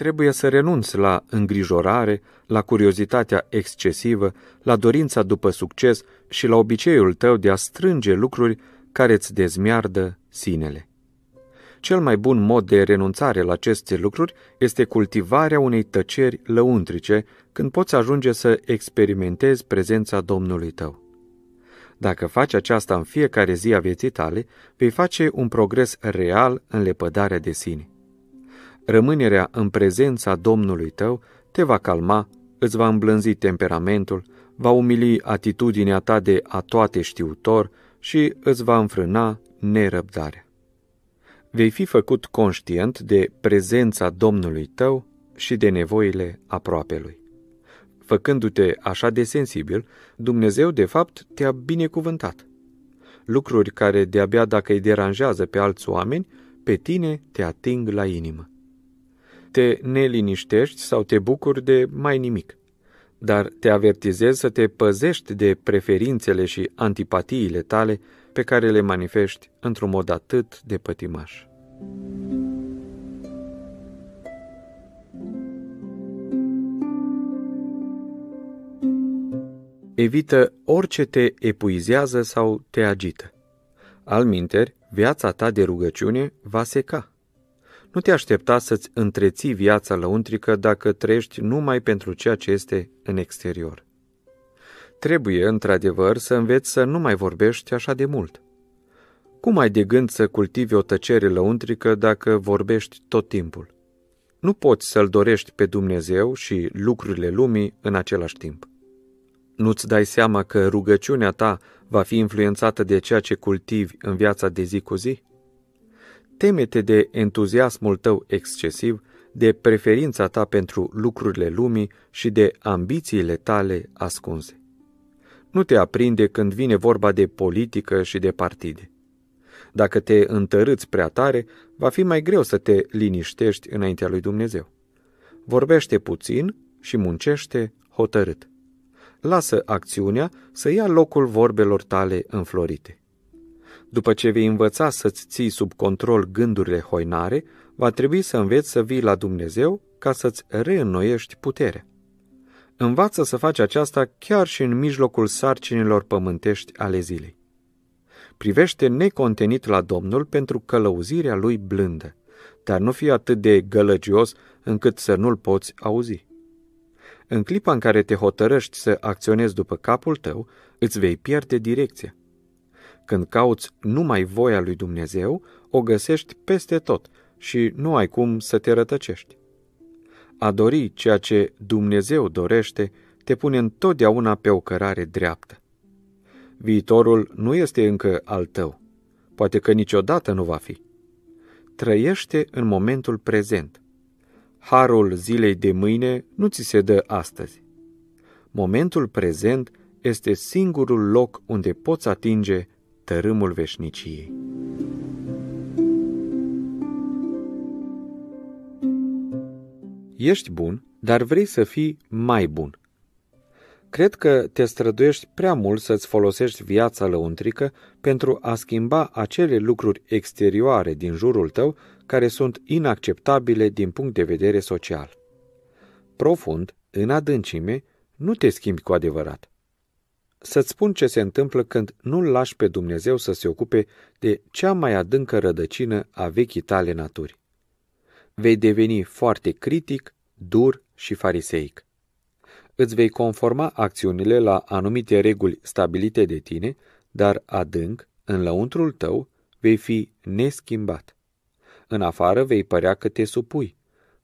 trebuie să renunți la îngrijorare, la curiozitatea excesivă, la dorința după succes și la obiceiul tău de a strânge lucruri care îți dezmiardă sinele. Cel mai bun mod de renunțare la aceste lucruri este cultivarea unei tăceri lăuntrice când poți ajunge să experimentezi prezența Domnului tău. Dacă faci aceasta în fiecare zi a vieții tale, vei face un progres real în lepădarea de sine. Rămânerea în prezența Domnului tău te va calma, îți va îmblânzi temperamentul, va umili atitudinea ta de a toate știutor și îți va înfrâna nerăbdarea. Vei fi făcut conștient de prezența Domnului tău și de nevoile aproapelui. Făcându-te așa de sensibil, Dumnezeu de fapt te-a binecuvântat. Lucruri care de-abia dacă îi deranjează pe alți oameni, pe tine te ating la inimă te neliniștești sau te bucuri de mai nimic. Dar te avertizez să te păzești de preferințele și antipatiile tale pe care le manifesti într-un mod atât de pătimaș. Evită orice te epuizează sau te agită. Alminteri, viața ta de rugăciune va seca nu te aștepta să-ți întreții viața lăuntrică dacă trăiești numai pentru ceea ce este în exterior. Trebuie, într-adevăr, să înveți să nu mai vorbești așa de mult. Cum ai de gând să cultivi o tăcere lăuntrică dacă vorbești tot timpul? Nu poți să-L dorești pe Dumnezeu și lucrurile lumii în același timp. Nu-ți dai seama că rugăciunea ta va fi influențată de ceea ce cultivi în viața de zi cu zi? Temete de entuziasmul tău excesiv, de preferința ta pentru lucrurile lumii și de ambițiile tale ascunse. Nu te aprinde când vine vorba de politică și de partide. Dacă te întărâți prea tare, va fi mai greu să te liniștești înaintea lui Dumnezeu. Vorbește puțin și muncește hotărât. Lasă acțiunea să ia locul vorbelor tale înflorite. După ce vei învăța să-ți ții sub control gândurile hoinare, va trebui să înveți să vii la Dumnezeu ca să-ți reînnoiești puterea. Învață să faci aceasta chiar și în mijlocul sarcinilor pământești ale zilei. Privește necontenit la Domnul pentru călăuzirea lui blândă, dar nu fi atât de gălăgios încât să nu-l poți auzi. În clipa în care te hotărăști să acționezi după capul tău, îți vei pierde direcția. Când cauți numai voia lui Dumnezeu, o găsești peste tot și nu ai cum să te rătăcești. A dori ceea ce Dumnezeu dorește te pune întotdeauna pe o cărare dreaptă. Viitorul nu este încă al tău. Poate că niciodată nu va fi. Trăiește în momentul prezent. Harul zilei de mâine nu ți se dă astăzi. Momentul prezent este singurul loc unde poți atinge tărâmul veșniciei. Ești bun, dar vrei să fii mai bun. Cred că te străduiești prea mult să-ți folosești viața lăuntrică pentru a schimba acele lucruri exterioare din jurul tău care sunt inacceptabile din punct de vedere social. Profund, în adâncime, nu te schimbi cu adevărat să-ți spun ce se întâmplă când nu-L lași pe Dumnezeu să se ocupe de cea mai adâncă rădăcină a vechii tale naturi. Vei deveni foarte critic, dur și fariseic. Îți vei conforma acțiunile la anumite reguli stabilite de tine, dar adânc, în lăuntrul tău, vei fi neschimbat. În afară vei părea că te supui,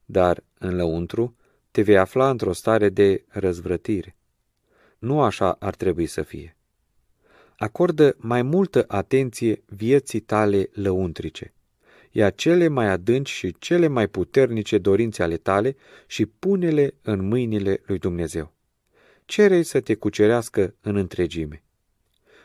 dar în lăuntru te vei afla într-o stare de răzvrătire. Nu așa ar trebui să fie. Acordă mai multă atenție vieții tale lăuntrice, ia cele mai adânci și cele mai puternice dorințe ale tale și pune-le în mâinile lui Dumnezeu. Cere să te cucerească în întregime.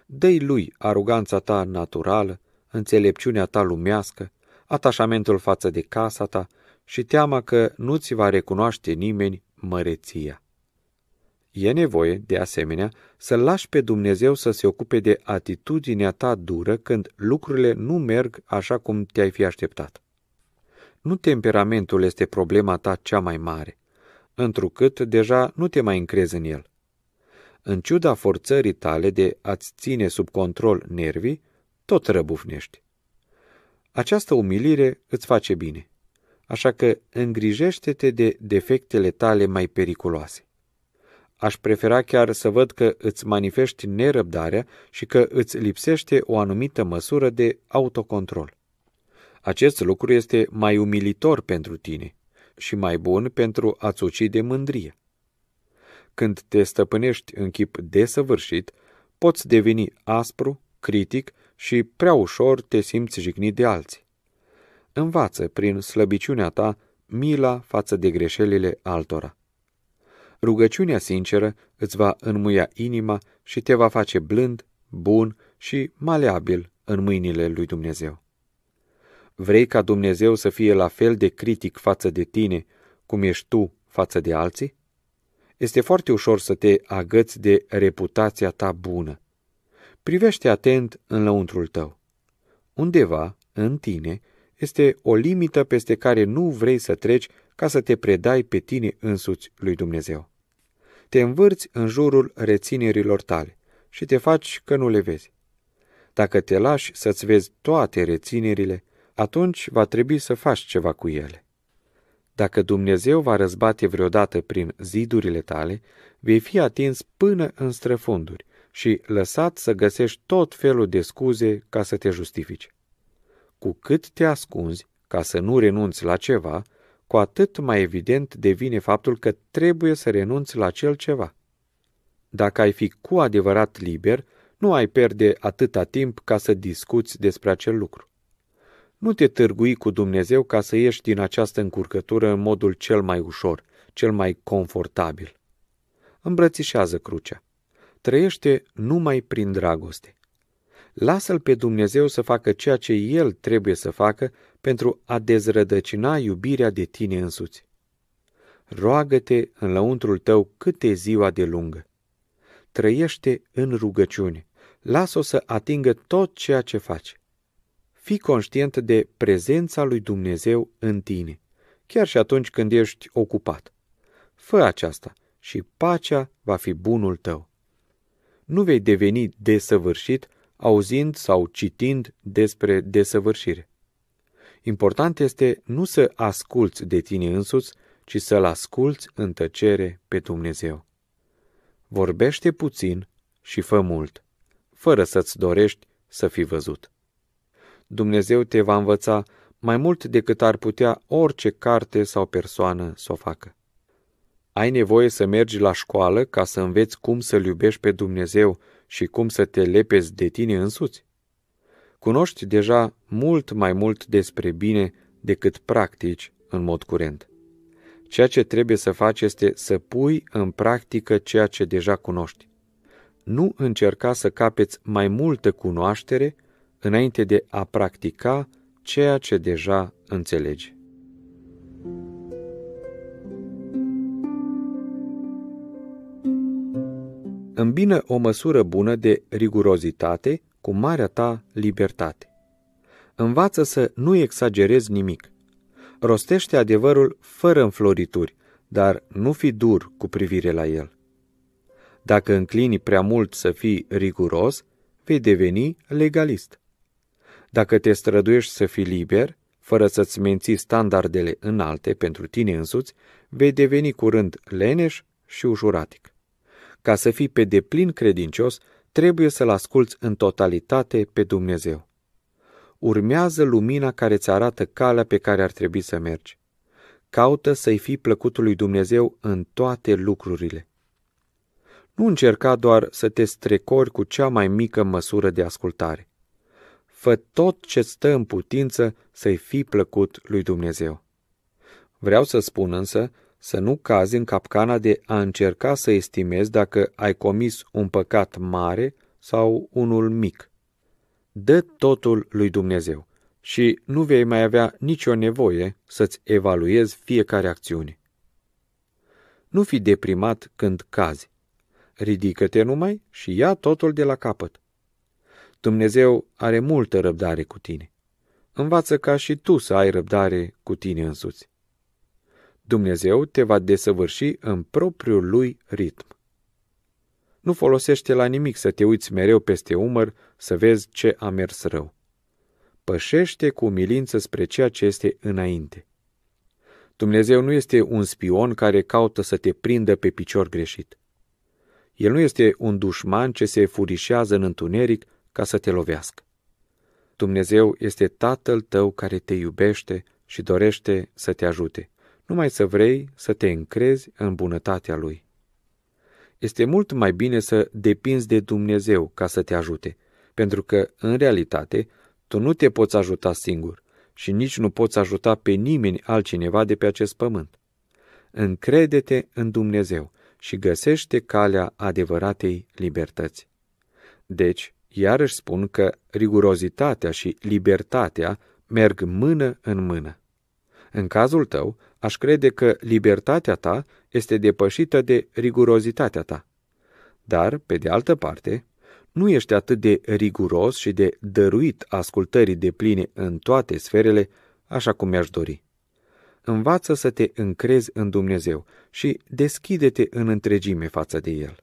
Dă-i lui aroganța ta naturală, înțelepciunea ta lumească, atașamentul față de casa ta și teama că nu ți va recunoaște nimeni măreția. E nevoie, de asemenea, să lași pe Dumnezeu să se ocupe de atitudinea ta dură când lucrurile nu merg așa cum te-ai fi așteptat. Nu temperamentul este problema ta cea mai mare, întrucât deja nu te mai încrezi în el. În ciuda forțării tale de a-ți ține sub control nervii, tot răbufnești. Această umilire îți face bine, așa că îngrijește-te de defectele tale mai periculoase. Aș prefera chiar să văd că îți manifesti nerăbdarea și că îți lipsește o anumită măsură de autocontrol. Acest lucru este mai umilitor pentru tine și mai bun pentru a-ți ucide mândrie. Când te stăpânești în chip desăvârșit, poți deveni aspru, critic și prea ușor te simți jignit de alții. Învață prin slăbiciunea ta mila față de greșelile altora Rugăciunea sinceră îți va înmuia inima și te va face blând, bun și maleabil în mâinile lui Dumnezeu. Vrei ca Dumnezeu să fie la fel de critic față de tine cum ești tu față de alții? Este foarte ușor să te agăți de reputația ta bună. Privește atent în lăuntrul tău. Undeva, în tine, este o limită peste care nu vrei să treci ca să te predai pe tine însuți lui Dumnezeu te învârți în jurul reținerilor tale și te faci că nu le vezi. Dacă te lași să-ți vezi toate reținerile, atunci va trebui să faci ceva cu ele. Dacă Dumnezeu va răzbate vreodată prin zidurile tale, vei fi atins până în străfunduri și lăsat să găsești tot felul de scuze ca să te justifici. Cu cât te ascunzi ca să nu renunți la ceva, cu atât mai evident devine faptul că trebuie să renunți la cel ceva. Dacă ai fi cu adevărat liber, nu ai pierde atâta timp ca să discuți despre acel lucru. Nu te târgui cu Dumnezeu ca să ieși din această încurcătură în modul cel mai ușor, cel mai confortabil. Îmbrățișează crucea. Trăiește numai prin dragoste lasă-L pe Dumnezeu să facă ceea ce El trebuie să facă pentru a dezrădăcina iubirea de tine însuți. Roagă-te în lăuntrul tău câte ziua de lungă. Trăiește în rugăciune. Lasă-o să atingă tot ceea ce faci. Fii conștient de prezența lui Dumnezeu în tine, chiar și atunci când ești ocupat. Fă aceasta și pacea va fi bunul tău. Nu vei deveni desăvârșit auzind sau citind despre desăvârșire. Important este nu să asculți de tine însuți, ci să-L asculți în tăcere pe Dumnezeu. Vorbește puțin și fă mult, fără să-ți dorești să fii văzut. Dumnezeu te va învăța mai mult decât ar putea orice carte sau persoană să o facă. Ai nevoie să mergi la școală ca să înveți cum să-L iubești pe Dumnezeu și cum să te lepezi de tine însuți. Cunoști deja mult mai mult despre bine decât practici în mod curent. Ceea ce trebuie să faci este să pui în practică ceea ce deja cunoști. Nu încerca să capeți mai multă cunoaștere înainte de a practica ceea ce deja înțelegi. îmbină o măsură bună de rigurozitate cu marea ta libertate. Învață să nu exagerezi nimic. Rostește adevărul fără înflorituri, dar nu fi dur cu privire la el. Dacă înclini prea mult să fii riguros, vei deveni legalist. Dacă te străduiești să fii liber, fără să-ți menții standardele înalte pentru tine însuți, vei deveni curând leneș și ușuratic. Ca să fii pe deplin credincios, trebuie să-L asculți în totalitate pe Dumnezeu. Urmează lumina care îți arată calea pe care ar trebui să mergi. Caută să-i fii plăcutul lui Dumnezeu în toate lucrurile. Nu încerca doar să te strecori cu cea mai mică măsură de ascultare. Fă tot ce stă în putință să-i fii plăcut lui Dumnezeu. Vreau să spun însă să nu cazi în capcana de a încerca să estimezi dacă ai comis un păcat mare sau unul mic. Dă totul lui Dumnezeu și nu vei mai avea nicio nevoie să-ți evaluezi fiecare acțiune. Nu fi deprimat când cazi. Ridică-te numai și ia totul de la capăt. Dumnezeu are multă răbdare cu tine. Învață ca și tu să ai răbdare cu tine însuți. Dumnezeu te va desăvârși în propriul lui ritm. Nu folosește la nimic să te uiți mereu peste umăr să vezi ce a mers rău. Pășește cu umilință spre ceea ce este înainte. Dumnezeu nu este un spion care caută să te prindă pe picior greșit. El nu este un dușman ce se furișează în întuneric ca să te lovească. Dumnezeu este Tatăl tău care te iubește și dorește să te ajute numai să vrei să te încrezi în bunătatea Lui. Este mult mai bine să depinzi de Dumnezeu ca să te ajute, pentru că, în realitate, tu nu te poți ajuta singur și nici nu poți ajuta pe nimeni altcineva de pe acest pământ. Încrede-te în Dumnezeu și găsește calea adevăratei libertăți. Deci, iarăși spun că rigurozitatea și libertatea merg mână în mână. În cazul tău, aș crede că libertatea ta este depășită de rigurozitatea ta. Dar, pe de altă parte, nu ești atât de riguros și de dăruit ascultării de pline în toate sferele, așa cum mi-aș dori. Învață să te încrezi în Dumnezeu și deschide-te în întregime față de El.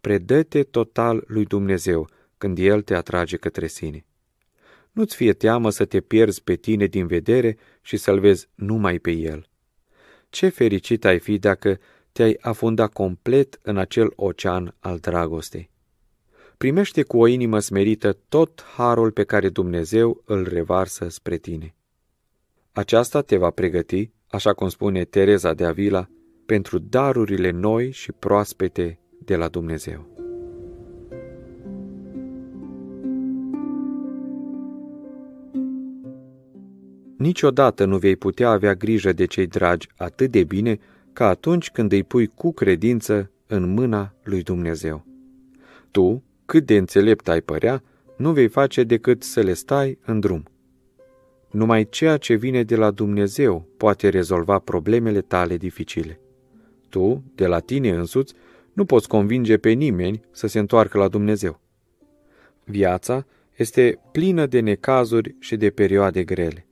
Predă-te total lui Dumnezeu când El te atrage către sine. Nu-ți fie teamă să te pierzi pe tine din vedere și să-L vezi numai pe El. Ce fericit ai fi dacă te-ai afunda complet în acel ocean al dragostei. Primește cu o inimă smerită tot harul pe care Dumnezeu îl revarsă spre tine. Aceasta te va pregăti, așa cum spune Tereza de Avila, pentru darurile noi și proaspete de la Dumnezeu. Niciodată nu vei putea avea grijă de cei dragi atât de bine ca atunci când îi pui cu credință în mâna lui Dumnezeu. Tu, cât de înțelept ai părea, nu vei face decât să le stai în drum. Numai ceea ce vine de la Dumnezeu poate rezolva problemele tale dificile. Tu, de la tine însuți, nu poți convinge pe nimeni să se întoarcă la Dumnezeu. Viața este plină de necazuri și de perioade grele.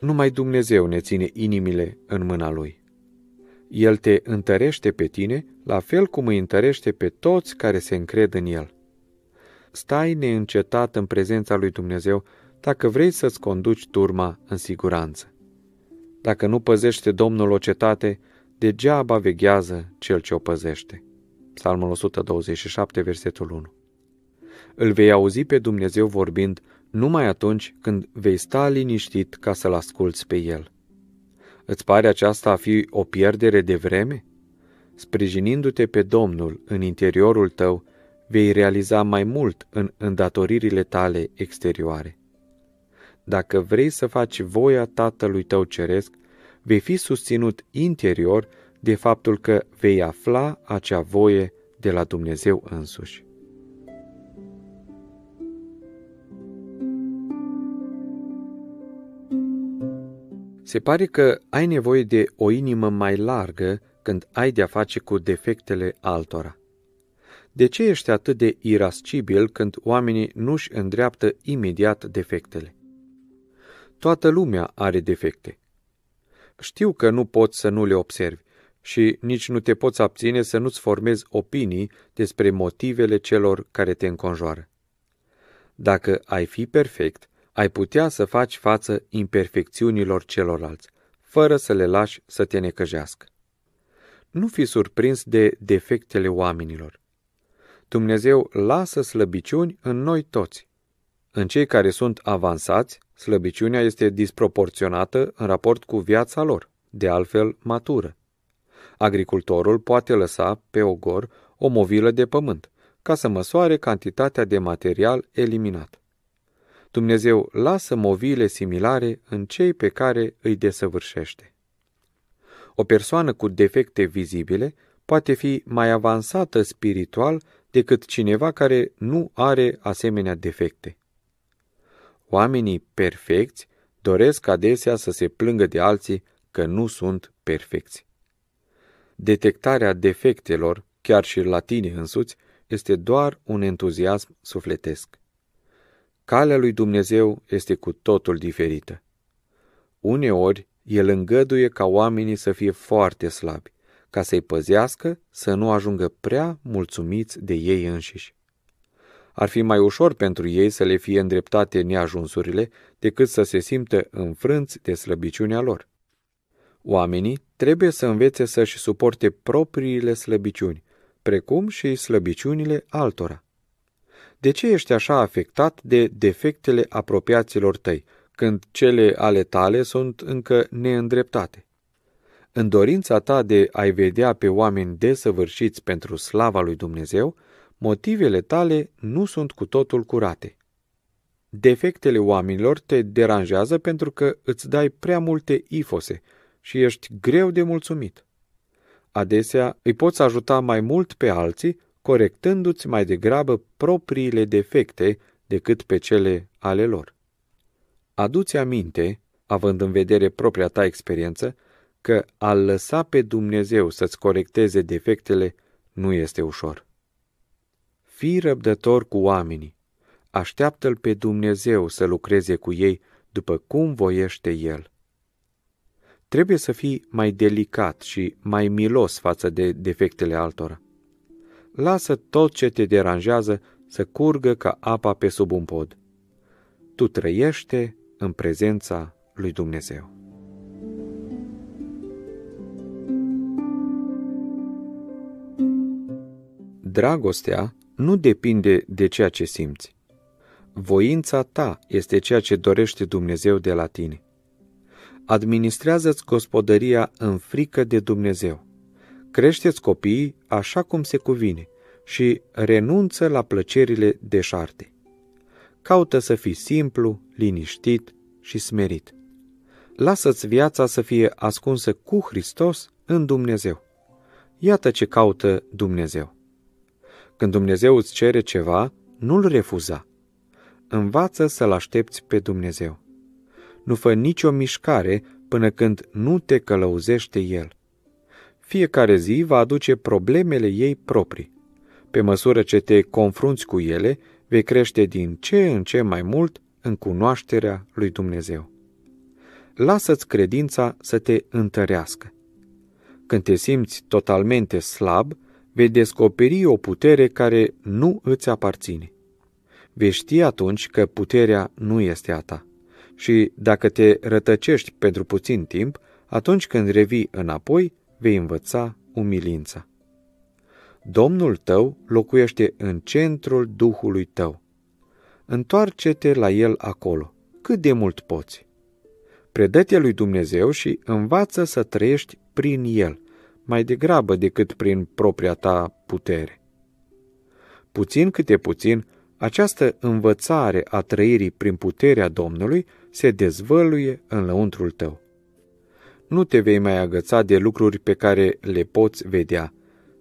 Numai Dumnezeu ne ține inimile în mâna Lui. El te întărește pe tine, la fel cum îi întărește pe toți care se încred în El. Stai neîncetat în prezența lui Dumnezeu dacă vrei să-ți conduci turma în siguranță. Dacă nu păzește Domnul o cetate, degeaba veghează cel ce o păzește. Psalmul 127, versetul 1. Îl vei auzi pe Dumnezeu vorbind, numai atunci când vei sta liniștit ca să-L asculți pe El. Îți pare aceasta a fi o pierdere de vreme? Sprijinindu-te pe Domnul în interiorul tău, vei realiza mai mult în îndatoririle tale exterioare. Dacă vrei să faci voia Tatălui tău ceresc, vei fi susținut interior de faptul că vei afla acea voie de la Dumnezeu însuși. Se pare că ai nevoie de o inimă mai largă când ai de-a face cu defectele altora. De ce ești atât de irascibil când oamenii nu-și îndreaptă imediat defectele? Toată lumea are defecte. Știu că nu poți să nu le observi și nici nu te poți abține să nu-ți formezi opinii despre motivele celor care te înconjoară. Dacă ai fi perfect, ai putea să faci față imperfecțiunilor celorlalți, fără să le lași să te necăjească. Nu fi surprins de defectele oamenilor. Dumnezeu lasă slăbiciuni în noi toți. În cei care sunt avansați, slăbiciunea este disproporționată în raport cu viața lor, de altfel matură. Agricultorul poate lăsa pe ogor o movilă de pământ, ca să măsoare cantitatea de material eliminat. Dumnezeu lasă movile similare în cei pe care îi desăvârșește. O persoană cu defecte vizibile poate fi mai avansată spiritual decât cineva care nu are asemenea defecte. Oamenii perfecți doresc adesea să se plângă de alții că nu sunt perfecți. Detectarea defectelor, chiar și la tine însuți, este doar un entuziasm sufletesc. Calea lui Dumnezeu este cu totul diferită. Uneori, El îngăduie ca oamenii să fie foarte slabi, ca să-i păzească să nu ajungă prea mulțumiți de ei înșiși. Ar fi mai ușor pentru ei să le fie îndreptate neajunsurile decât să se simtă înfrânți de slăbiciunea lor. Oamenii trebuie să învețe să-și suporte propriile slăbiciuni, precum și slăbiciunile altora. De ce ești așa afectat de defectele apropiaților tăi, când cele ale tale sunt încă neîndreptate? În dorința ta de a-i vedea pe oameni desăvârșiți pentru slava lui Dumnezeu, motivele tale nu sunt cu totul curate. Defectele oamenilor te deranjează pentru că îți dai prea multe ifose și ești greu de mulțumit. Adesea îi poți ajuta mai mult pe alții corectându-ți mai degrabă propriile defecte decât pe cele ale lor. Aduți aminte, având în vedere propria ta experiență, că a lăsa pe Dumnezeu să-ți corecteze defectele nu este ușor. Fii răbdător cu oamenii, așteaptă-L pe Dumnezeu să lucreze cu ei după cum voiește El. Trebuie să fii mai delicat și mai milos față de defectele altora lasă tot ce te deranjează să curgă ca apa pe sub un pod. Tu trăiește în prezența lui Dumnezeu. Dragostea nu depinde de ceea ce simți. Voința ta este ceea ce dorește Dumnezeu de la tine. Administrează-ți gospodăria în frică de Dumnezeu creșteți copiii așa cum se cuvine și renunță la plăcerile deșarte. Caută să fii simplu, liniștit și smerit. Lasă-ți viața să fie ascunsă cu Hristos în Dumnezeu. Iată ce caută Dumnezeu. Când Dumnezeu îți cere ceva, nu-l refuza. Învață să-l aștepți pe Dumnezeu. Nu fă nicio mișcare până când nu te călăuzește El – fiecare zi va aduce problemele ei proprii. Pe măsură ce te confrunți cu ele, vei crește din ce în ce mai mult în cunoașterea lui Dumnezeu. Lasă-ți credința să te întărească. Când te simți totalmente slab, vei descoperi o putere care nu îți aparține. Vei ști atunci că puterea nu este a ta. Și dacă te rătăcești pentru puțin timp, atunci când revii înapoi, vei învăța umilința. Domnul tău locuiește în centrul Duhului tău. Întoarce-te la el acolo, cât de mult poți. Predă-te lui Dumnezeu și învață să trăiești prin el, mai degrabă decât prin propria ta putere. Puțin câte puțin, această învățare a trăirii prin puterea Domnului se dezvăluie în lăuntrul tău nu te vei mai agăța de lucruri pe care le poți vedea,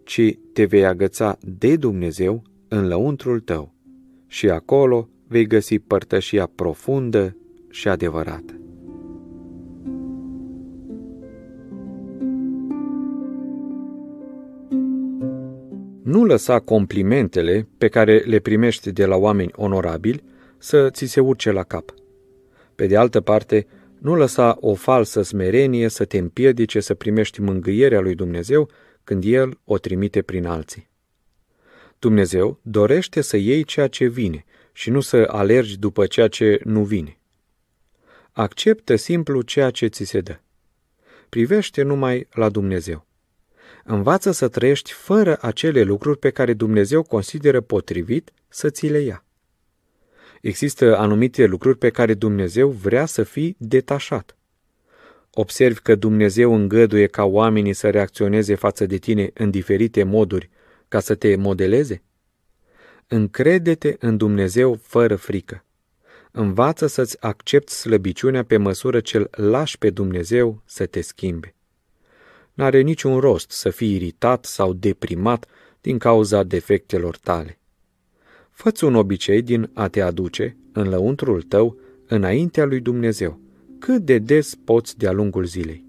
ci te vei agăța de Dumnezeu în lăuntrul tău și acolo vei găsi părtășia profundă și adevărată. Nu lăsa complimentele pe care le primești de la oameni onorabili să ți se urce la cap. Pe de altă parte, nu lăsa o falsă smerenie să te împiedice să primești mângâierea lui Dumnezeu când El o trimite prin alții. Dumnezeu dorește să iei ceea ce vine și nu să alergi după ceea ce nu vine. Acceptă simplu ceea ce ți se dă. Privește numai la Dumnezeu. Învață să trăiești fără acele lucruri pe care Dumnezeu consideră potrivit să ți le ia. Există anumite lucruri pe care Dumnezeu vrea să fii detașat. Observi că Dumnezeu îngăduie ca oamenii să reacționeze față de tine în diferite moduri ca să te modeleze? Încrede-te în Dumnezeu fără frică. Învață să-ți accepti slăbiciunea pe măsură ce îl lași pe Dumnezeu să te schimbe. N-are niciun rost să fii iritat sau deprimat din cauza defectelor tale. Făți un obicei din a te aduce, în lăuntrul tău, înaintea lui Dumnezeu, cât de des poți de-a lungul zilei.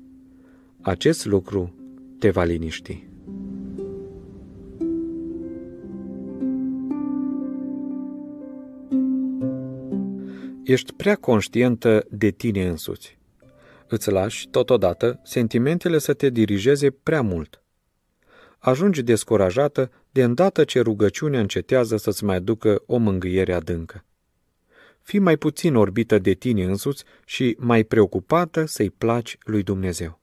Acest lucru te va liniști. Ești prea conștientă de tine însuți. Îți lași, totodată, sentimentele să te dirigeze prea mult. Ajungi descurajată de îndată ce rugăciunea încetează să-ți mai aducă o mângâiere adâncă. Fii mai puțin orbită de tine însuți și mai preocupată să-i placi lui Dumnezeu.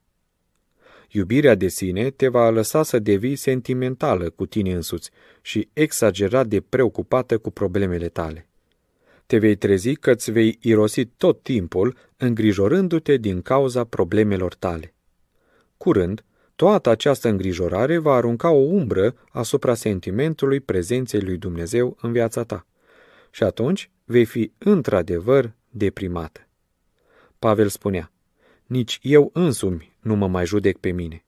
Iubirea de sine te va lăsa să devii sentimentală cu tine însuți și exagerat de preocupată cu problemele tale. Te vei trezi că îți vei irosi tot timpul îngrijorându-te din cauza problemelor tale. Curând, Toată această îngrijorare va arunca o umbră asupra sentimentului prezenței lui Dumnezeu în viața ta. Și atunci vei fi într-adevăr deprimată. Pavel spunea, nici eu însumi nu mă mai judec pe mine.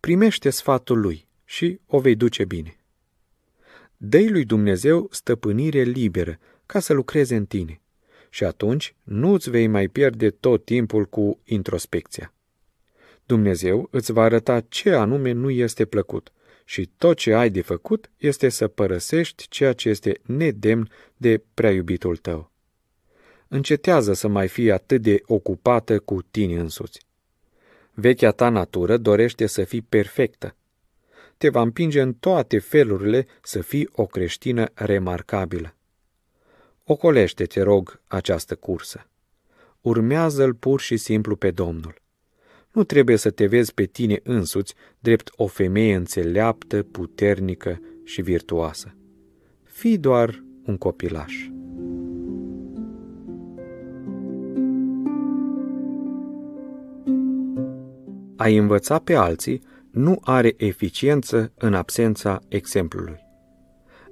Primește sfatul lui și o vei duce bine. dă lui Dumnezeu stăpânire liberă ca să lucreze în tine și atunci nu ți vei mai pierde tot timpul cu introspecția. Dumnezeu îți va arăta ce anume nu este plăcut și tot ce ai de făcut este să părăsești ceea ce este nedemn de prea iubitul tău. Încetează să mai fii atât de ocupată cu tine însuți. Vechea ta natură dorește să fii perfectă. Te va împinge în toate felurile să fii o creștină remarcabilă. Ocolește, te rog, această cursă. Urmează-l pur și simplu pe Domnul nu trebuie să te vezi pe tine însuți drept o femeie înțeleaptă, puternică și virtuoasă. Fii doar un copilaș. A învăța pe alții nu are eficiență în absența exemplului.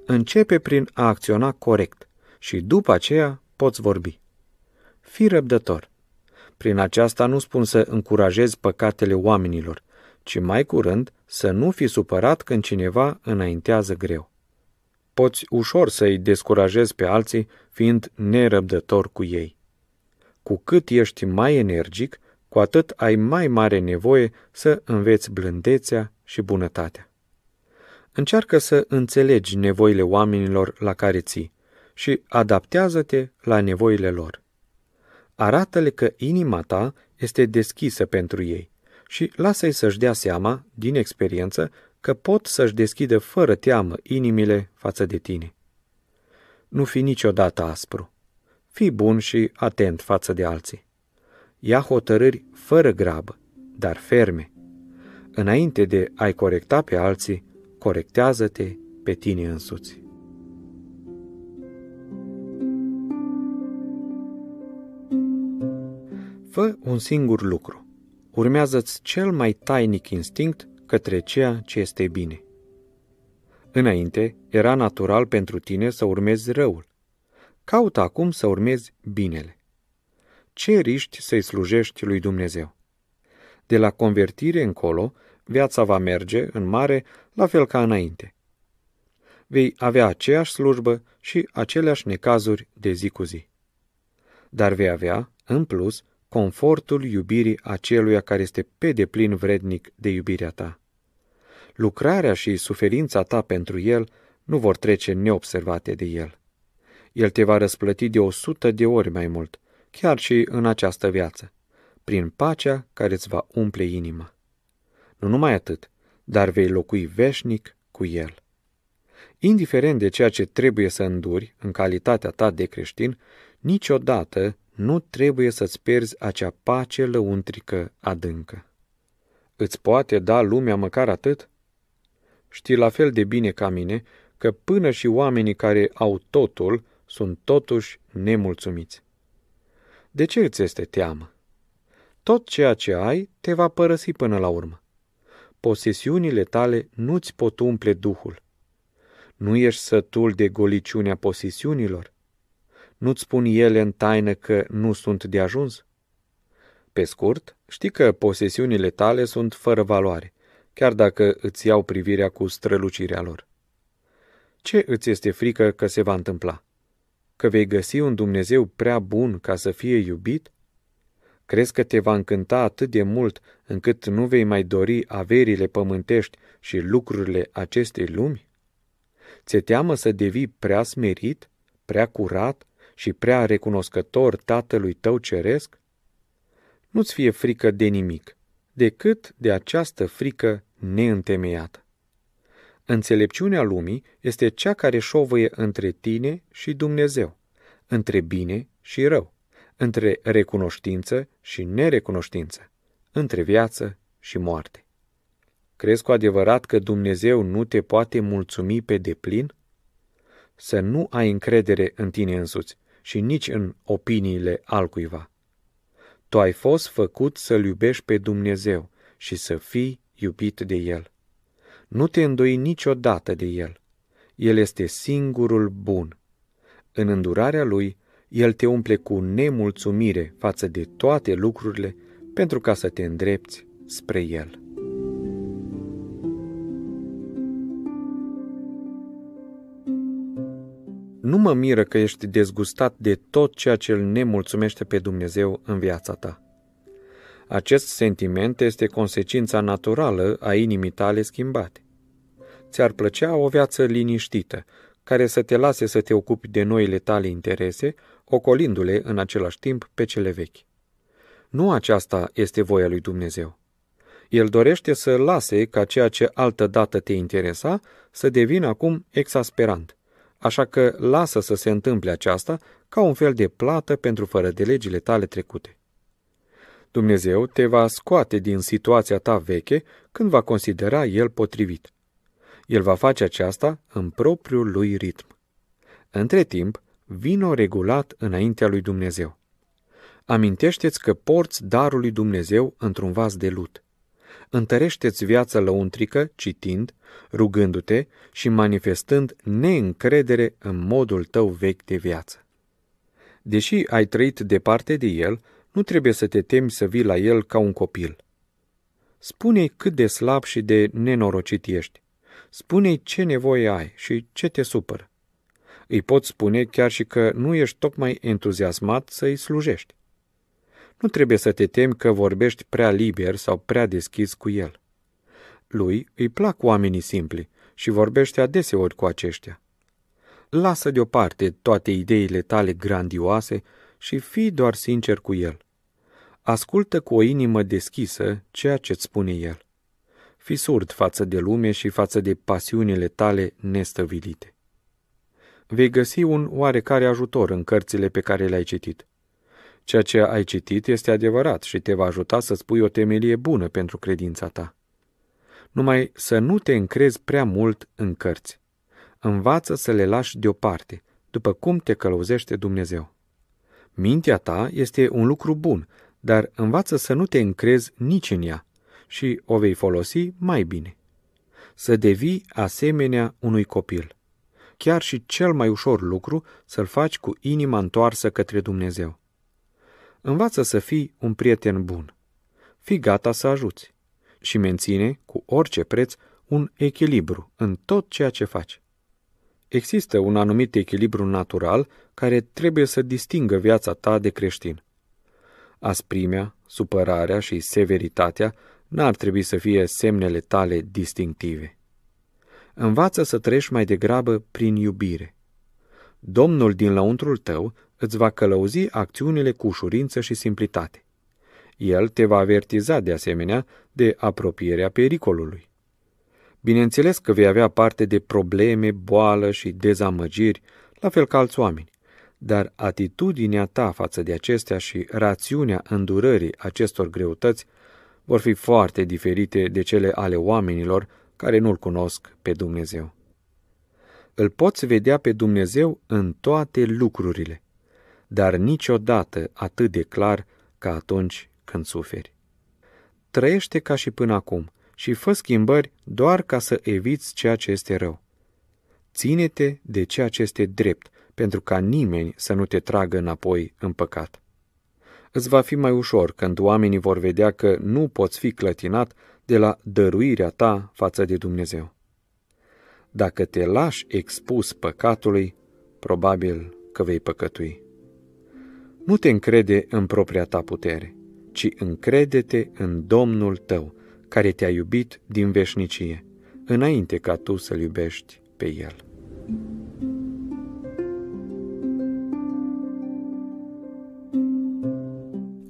Începe prin a acționa corect și după aceea poți vorbi. Fii răbdător prin aceasta nu spun să încurajezi păcatele oamenilor, ci mai curând să nu fi supărat când cineva înaintează greu. Poți ușor să-i descurajezi pe alții fiind nerăbdător cu ei. Cu cât ești mai energic, cu atât ai mai mare nevoie să înveți blândețea și bunătatea. Încearcă să înțelegi nevoile oamenilor la care ții și adaptează-te la nevoile lor arată-le că inima ta este deschisă pentru ei și lasă-i să-și dea seama, din experiență, că pot să-și deschidă fără teamă inimile față de tine. Nu fi niciodată aspru. Fii bun și atent față de alții. Ia hotărâri fără grabă, dar ferme. Înainte de a-i corecta pe alții, corectează-te pe tine însuți. Fă un singur lucru. Urmează-ți cel mai tainic instinct către ceea ce este bine. Înainte, era natural pentru tine să urmezi răul. Caută acum să urmezi binele. Ce riști să-i slujești lui Dumnezeu? De la convertire încolo, viața va merge, în mare, la fel ca înainte. Vei avea aceeași slujbă și aceleași necazuri de zi cu zi. Dar vei avea, în plus, confortul iubirii aceluia care este pe deplin vrednic de iubirea ta. Lucrarea și suferința ta pentru el nu vor trece neobservate de el. El te va răsplăti de o sută de ori mai mult, chiar și în această viață, prin pacea care îți va umple inima. Nu numai atât, dar vei locui veșnic cu el. Indiferent de ceea ce trebuie să înduri în calitatea ta de creștin, niciodată nu trebuie să-ți pierzi acea pace lăuntrică adâncă. Îți poate da lumea măcar atât? Știi la fel de bine ca mine că până și oamenii care au totul sunt totuși nemulțumiți. De ce îți este teamă? Tot ceea ce ai te va părăsi până la urmă. Posesiunile tale nu-ți pot umple duhul. Nu ești sătul de goliciunea posesiunilor? Nu-ți spun ele în taină că nu sunt de ajuns? Pe scurt, știi că posesiunile tale sunt fără valoare, chiar dacă îți iau privirea cu strălucirea lor. Ce îți este frică că se va întâmpla? Că vei găsi un Dumnezeu prea bun ca să fie iubit? Crezi că te va încânta atât de mult încât nu vei mai dori averile pământești și lucrurile acestei lumi? Ți-e teamă să devii prea smerit, prea curat, și prea recunoscător Tatălui tău ceresc? Nu-ți fie frică de nimic, decât de această frică neîntemeiată. Înțelepciunea lumii este cea care șovăie între tine și Dumnezeu, între bine și rău, între recunoștință și nerecunoștință, între viață și moarte. Crezi cu adevărat că Dumnezeu nu te poate mulțumi pe deplin? Să nu ai încredere în tine însuți, și nici în opiniile altcuiva. Tu ai fost făcut să-L iubești pe Dumnezeu și să fii iubit de El. Nu te îndoi niciodată de El. El este singurul bun. În îndurarea Lui, El te umple cu nemulțumire față de toate lucrurile pentru ca să te îndrepți spre El. nu mă miră că ești dezgustat de tot ceea ce îl nemulțumește pe Dumnezeu în viața ta. Acest sentiment este consecința naturală a inimii tale schimbate. Ți-ar plăcea o viață liniștită, care să te lase să te ocupi de noile tale interese, ocolindu-le în același timp pe cele vechi. Nu aceasta este voia lui Dumnezeu. El dorește să lase ca ceea ce altădată te interesa să devină acum exasperant – așa că lasă să se întâmple aceasta ca un fel de plată pentru fără de legile tale trecute. Dumnezeu te va scoate din situația ta veche când va considera El potrivit. El va face aceasta în propriul lui ritm. Între timp, vino regulat înaintea lui Dumnezeu. Amintește-ți că porți darul lui Dumnezeu într-un vas de lut. Întărește-ți viața lăuntrică citind, rugându-te și manifestând neîncredere în modul tău vechi de viață. Deși ai trăit departe de el, nu trebuie să te temi să vii la el ca un copil. Spune-i cât de slab și de nenorocit ești. Spune-i ce nevoie ai și ce te supără. Îi poți spune chiar și că nu ești tocmai entuziasmat să-i slujești. Nu trebuie să te temi că vorbești prea liber sau prea deschis cu el. Lui îi plac oamenii simpli și vorbește adeseori cu aceștia. Lasă deoparte toate ideile tale grandioase și fii doar sincer cu el. Ascultă cu o inimă deschisă ceea ce îți spune el. Fi surd față de lume și față de pasiunile tale nestăvilite. Vei găsi un oarecare ajutor în cărțile pe care le-ai citit. Ceea ce ai citit este adevărat și te va ajuta să spui o temelie bună pentru credința ta. Numai să nu te încrezi prea mult în cărți. Învață să le lași deoparte, după cum te călăuzește Dumnezeu. Mintea ta este un lucru bun, dar învață să nu te încrezi nici în ea și o vei folosi mai bine. Să devii asemenea unui copil. Chiar și cel mai ușor lucru să-l faci cu inima întoarsă către Dumnezeu. Învață să fii un prieten bun. Fii gata să ajuți și menține, cu orice preț, un echilibru în tot ceea ce faci. Există un anumit echilibru natural care trebuie să distingă viața ta de creștin. Asprimea, supărarea și severitatea n-ar trebui să fie semnele tale distinctive. Învață să trăiești mai degrabă prin iubire. Domnul din lăuntrul tău îți va călăuzi acțiunile cu ușurință și simplitate. El te va avertiza, de asemenea, de apropierea pericolului. Bineînțeles că vei avea parte de probleme, boală și dezamăgiri, la fel ca alți oameni, dar atitudinea ta față de acestea și rațiunea îndurării acestor greutăți vor fi foarte diferite de cele ale oamenilor care nu-L cunosc pe Dumnezeu. Îl poți vedea pe Dumnezeu în toate lucrurile dar niciodată atât de clar ca atunci când suferi. Trăiește ca și până acum și fă schimbări doar ca să eviți ceea ce este rău. Ține-te de ceea ce este drept, pentru ca nimeni să nu te tragă înapoi în păcat. Îți va fi mai ușor când oamenii vor vedea că nu poți fi clătinat de la dăruirea ta față de Dumnezeu. Dacă te lași expus păcatului, probabil că vei păcătui. Nu te încrede în propria ta putere, ci încrede-te în Domnul tău, care te-a iubit din veșnicie, înainte ca tu să-L iubești pe El.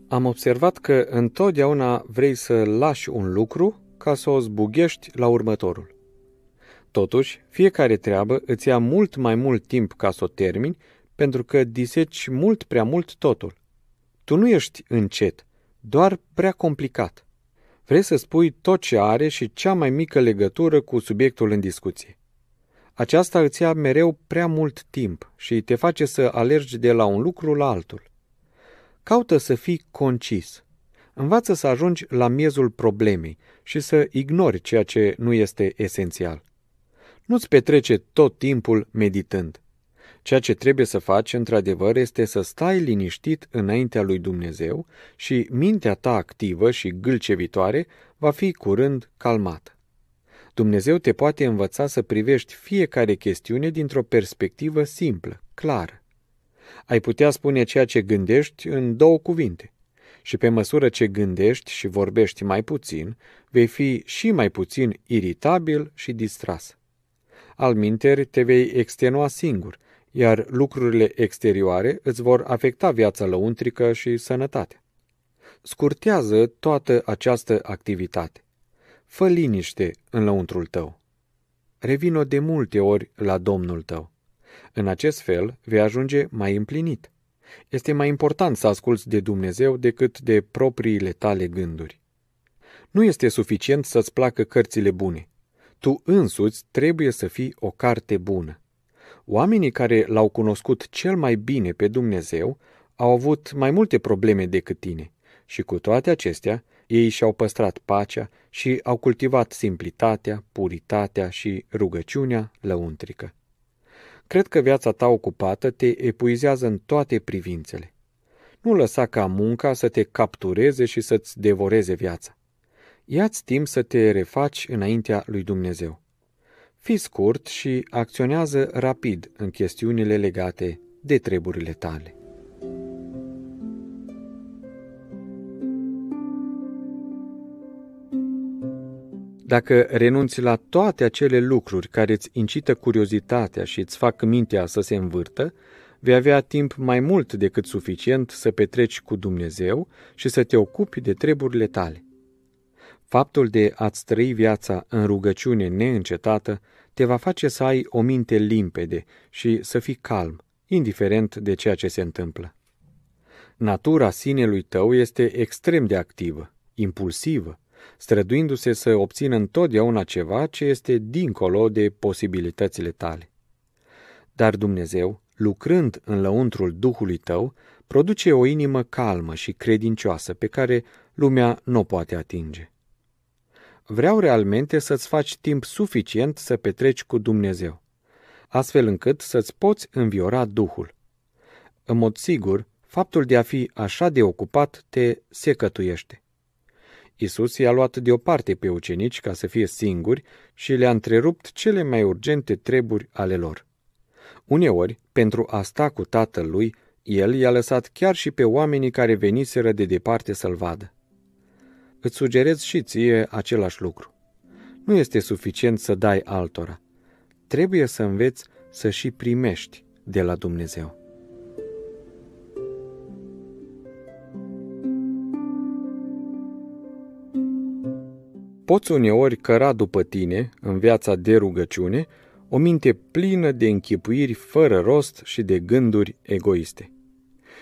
Am observat că întotdeauna vrei să lași un lucru ca să o zbughești la următorul. Totuși, fiecare treabă îți ia mult mai mult timp ca să o termini pentru că diseci mult prea mult totul. Tu nu ești încet, doar prea complicat. Vrei să spui tot ce are și cea mai mică legătură cu subiectul în discuție. Aceasta îți ia mereu prea mult timp și te face să alergi de la un lucru la altul. Caută să fii concis. Învață să ajungi la miezul problemei și să ignori ceea ce nu este esențial. Nu-ți petrece tot timpul meditând. Ceea ce trebuie să faci, într-adevăr, este să stai liniștit înaintea lui Dumnezeu și mintea ta activă și gâlcevitoare va fi curând calmată. Dumnezeu te poate învăța să privești fiecare chestiune dintr-o perspectivă simplă, clară. Ai putea spune ceea ce gândești în două cuvinte. Și pe măsură ce gândești și vorbești mai puțin, vei fi și mai puțin iritabil și distras. Alminteri, te vei extenua singur – iar lucrurile exterioare îți vor afecta viața lăuntrică și sănătatea. Scurtează toată această activitate. Fă liniște în lăuntrul tău. Revino de multe ori la Domnul tău. În acest fel vei ajunge mai împlinit. Este mai important să asculți de Dumnezeu decât de propriile tale gânduri. Nu este suficient să-ți placă cărțile bune. Tu însuți trebuie să fii o carte bună. Oamenii care l-au cunoscut cel mai bine pe Dumnezeu au avut mai multe probleme decât tine și cu toate acestea, ei și-au păstrat pacea și au cultivat simplitatea, puritatea și rugăciunea lăuntrică. Cred că viața ta ocupată te epuizează în toate privințele. Nu lăsa ca munca să te captureze și să-ți devoreze viața. Ia-ți timp să te refaci înaintea lui Dumnezeu. Fii scurt și acționează rapid în chestiunile legate de treburile tale. Dacă renunți la toate acele lucruri care îți incită curiozitatea și îți fac mintea să se învârtă, vei avea timp mai mult decât suficient să petreci cu Dumnezeu și să te ocupi de treburile tale. Faptul de a-ți trăi viața în rugăciune neîncetată te va face să ai o minte limpede și să fii calm, indiferent de ceea ce se întâmplă. Natura sinelui tău este extrem de activă, impulsivă, străduindu-se să obțină întotdeauna ceva ce este dincolo de posibilitățile tale. Dar Dumnezeu, lucrând în lăuntrul Duhului tău, produce o inimă calmă și credincioasă pe care lumea nu o poate atinge vreau realmente să-ți faci timp suficient să petreci cu Dumnezeu, astfel încât să-ți poți înviora Duhul. În mod sigur, faptul de a fi așa de ocupat te secătuiește. Isus i-a luat deoparte pe ucenici ca să fie singuri și le-a întrerupt cele mai urgente treburi ale lor. Uneori, pentru a sta cu tatăl lui, el i-a lăsat chiar și pe oamenii care veniseră de departe să-l vadă îți sugerez și ție același lucru. Nu este suficient să dai altora. Trebuie să înveți să și primești de la Dumnezeu. Poți uneori căra după tine, în viața de rugăciune, o minte plină de închipuiri fără rost și de gânduri egoiste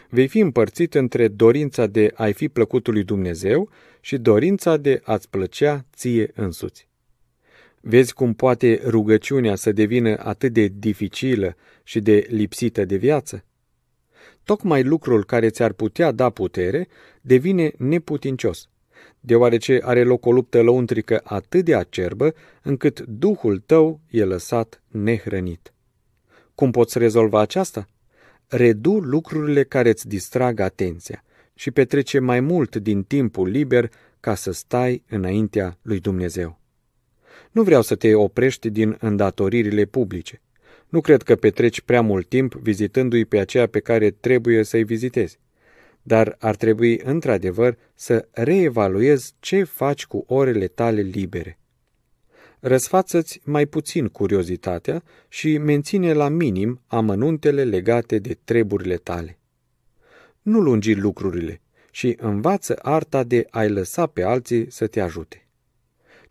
vei fi împărțit între dorința de a-i fi plăcutul lui Dumnezeu și dorința de a-ți plăcea ție însuți. Vezi cum poate rugăciunea să devină atât de dificilă și de lipsită de viață? Tocmai lucrul care ți-ar putea da putere devine neputincios, deoarece are loc o luptă lăuntrică atât de acerbă încât duhul tău e lăsat nehrănit. Cum poți rezolva aceasta? redu lucrurile care îți distrag atenția și petrece mai mult din timpul liber ca să stai înaintea lui Dumnezeu. Nu vreau să te oprești din îndatoririle publice. Nu cred că petreci prea mult timp vizitându-i pe aceea pe care trebuie să-i vizitezi. Dar ar trebui, într-adevăr, să reevaluezi ce faci cu orele tale libere răsfață-ți mai puțin curiozitatea și menține la minim amănuntele legate de treburile tale. Nu lungi lucrurile și învață arta de a-i lăsa pe alții să te ajute.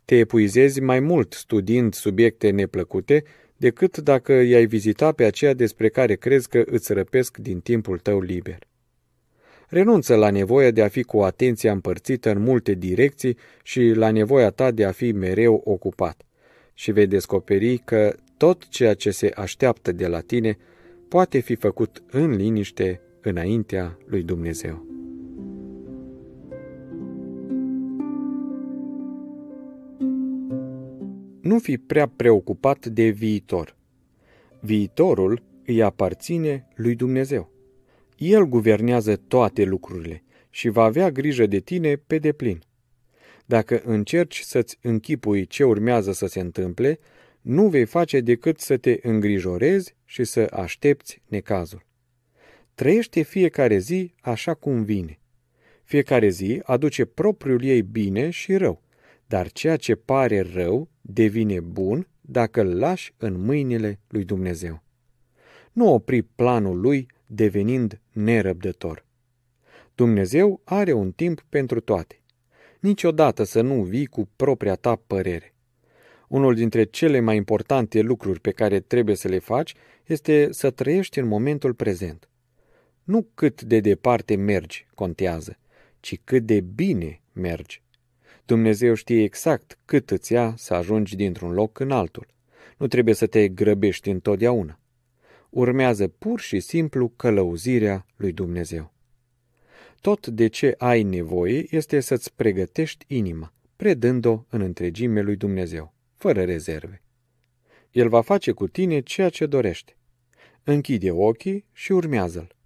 Te epuizezi mai mult studiind subiecte neplăcute decât dacă i-ai vizita pe aceea despre care crezi că îți răpesc din timpul tău liber renunță la nevoia de a fi cu atenția împărțită în multe direcții și la nevoia ta de a fi mereu ocupat. Și vei descoperi că tot ceea ce se așteaptă de la tine poate fi făcut în liniște înaintea lui Dumnezeu. Nu fi prea preocupat de viitor. Viitorul îi aparține lui Dumnezeu. El guvernează toate lucrurile și va avea grijă de tine pe deplin. Dacă încerci să-ți închipui ce urmează să se întâmple, nu vei face decât să te îngrijorezi și să aștepți necazul. Trăiește fiecare zi așa cum vine. Fiecare zi aduce propriul ei bine și rău, dar ceea ce pare rău devine bun dacă îl lași în mâinile lui Dumnezeu. Nu opri planul lui devenind nerăbdător. Dumnezeu are un timp pentru toate. Niciodată să nu vii cu propria ta părere. Unul dintre cele mai importante lucruri pe care trebuie să le faci este să trăiești în momentul prezent. Nu cât de departe mergi contează, ci cât de bine mergi. Dumnezeu știe exact cât îți ia să ajungi dintr-un loc în altul. Nu trebuie să te grăbești întotdeauna urmează pur și simplu călăuzirea lui Dumnezeu. Tot de ce ai nevoie este să-ți pregătești inima, predând-o în întregime lui Dumnezeu, fără rezerve. El va face cu tine ceea ce dorește. Închide ochii și urmează-l.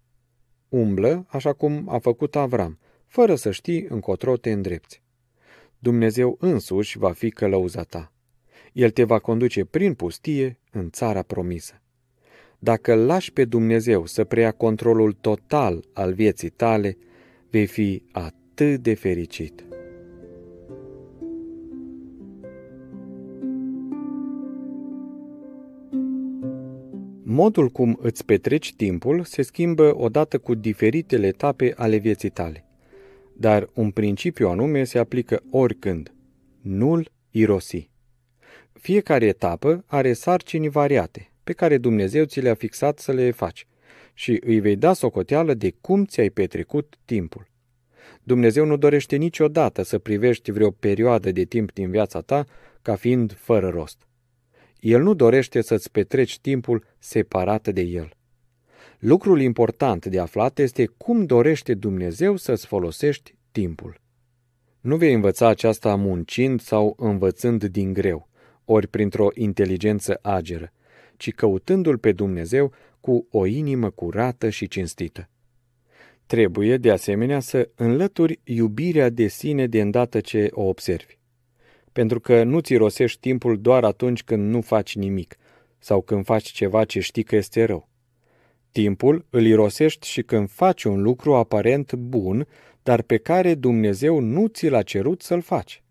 Umblă așa cum a făcut Avram, fără să știi încotro te îndrepți. Dumnezeu însuși va fi călăuza ta. El te va conduce prin pustie în țara promisă. Dacă lași pe Dumnezeu să preia controlul total al vieții tale, vei fi atât de fericit. Modul cum îți petreci timpul se schimbă odată cu diferitele etape ale vieții tale. Dar un principiu anume se aplică oricând. nul irosi. Fiecare etapă are sarcini variate, pe care Dumnezeu ți le-a fixat să le faci și îi vei da socoteală de cum ți-ai petrecut timpul. Dumnezeu nu dorește niciodată să privești vreo perioadă de timp din viața ta ca fiind fără rost. El nu dorește să-ți petreci timpul separat de El. Lucrul important de aflat este cum dorește Dumnezeu să-ți folosești timpul. Nu vei învăța aceasta muncind sau învățând din greu, ori printr-o inteligență ageră, ci căutându-L pe Dumnezeu cu o inimă curată și cinstită. Trebuie, de asemenea, să înlături iubirea de sine de îndată ce o observi. Pentru că nu-ți rosești timpul doar atunci când nu faci nimic sau când faci ceva ce știi că este rău. Timpul îl irosești și când faci un lucru aparent bun, dar pe care Dumnezeu nu ți l-a cerut să-l faci.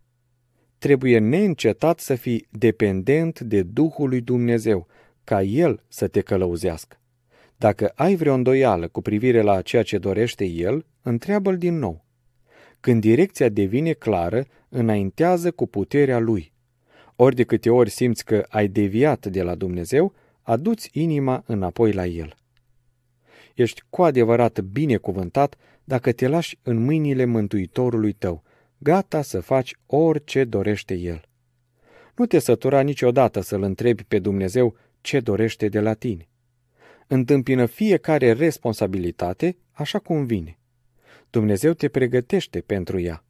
Trebuie neîncetat să fii dependent de Duhul lui Dumnezeu ca El să te călăuzească. Dacă ai vreo îndoială cu privire la ceea ce dorește El, întreabă-L din nou. Când direcția devine clară, înaintează cu puterea Lui. Ori de câte ori simți că ai deviat de la Dumnezeu, aduți inima înapoi la El. Ești cu adevărat binecuvântat dacă te lași în mâinile Mântuitorului tău, gata să faci orice dorește El. Nu te sătura niciodată să-L întrebi pe Dumnezeu ce dorește de la tine. Întâmpină fiecare responsabilitate așa cum vine. Dumnezeu te pregătește pentru ea.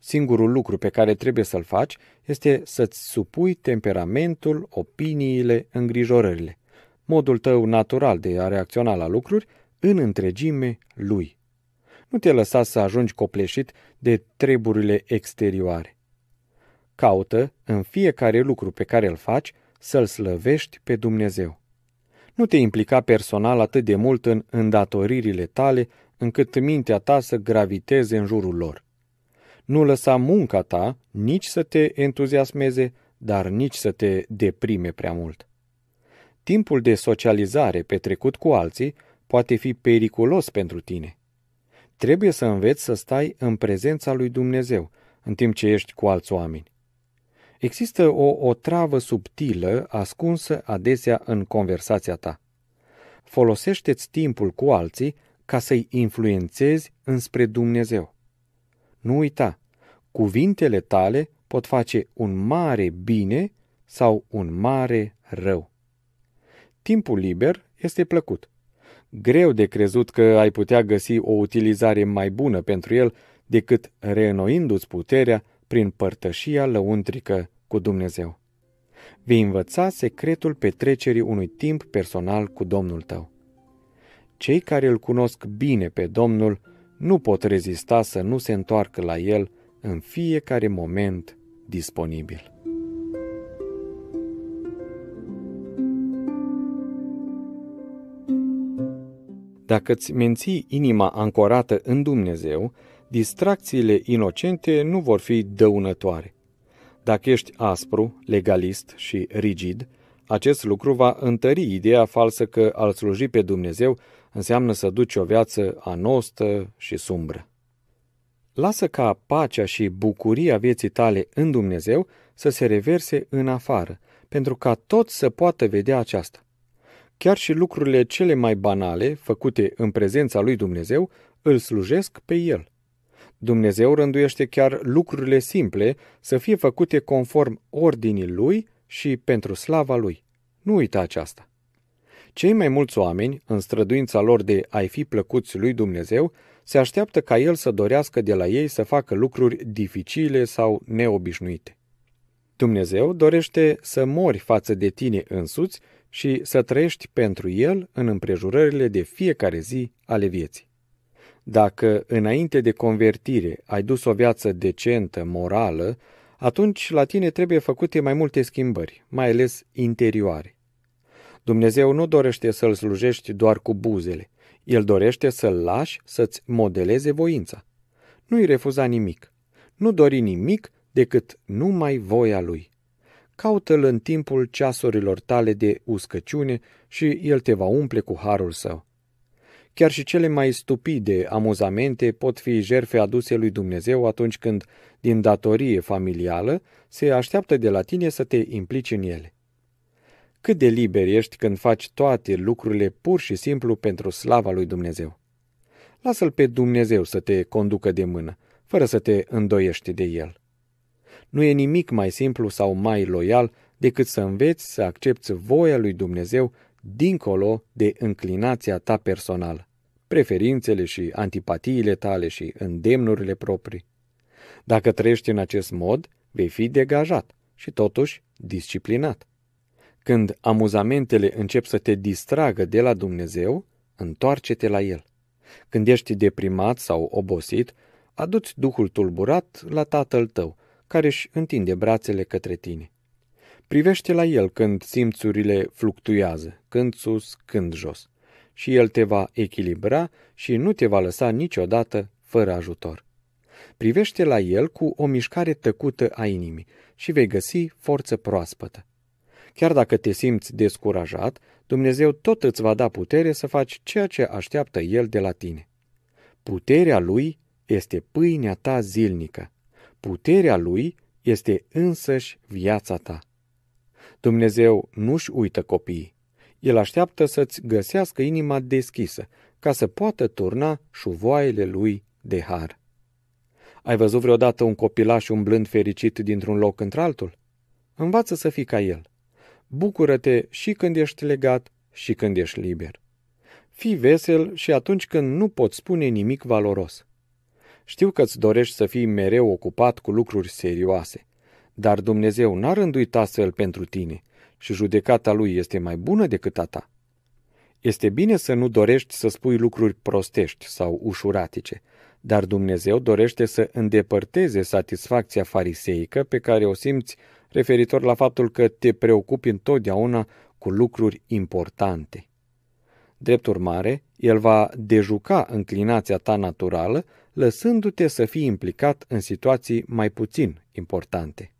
Singurul lucru pe care trebuie să-l faci este să-ți supui temperamentul, opiniile, îngrijorările, modul tău natural de a reacționa la lucruri în întregime lui. Nu te lăsa să ajungi copleșit de treburile exterioare. Caută în fiecare lucru pe care îl faci să-L slăvești pe Dumnezeu. Nu te implica personal atât de mult în îndatoririle tale, încât mintea ta să graviteze în jurul lor. Nu lăsa munca ta nici să te entuziasmeze, dar nici să te deprime prea mult. Timpul de socializare petrecut cu alții poate fi periculos pentru tine. Trebuie să înveți să stai în prezența lui Dumnezeu în timp ce ești cu alți oameni. Există o otravă subtilă ascunsă adesea în conversația ta. Folosește-ți timpul cu alții ca să-i influențezi înspre Dumnezeu. Nu uita, cuvintele tale pot face un mare bine sau un mare rău. Timpul liber este plăcut. Greu de crezut că ai putea găsi o utilizare mai bună pentru el decât reînnoindu-ți puterea prin părtășia lăuntrică cu Dumnezeu. Vei învăța secretul petrecerii unui timp personal cu Domnul tău. Cei care îl cunosc bine pe Domnul nu pot rezista să nu se întoarcă la el în fiecare moment disponibil. Dacă îți menții inima ancorată în Dumnezeu, distracțiile inocente nu vor fi dăunătoare. Dacă ești aspru, legalist și rigid, acest lucru va întări ideea falsă că al sluji pe Dumnezeu înseamnă să duci o viață anostă și sumbră. Lasă ca pacea și bucuria vieții tale în Dumnezeu să se reverse în afară, pentru ca tot să poată vedea aceasta. Chiar și lucrurile cele mai banale, făcute în prezența lui Dumnezeu, îl slujesc pe el. Dumnezeu rânduiește chiar lucrurile simple să fie făcute conform ordinii Lui și pentru slava Lui. Nu uita aceasta. Cei mai mulți oameni, în străduința lor de a-i fi plăcuți lui Dumnezeu, se așteaptă ca El să dorească de la ei să facă lucruri dificile sau neobișnuite. Dumnezeu dorește să mori față de tine însuți și să trăiești pentru El în împrejurările de fiecare zi ale vieții. Dacă înainte de convertire ai dus o viață decentă, morală, atunci la tine trebuie făcute mai multe schimbări, mai ales interioare. Dumnezeu nu dorește să-L slujești doar cu buzele. El dorește să-L lași să-ți modeleze voința. Nu-i refuza nimic. Nu dori nimic decât numai voia Lui. Caută-L în timpul ceasurilor tale de uscăciune și El te va umple cu harul său. Chiar și cele mai stupide amuzamente pot fi jerfe aduse lui Dumnezeu atunci când, din datorie familială, se așteaptă de la tine să te implici în ele. Cât de liber ești când faci toate lucrurile pur și simplu pentru slava lui Dumnezeu. Lasă-L pe Dumnezeu să te conducă de mână, fără să te îndoiești de El. Nu e nimic mai simplu sau mai loial decât să înveți să accepti voia lui Dumnezeu dincolo de înclinația ta personală preferințele și antipatiile tale și îndemnurile proprii. Dacă trăiești în acest mod, vei fi degajat și totuși disciplinat. Când amuzamentele încep să te distragă de la Dumnezeu, întoarce-te la El. Când ești deprimat sau obosit, aduți Duhul tulburat la Tatăl tău, care își întinde brațele către tine. Privește la El când simțurile fluctuează, când sus, când jos și El te va echilibra și nu te va lăsa niciodată fără ajutor. Privește la El cu o mișcare tăcută a inimii și vei găsi forță proaspătă. Chiar dacă te simți descurajat, Dumnezeu tot îți va da putere să faci ceea ce așteaptă El de la tine. Puterea Lui este pâinea ta zilnică. Puterea Lui este însăși viața ta. Dumnezeu nu-și uită copiii. El așteaptă să-ți găsească inima deschisă, ca să poată turna șuvoaiele lui de har. Ai văzut vreodată un copilaș umblând fericit dintr-un loc într-altul? Învață să fii ca el. Bucură-te și când ești legat și când ești liber. Fii vesel și atunci când nu poți spune nimic valoros. Știu că-ți dorești să fii mereu ocupat cu lucruri serioase, dar Dumnezeu n-a rânduit astfel pentru tine – și judecata lui este mai bună decât a ta. Este bine să nu dorești să spui lucruri prostești sau ușuratice, dar Dumnezeu dorește să îndepărteze satisfacția fariseică pe care o simți referitor la faptul că te preocupi întotdeauna cu lucruri importante. Drept urmare, el va dejuca înclinația ta naturală, lăsându-te să fii implicat în situații mai puțin importante.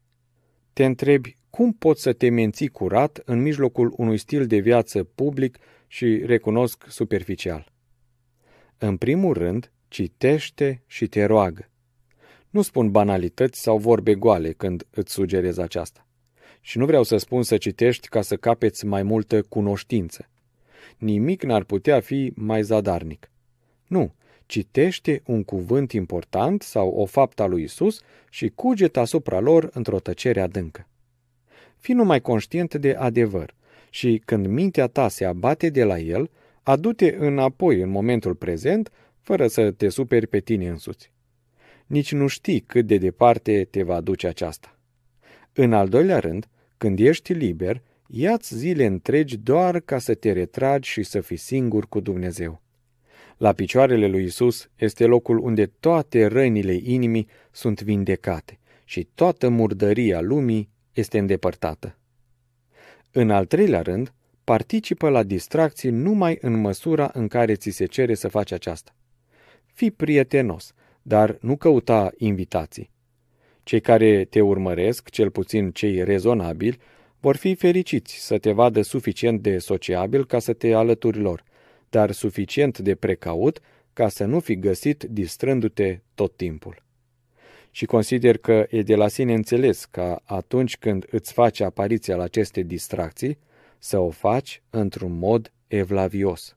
Te întrebi cum poți să te menții curat în mijlocul unui stil de viață public și, recunosc, superficial? În primul rând, citește și te roagă. Nu spun banalități sau vorbe goale când îți sugerez aceasta. Și nu vreau să spun să citești ca să capeți mai multă cunoștință. Nimic n-ar putea fi mai zadarnic. Nu, citește un cuvânt important sau o faptă a lui Isus și cuget asupra lor într-o tăcere adâncă fi numai conștient de adevăr și când mintea ta se abate de la el, adu-te înapoi în momentul prezent, fără să te superi pe tine însuți. Nici nu știi cât de departe te va duce aceasta. În al doilea rând, când ești liber, ia-ți zile întregi doar ca să te retragi și să fii singur cu Dumnezeu. La picioarele lui Isus este locul unde toate rănile inimii sunt vindecate și toată murdăria lumii este îndepărtată. În al treilea rând, participă la distracții numai în măsura în care ți se cere să faci aceasta. Fii prietenos, dar nu căuta invitații. Cei care te urmăresc, cel puțin cei rezonabili, vor fi fericiți să te vadă suficient de sociabil ca să te alături lor, dar suficient de precaut ca să nu fi găsit distrându-te tot timpul și consider că e de la sine înțeles ca atunci când îți faci apariția la aceste distracții, să o faci într-un mod evlavios.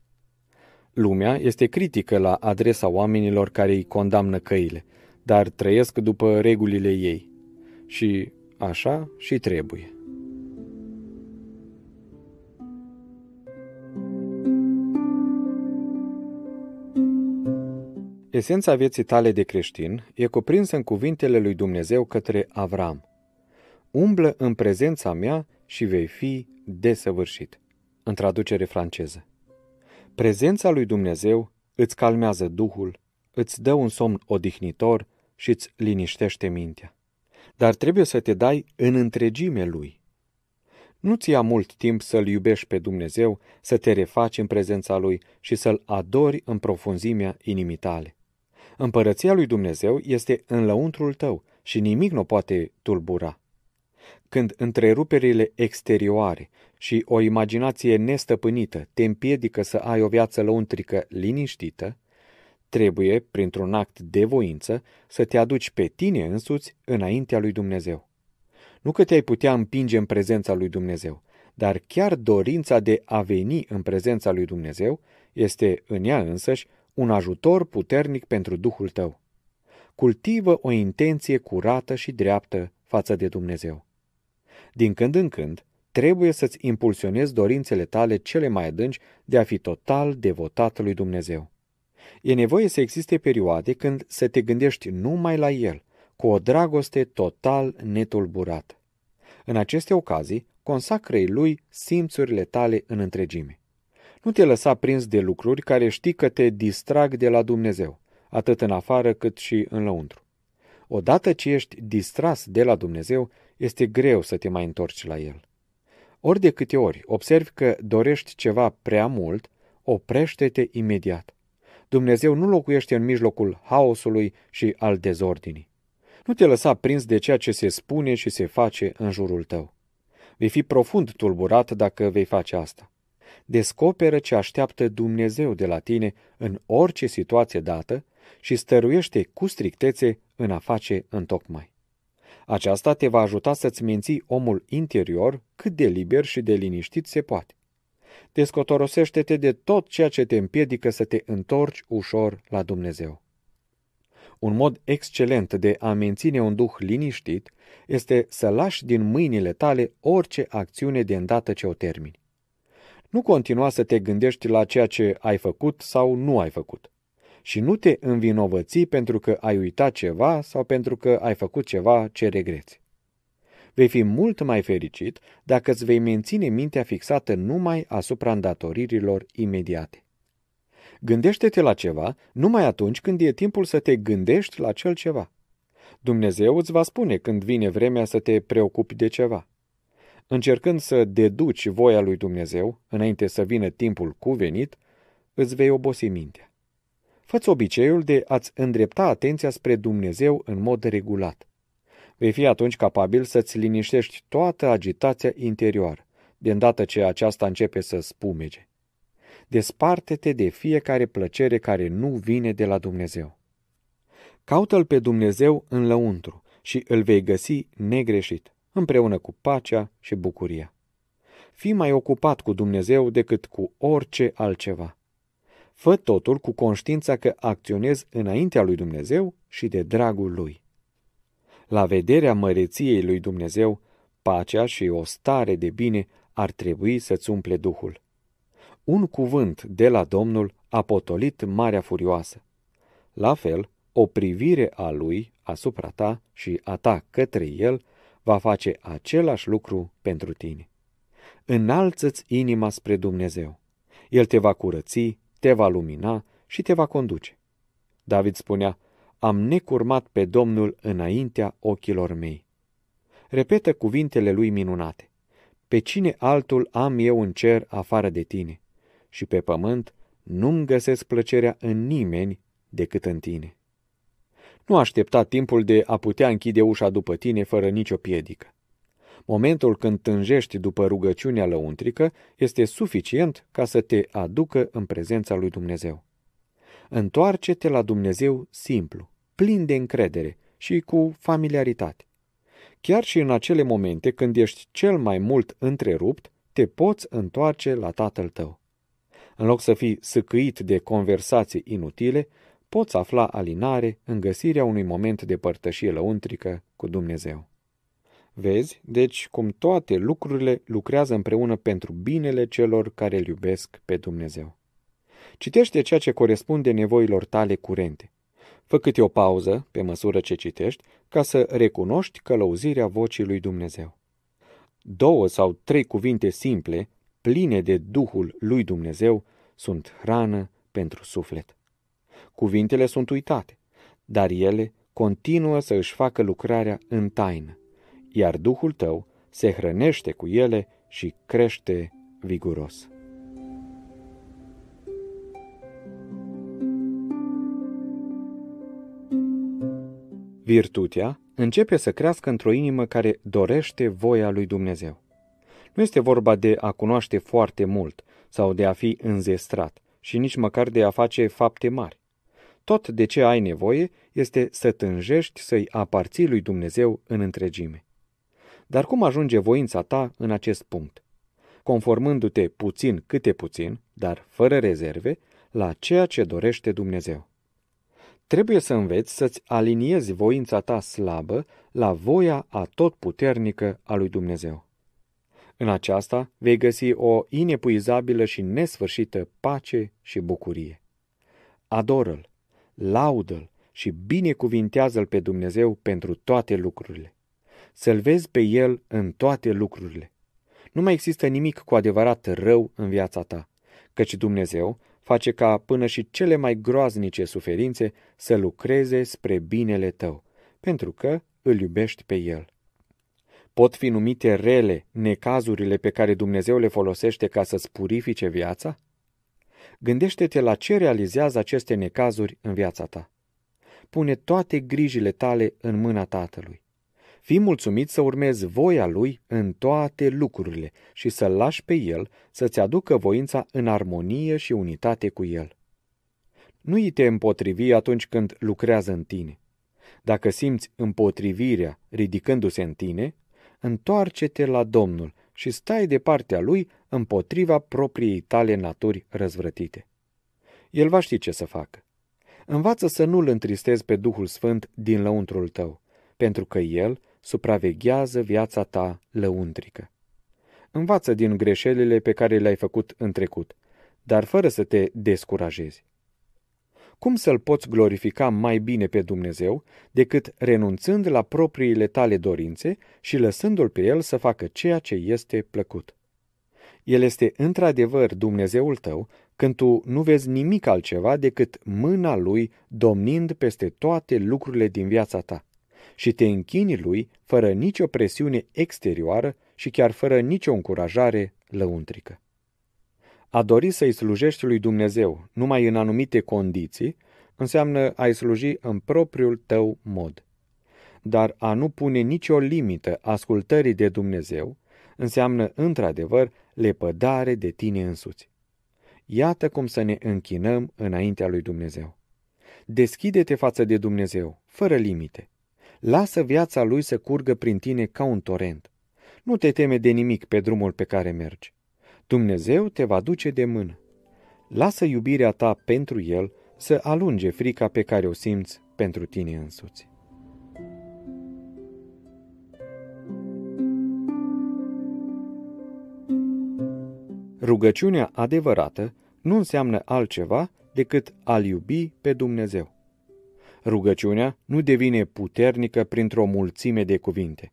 Lumea este critică la adresa oamenilor care îi condamnă căile, dar trăiesc după regulile ei. Și așa și trebuie. Esența vieții tale de creștin e cuprinsă în cuvintele lui Dumnezeu către Avram. Umblă în prezența mea și vei fi desăvârșit. În traducere franceză. Prezența lui Dumnezeu îți calmează duhul, îți dă un somn odihnitor și îți liniștește mintea. Dar trebuie să te dai în întregime lui. Nu-ți ia mult timp să-L iubești pe Dumnezeu, să te refaci în prezența Lui și să-L adori în profunzimea inimii tale. Împărăția lui Dumnezeu este în lăuntrul tău și nimic nu poate tulbura. Când întreruperile exterioare și o imaginație nestăpânită te împiedică să ai o viață lăuntrică liniștită, trebuie, printr-un act de voință, să te aduci pe tine însuți înaintea lui Dumnezeu. Nu că te-ai putea împinge în prezența lui Dumnezeu, dar chiar dorința de a veni în prezența lui Dumnezeu este în ea însăși un ajutor puternic pentru Duhul tău. Cultivă o intenție curată și dreaptă față de Dumnezeu. Din când în când, trebuie să-ți impulsionezi dorințele tale cele mai adânci de a fi total devotat lui Dumnezeu. E nevoie să existe perioade când să te gândești numai la El, cu o dragoste total netulburată. În aceste ocazii, consacrei Lui simțurile tale în întregime. Nu te lăsa prins de lucruri care știi că te distrag de la Dumnezeu, atât în afară cât și în lăuntru. Odată ce ești distras de la Dumnezeu, este greu să te mai întorci la El. Ori de câte ori observi că dorești ceva prea mult, oprește-te imediat. Dumnezeu nu locuiește în mijlocul haosului și al dezordinii. Nu te lăsa prins de ceea ce se spune și se face în jurul tău. Vei fi profund tulburat dacă vei face asta descoperă ce așteaptă Dumnezeu de la tine în orice situație dată și stăruiește cu strictețe în a face întocmai. Aceasta te va ajuta să-ți menții omul interior cât de liber și de liniștit se poate. Descotorosește-te de tot ceea ce te împiedică să te întorci ușor la Dumnezeu. Un mod excelent de a menține un duh liniștit este să lași din mâinile tale orice acțiune de îndată ce o termini. Nu continua să te gândești la ceea ce ai făcut sau nu ai făcut. Și nu te învinovăți pentru că ai uitat ceva sau pentru că ai făcut ceva ce regreți. Vei fi mult mai fericit dacă îți vei menține mintea fixată numai asupra îndatoririlor imediate. Gândește-te la ceva numai atunci când e timpul să te gândești la cel ceva. Dumnezeu îți va spune când vine vremea să te preocupi de ceva. Încercând să deduci voia lui Dumnezeu, înainte să vină timpul cuvenit, îți vei obosi mintea. Fă-ți obiceiul de a-ți îndrepta atenția spre Dumnezeu în mod regulat. Vei fi atunci capabil să-ți liniștești toată agitația interioară, de îndată ce aceasta începe să spumege. Desparte-te de fiecare plăcere care nu vine de la Dumnezeu. Caută-L pe Dumnezeu în lăuntru și îl vei găsi negreșit împreună cu pacea și bucuria. Fii mai ocupat cu Dumnezeu decât cu orice altceva. Fă totul cu conștiința că acționezi înaintea lui Dumnezeu și de dragul lui. La vederea măreției lui Dumnezeu, pacea și o stare de bine ar trebui să-ți umple Duhul. Un cuvânt de la Domnul a potolit marea furioasă. La fel, o privire a lui asupra ta și a ta către el va face același lucru pentru tine. Înalță-ți inima spre Dumnezeu. El te va curăți, te va lumina și te va conduce. David spunea, am necurmat pe Domnul înaintea ochilor mei. Repetă cuvintele lui minunate. Pe cine altul am eu în cer afară de tine? Și pe pământ nu-mi găsesc plăcerea în nimeni decât în tine. Nu aștepta timpul de a putea închide ușa după tine fără nicio piedică. Momentul când tânjești după rugăciunea lăuntrică este suficient ca să te aducă în prezența lui Dumnezeu. Întoarce-te la Dumnezeu simplu, plin de încredere și cu familiaritate. Chiar și în acele momente când ești cel mai mult întrerupt, te poți întoarce la tatăl tău. În loc să fii săcăit de conversații inutile, poți afla alinare în găsirea unui moment de părtășie lăuntrică cu Dumnezeu. Vezi, deci, cum toate lucrurile lucrează împreună pentru binele celor care îl iubesc pe Dumnezeu. Citește ceea ce corespunde nevoilor tale curente. Fă câte o pauză, pe măsură ce citești, ca să recunoști călăuzirea vocii lui Dumnezeu. Două sau trei cuvinte simple, pline de Duhul lui Dumnezeu, sunt hrană pentru suflet. Cuvintele sunt uitate, dar ele continuă să își facă lucrarea în taină, iar Duhul tău se hrănește cu ele și crește viguros. Virtutea începe să crească într-o inimă care dorește voia lui Dumnezeu. Nu este vorba de a cunoaște foarte mult sau de a fi înzestrat și nici măcar de a face fapte mari, tot de ce ai nevoie este să tânjești să-i aparții lui Dumnezeu în întregime. Dar cum ajunge voința ta în acest punct? Conformându-te puțin câte puțin, dar fără rezerve, la ceea ce dorește Dumnezeu. Trebuie să înveți să-ți aliniezi voința ta slabă la voia atotputernică a lui Dumnezeu. În aceasta vei găsi o inepuizabilă și nesfârșită pace și bucurie. Adoră-L, laudă-L și binecuvintează-L pe Dumnezeu pentru toate lucrurile. Să-L vezi pe El în toate lucrurile. Nu mai există nimic cu adevărat rău în viața ta, căci Dumnezeu face ca până și cele mai groaznice suferințe să lucreze spre binele tău, pentru că îl iubești pe El. Pot fi numite rele necazurile pe care Dumnezeu le folosește ca să-ți purifice viața? Gândește-te la ce realizează aceste necazuri în viața ta. Pune toate grijile tale în mâna Tatălui. Fii mulțumit să urmezi voia Lui în toate lucrurile și să-L lași pe El să-ți aducă voința în armonie și unitate cu El. Nu îi te împotrivi atunci când lucrează în tine. Dacă simți împotrivirea ridicându-se în tine, întoarce-te la Domnul și stai de partea Lui împotriva propriei tale naturi răzvrătite. El va ști ce să facă. Învață să nu-L întristezi pe Duhul Sfânt din lăuntrul tău, pentru că El supraveghează viața ta lăuntrică. Învață din greșelile pe care le-ai făcut în trecut, dar fără să te descurajezi. Cum să-L poți glorifica mai bine pe Dumnezeu decât renunțând la propriile tale dorințe și lăsându-L pe El să facă ceea ce este plăcut? El este într-adevăr Dumnezeul tău când tu nu vezi nimic altceva decât mâna lui domnind peste toate lucrurile din viața ta și te închini lui fără nicio presiune exterioară și chiar fără nicio încurajare lăuntrică. A dori să-i slujești lui Dumnezeu numai în anumite condiții înseamnă a-i sluji în propriul tău mod. Dar a nu pune nicio limită ascultării de Dumnezeu înseamnă, într-adevăr, lepădare de tine însuți. Iată cum să ne închinăm înaintea lui Dumnezeu. Deschide-te față de Dumnezeu, fără limite. Lasă viața lui să curgă prin tine ca un torent. Nu te teme de nimic pe drumul pe care mergi. Dumnezeu te va duce de mână. Lasă iubirea ta pentru el să alunge frica pe care o simți pentru tine însuți. Rugăciunea adevărată nu înseamnă altceva decât a-L iubi pe Dumnezeu. Rugăciunea nu devine puternică printr-o mulțime de cuvinte,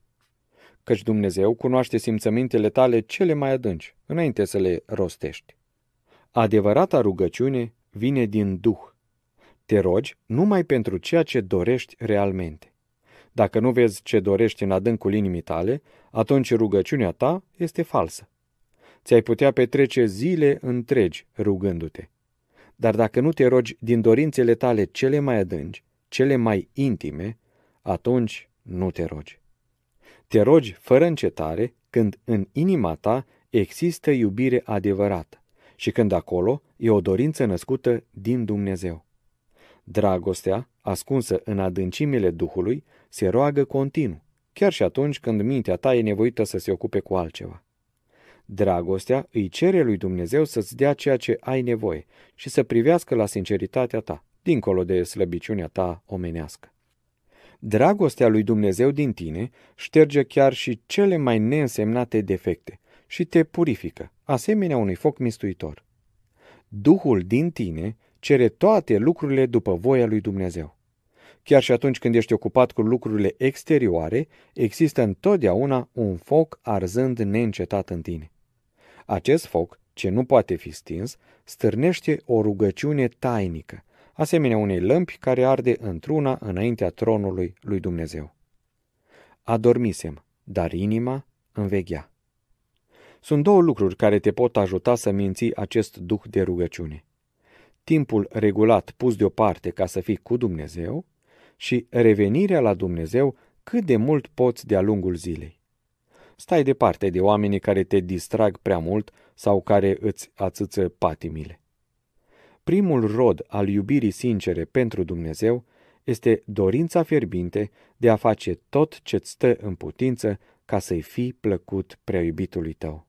căci Dumnezeu cunoaște simțămintele tale cele mai adânci, înainte să le rostești. Adevărata rugăciune vine din Duh. Te rogi numai pentru ceea ce dorești realmente. Dacă nu vezi ce dorești în adâncul inimii tale, atunci rugăciunea ta este falsă. Ți-ai putea petrece zile întregi rugându-te. Dar dacă nu te rogi din dorințele tale cele mai adânci, cele mai intime, atunci nu te rogi. Te rogi fără încetare când în inima ta există iubire adevărată și când acolo e o dorință născută din Dumnezeu. Dragostea, ascunsă în adâncimile Duhului, se roagă continuu, chiar și atunci când mintea ta e nevoită să se ocupe cu altceva. Dragostea îi cere lui Dumnezeu să-ți dea ceea ce ai nevoie și să privească la sinceritatea ta, dincolo de slăbiciunea ta omenească. Dragostea lui Dumnezeu din tine șterge chiar și cele mai neînsemnate defecte și te purifică, asemenea unui foc mistuitor. Duhul din tine cere toate lucrurile după voia lui Dumnezeu. Chiar și atunci când ești ocupat cu lucrurile exterioare, există întotdeauna un foc arzând neîncetat în tine. Acest foc, ce nu poate fi stins, stârnește o rugăciune tainică, asemenea unei lămpi care arde într-una înaintea tronului lui Dumnezeu. Adormisem, dar inima înveghea. Sunt două lucruri care te pot ajuta să minții acest duh de rugăciune. Timpul regulat pus deoparte ca să fii cu Dumnezeu și revenirea la Dumnezeu cât de mult poți de-a lungul zilei. Stai departe de oamenii care te distrag prea mult sau care îți ațâță patimile. Primul rod al iubirii sincere pentru Dumnezeu este dorința fierbinte de a face tot ce-ți stă în putință ca să-i fii plăcut prea iubitului tău.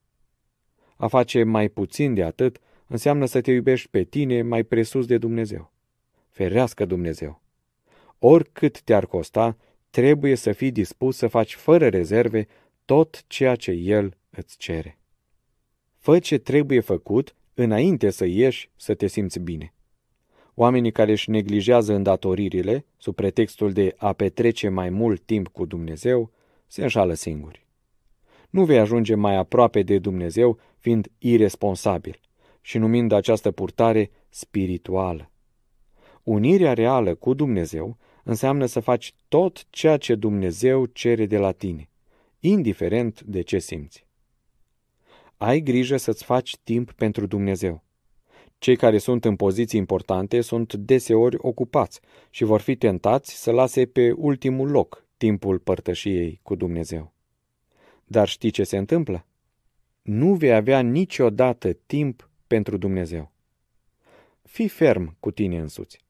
A face mai puțin de atât înseamnă să te iubești pe tine mai presus de Dumnezeu. Ferească Dumnezeu! Oricât te-ar costa, trebuie să fii dispus să faci fără rezerve tot ceea ce El îți cere. Fă ce trebuie făcut înainte să ieși să te simți bine. Oamenii care își neglijează îndatoririle, sub pretextul de a petrece mai mult timp cu Dumnezeu, se înșală singuri. Nu vei ajunge mai aproape de Dumnezeu fiind irresponsabil și numind această purtare spirituală. Unirea reală cu Dumnezeu înseamnă să faci tot ceea ce Dumnezeu cere de la tine, indiferent de ce simți. Ai grijă să-ți faci timp pentru Dumnezeu. Cei care sunt în poziții importante sunt deseori ocupați și vor fi tentați să lase pe ultimul loc timpul părtășiei cu Dumnezeu. Dar știi ce se întâmplă? Nu vei avea niciodată timp pentru Dumnezeu. Fii ferm cu tine însuți.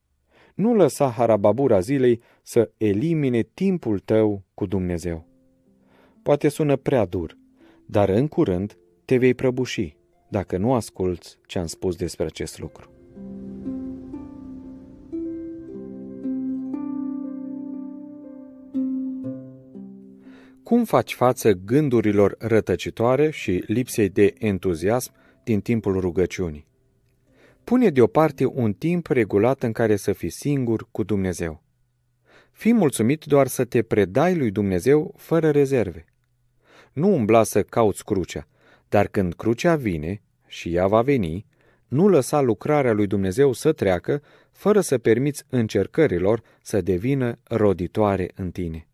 Nu lăsa harababura zilei să elimine timpul tău cu Dumnezeu. Poate sună prea dur, dar în curând te vei prăbuși dacă nu asculți ce am spus despre acest lucru. Cum faci față gândurilor rătăcitoare și lipsei de entuziasm din timpul rugăciunii? Pune deoparte un timp regulat în care să fii singur cu Dumnezeu. Fii mulțumit doar să te predai lui Dumnezeu fără rezerve nu umbla să cauți crucea, dar când crucea vine, și ea va veni, nu lăsa lucrarea lui Dumnezeu să treacă fără să permiți încercărilor să devină roditoare în tine.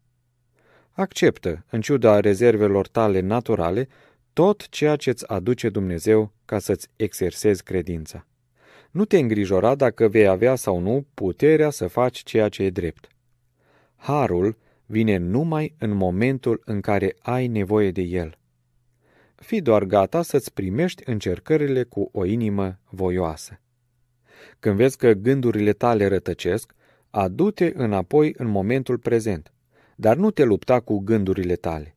Acceptă, în ciuda rezervelor tale naturale, tot ceea ce îți aduce Dumnezeu ca să-ți exersezi credința. Nu te îngrijora dacă vei avea sau nu puterea să faci ceea ce e drept. Harul vine numai în momentul în care ai nevoie de el. Fii doar gata să-ți primești încercările cu o inimă voioasă. Când vezi că gândurile tale rătăcesc, adu-te înapoi în momentul prezent, dar nu te lupta cu gândurile tale.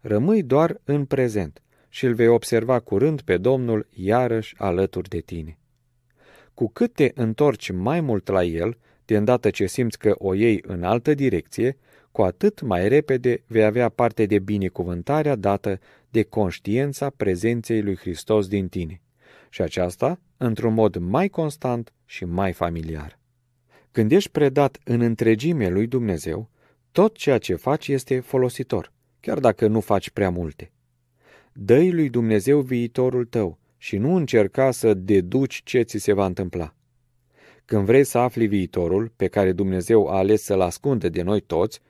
Rămâi doar în prezent și îl vei observa curând pe Domnul iarăși alături de tine. Cu cât te întorci mai mult la el, de îndată ce simți că o iei în altă direcție, cu atât mai repede vei avea parte de binecuvântarea dată de conștiința prezenței lui Hristos din tine. Și aceasta într-un mod mai constant și mai familiar. Când ești predat în întregime lui Dumnezeu, tot ceea ce faci este folositor, chiar dacă nu faci prea multe. dă lui Dumnezeu viitorul tău și nu încerca să deduci ce ți se va întâmpla. Când vrei să afli viitorul pe care Dumnezeu a ales să-l ascundă de noi toți,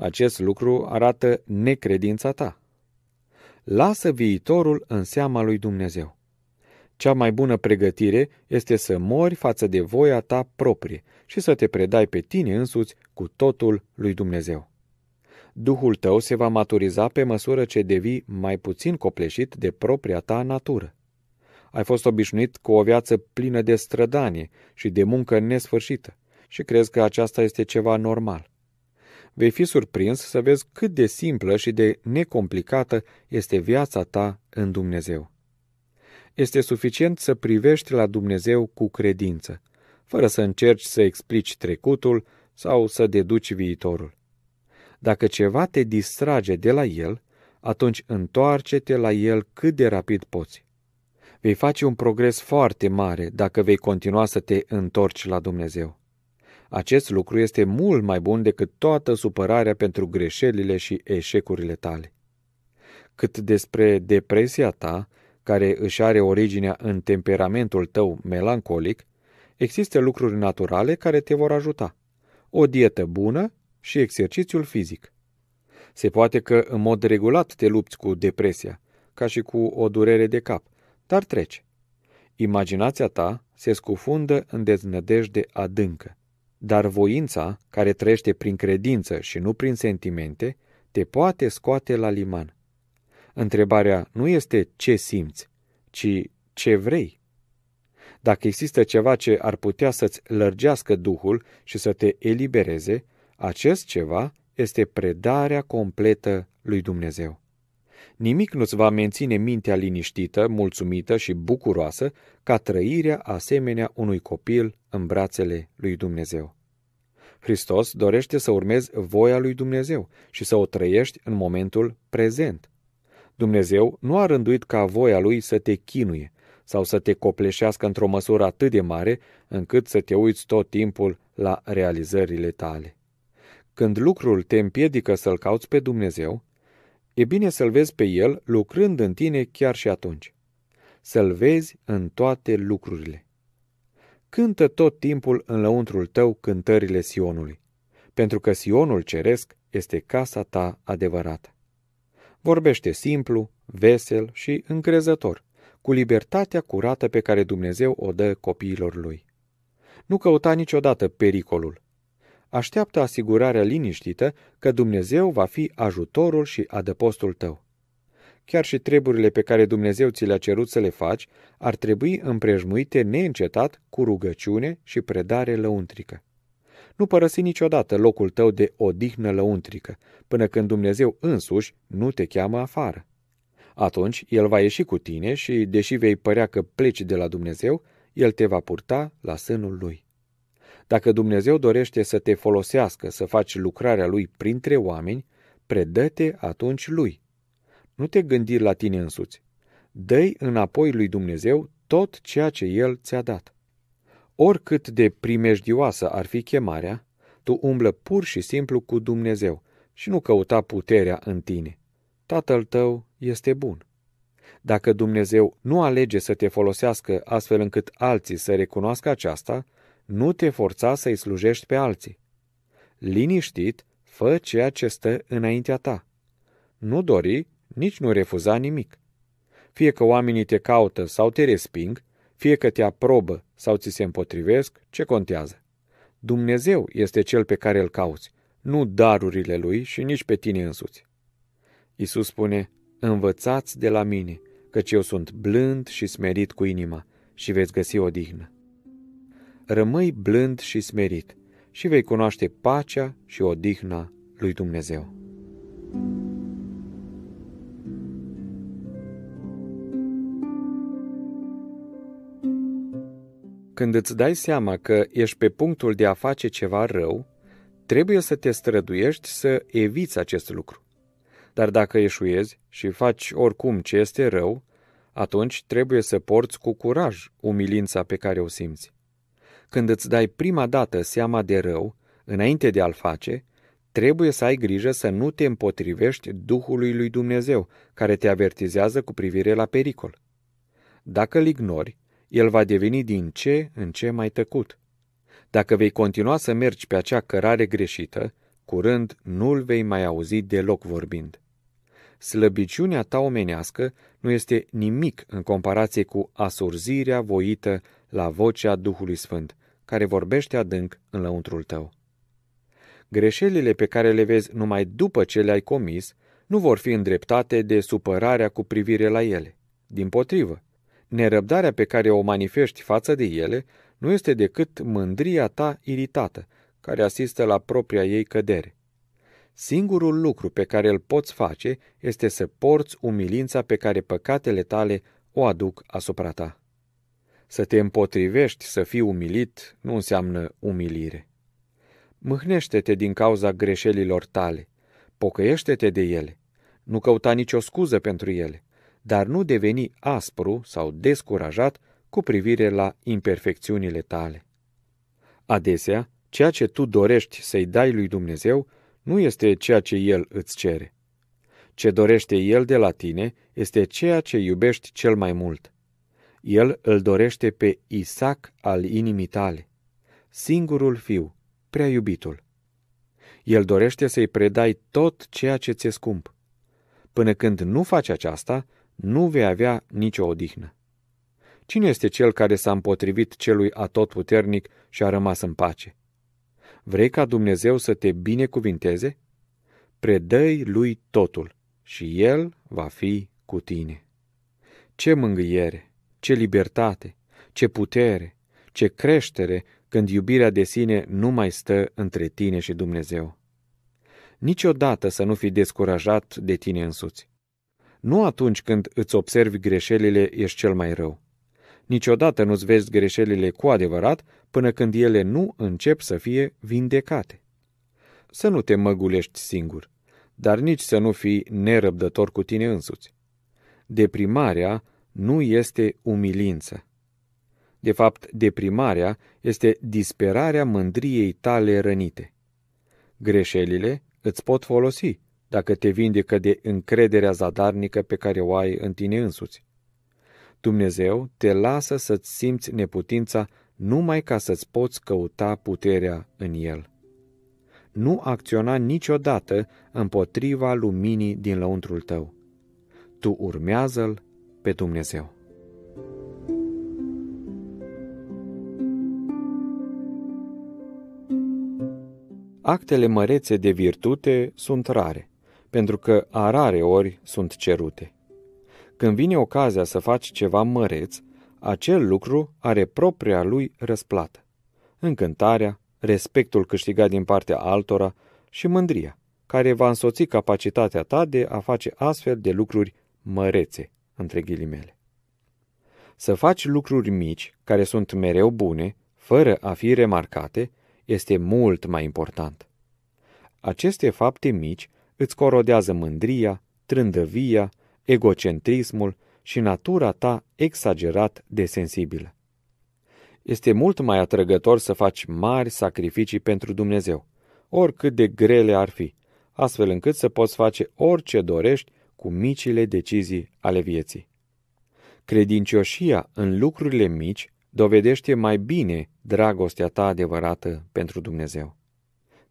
acest lucru arată necredința ta. Lasă viitorul în seama lui Dumnezeu. Cea mai bună pregătire este să mori față de voia ta proprie și să te predai pe tine însuți cu totul lui Dumnezeu. Duhul tău se va maturiza pe măsură ce devii mai puțin copleșit de propria ta natură. Ai fost obișnuit cu o viață plină de strădanie și de muncă nesfârșită și crezi că aceasta este ceva normal vei fi surprins să vezi cât de simplă și de necomplicată este viața ta în Dumnezeu. Este suficient să privești la Dumnezeu cu credință, fără să încerci să explici trecutul sau să deduci viitorul. Dacă ceva te distrage de la El, atunci întoarce-te la El cât de rapid poți. Vei face un progres foarte mare dacă vei continua să te întorci la Dumnezeu. Acest lucru este mult mai bun decât toată supărarea pentru greșelile și eșecurile tale. Cât despre depresia ta, care își are originea în temperamentul tău melancolic, există lucruri naturale care te vor ajuta. O dietă bună și exercițiul fizic. Se poate că în mod regulat te lupți cu depresia, ca și cu o durere de cap, dar treci. Imaginația ta se scufundă în deznădejde adâncă dar voința, care trăiește prin credință și nu prin sentimente, te poate scoate la liman. Întrebarea nu este ce simți, ci ce vrei. Dacă există ceva ce ar putea să-ți lărgească Duhul și să te elibereze, acest ceva este predarea completă lui Dumnezeu. Nimic nu-ți va menține mintea liniștită, mulțumită și bucuroasă ca trăirea asemenea unui copil în brațele lui Dumnezeu. Hristos dorește să urmezi voia lui Dumnezeu și să o trăiești în momentul prezent. Dumnezeu nu a rânduit ca voia lui să te chinuie sau să te copleșească într-o măsură atât de mare încât să te uiți tot timpul la realizările tale. Când lucrul te împiedică să-L cauți pe Dumnezeu, E bine să-L vezi pe El lucrând în tine chiar și atunci. Să-L vezi în toate lucrurile. Cântă tot timpul în lăuntrul tău cântările Sionului, pentru că Sionul ceresc este casa ta adevărată. Vorbește simplu, vesel și încrezător, cu libertatea curată pe care Dumnezeu o dă copiilor lui. Nu căuta niciodată pericolul, așteaptă asigurarea liniștită că Dumnezeu va fi ajutorul și adăpostul tău. Chiar și treburile pe care Dumnezeu ți le-a cerut să le faci ar trebui împrejmuite neîncetat cu rugăciune și predare lăuntrică. Nu părăsi niciodată locul tău de odihnă lăuntrică, până când Dumnezeu însuși nu te cheamă afară. Atunci El va ieși cu tine și, deși vei părea că pleci de la Dumnezeu, El te va purta la sânul Lui. Dacă Dumnezeu dorește să te folosească, să faci lucrarea Lui printre oameni, predă-te atunci Lui. Nu te gândi la tine însuți. Dă-i înapoi lui Dumnezeu tot ceea ce El ți-a dat. Oricât de primejdioasă ar fi chemarea, tu umblă pur și simplu cu Dumnezeu și nu căuta puterea în tine. Tatăl tău este bun. Dacă Dumnezeu nu alege să te folosească astfel încât alții să recunoască aceasta, nu te forța să-i slujești pe alții. Liniștit, fă ceea ce stă înaintea ta. Nu dori, nici nu refuza nimic. Fie că oamenii te caută sau te resping, fie că te aprobă sau ți se împotrivesc, ce contează? Dumnezeu este cel pe care îl cauți, nu darurile lui și nici pe tine însuți. Isus spune, învățați de la mine, căci eu sunt blând și smerit cu inima și veți găsi odihnă rămâi blând și smerit și vei cunoaște pacea și odihna lui Dumnezeu. Când îți dai seama că ești pe punctul de a face ceva rău, trebuie să te străduiești să eviți acest lucru. Dar dacă eșuezi și faci oricum ce este rău, atunci trebuie să porți cu curaj umilința pe care o simți. Când îți dai prima dată seama de rău, înainte de a-l face, trebuie să ai grijă să nu te împotrivești Duhului lui Dumnezeu, care te avertizează cu privire la pericol. Dacă îl ignori, el va deveni din ce în ce mai tăcut. Dacă vei continua să mergi pe acea cărare greșită, curând nu-l vei mai auzi deloc vorbind. Slăbiciunea ta omenească nu este nimic în comparație cu asurzirea voită la vocea Duhului Sfânt, care vorbește adânc în lăuntrul tău. Greșelile pe care le vezi numai după ce le-ai comis nu vor fi îndreptate de supărarea cu privire la ele. Din potrivă, nerăbdarea pe care o manifesti față de ele nu este decât mândria ta iritată, care asistă la propria ei cădere. Singurul lucru pe care îl poți face este să porți umilința pe care păcatele tale o aduc asupra ta. Să te împotrivești, să fii umilit, nu înseamnă umilire. Mâhnește-te din cauza greșelilor tale, pocăiește-te de ele, nu căuta nicio scuză pentru ele, dar nu deveni aspru sau descurajat cu privire la imperfecțiunile tale. Adesea, ceea ce tu dorești să-i dai lui Dumnezeu nu este ceea ce El îți cere. Ce dorește El de la tine este ceea ce iubești cel mai mult – el îl dorește pe Isaac al inimii tale, singurul fiu, prea iubitul. El dorește să-i predai tot ceea ce ți-e scump. Până când nu faci aceasta, nu vei avea nicio odihnă. Cine este cel care s-a împotrivit celui atotputernic și a rămas în pace? Vrei ca Dumnezeu să te binecuvinteze? Predăi lui totul și el va fi cu tine. Ce mângâiere! ce libertate, ce putere, ce creștere când iubirea de sine nu mai stă între tine și Dumnezeu. Niciodată să nu fii descurajat de tine însuți. Nu atunci când îți observi greșelile ești cel mai rău. Niciodată nu-ți vezi greșelile cu adevărat până când ele nu încep să fie vindecate. Să nu te măgulești singur, dar nici să nu fii nerăbdător cu tine însuți. Deprimarea nu este umilință. De fapt, deprimarea este disperarea mândriei tale rănite. Greșelile îți pot folosi dacă te vindecă de încrederea zadarnică pe care o ai în tine însuți. Dumnezeu te lasă să-ți simți neputința numai ca să-ți poți căuta puterea în El. Nu acționa niciodată împotriva luminii din lăuntrul tău. Tu urmează-L pe Dumnezeu. Actele mărețe de virtute sunt rare, pentru că a rare ori sunt cerute. Când vine ocazia să faci ceva măreț, acel lucru are propria lui răsplată. Încântarea, respectul câștigat din partea altora și mândria, care va însoți capacitatea ta de a face astfel de lucruri mărețe între ghilimele. Să faci lucruri mici, care sunt mereu bune, fără a fi remarcate, este mult mai important. Aceste fapte mici îți corodează mândria, trândăvia, egocentrismul și natura ta exagerat de sensibilă. Este mult mai atrăgător să faci mari sacrificii pentru Dumnezeu, oricât de grele ar fi, astfel încât să poți face orice dorești cu micile decizii ale vieții. Credincioșia în lucrurile mici dovedește mai bine dragostea ta adevărată pentru Dumnezeu.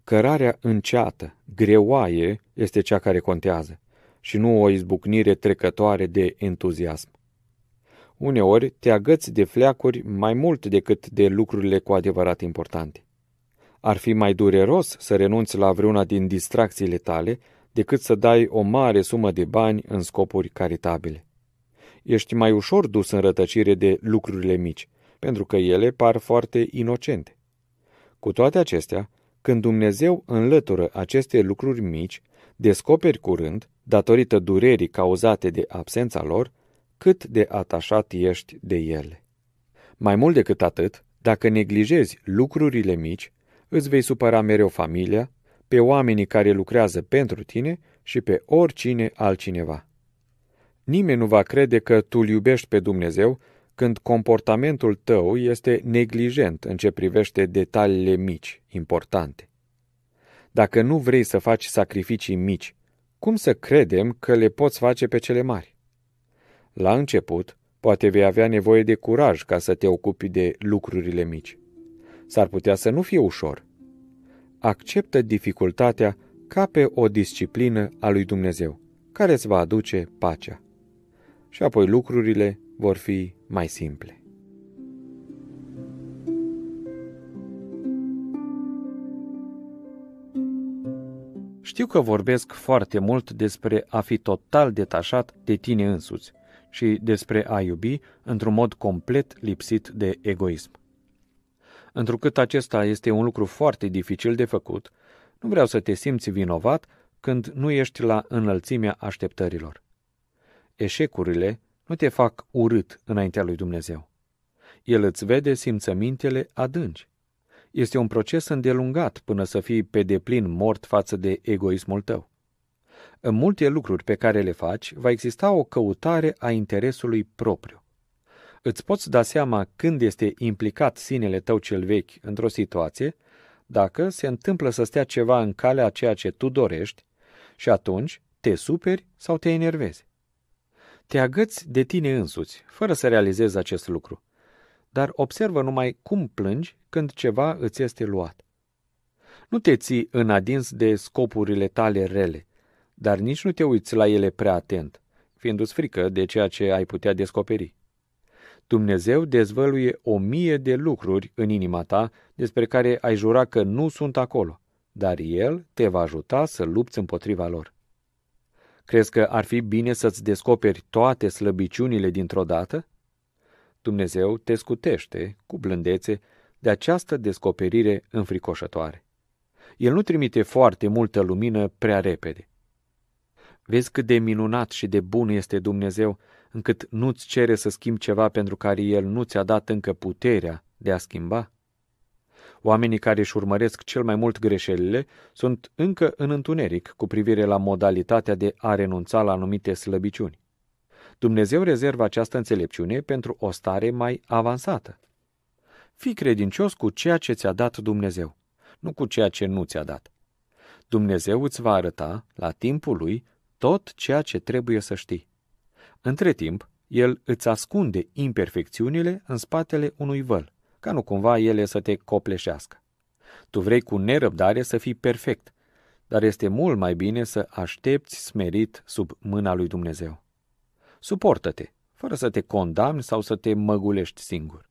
Cărarea înceată, greoaie, este cea care contează și nu o izbucnire trecătoare de entuziasm. Uneori te agăți de fleacuri mai mult decât de lucrurile cu adevărat importante. Ar fi mai dureros să renunți la vreuna din distracțiile tale decât să dai o mare sumă de bani în scopuri caritabile. Ești mai ușor dus în rătăcire de lucrurile mici, pentru că ele par foarte inocente. Cu toate acestea, când Dumnezeu înlătură aceste lucruri mici, descoperi curând, datorită durerii cauzate de absența lor, cât de atașat ești de ele. Mai mult decât atât, dacă neglijezi lucrurile mici, îți vei supăra mereu familia, pe oamenii care lucrează pentru tine și pe oricine altcineva. Nimeni nu va crede că tu îl iubești pe Dumnezeu când comportamentul tău este neglijent în ce privește detaliile mici, importante. Dacă nu vrei să faci sacrificii mici, cum să credem că le poți face pe cele mari? La început, poate vei avea nevoie de curaj ca să te ocupi de lucrurile mici. S-ar putea să nu fie ușor, acceptă dificultatea ca pe o disciplină a lui Dumnezeu, care îți va aduce pacea. Și apoi lucrurile vor fi mai simple. Știu că vorbesc foarte mult despre a fi total detașat de tine însuți și despre a iubi într-un mod complet lipsit de egoism întrucât acesta este un lucru foarte dificil de făcut, nu vreau să te simți vinovat când nu ești la înălțimea așteptărilor. Eșecurile nu te fac urât înaintea lui Dumnezeu. El îți vede simțămintele adânci. Este un proces îndelungat până să fii pe deplin mort față de egoismul tău. În multe lucruri pe care le faci, va exista o căutare a interesului propriu. Îți poți da seama când este implicat sinele tău cel vechi într-o situație, dacă se întâmplă să stea ceva în calea a ceea ce tu dorești și atunci te superi sau te enervezi. Te agăți de tine însuți, fără să realizezi acest lucru, dar observă numai cum plângi când ceva îți este luat. Nu te ții în adins de scopurile tale rele, dar nici nu te uiți la ele prea atent, fiindu-ți frică de ceea ce ai putea descoperi. Dumnezeu dezvăluie o mie de lucruri în inima ta despre care ai jura că nu sunt acolo, dar El te va ajuta să lupți împotriva lor. Crezi că ar fi bine să-ți descoperi toate slăbiciunile dintr-o dată? Dumnezeu te scutește cu blândețe de această descoperire înfricoșătoare. El nu trimite foarte multă lumină prea repede. Vezi cât de minunat și de bun este Dumnezeu încât nu-ți cere să schimbi ceva pentru care El nu ți-a dat încă puterea de a schimba? Oamenii care își urmăresc cel mai mult greșelile sunt încă în întuneric cu privire la modalitatea de a renunța la anumite slăbiciuni. Dumnezeu rezervă această înțelepciune pentru o stare mai avansată. Fii credincios cu ceea ce ți-a dat Dumnezeu, nu cu ceea ce nu ți-a dat. Dumnezeu îți va arăta, la timpul lui, tot ceea ce trebuie să știi. Între timp, el îți ascunde imperfecțiunile în spatele unui văl, ca nu cumva ele să te copleșească. Tu vrei cu nerăbdare să fii perfect, dar este mult mai bine să aștepți smerit sub mâna lui Dumnezeu. Suportă-te, fără să te condamni sau să te măgulești singur.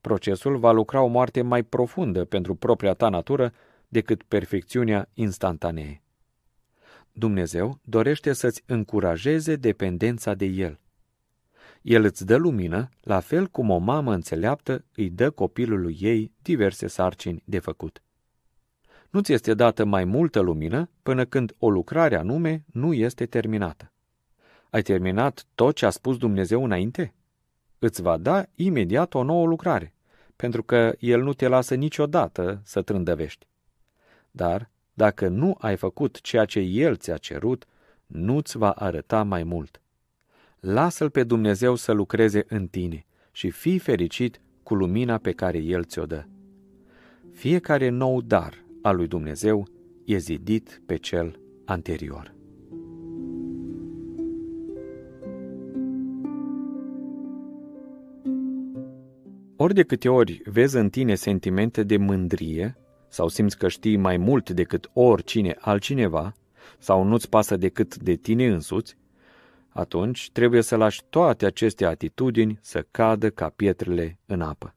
Procesul va lucra o moarte mai profundă pentru propria ta natură decât perfecțiunea instantanee. Dumnezeu dorește să-ți încurajeze dependența de El. El îți dă lumină, la fel cum o mamă înțeleaptă îi dă copilului ei diverse sarcini de făcut. Nu ți este dată mai multă lumină până când o lucrare anume nu este terminată. Ai terminat tot ce a spus Dumnezeu înainte? Îți va da imediat o nouă lucrare, pentru că El nu te lasă niciodată să trândăvești. Dar dacă nu ai făcut ceea ce El ți-a cerut, nu-ți va arăta mai mult. Lasă-L pe Dumnezeu să lucreze în tine și fii fericit cu lumina pe care El ți-o dă. Fiecare nou dar al lui Dumnezeu e zidit pe cel anterior. Ori de câte ori vezi în tine sentimente de mândrie, sau simți că știi mai mult decât oricine altcineva, sau nu-ți pasă decât de tine însuți, atunci trebuie să lași toate aceste atitudini să cadă ca pietrele în apă.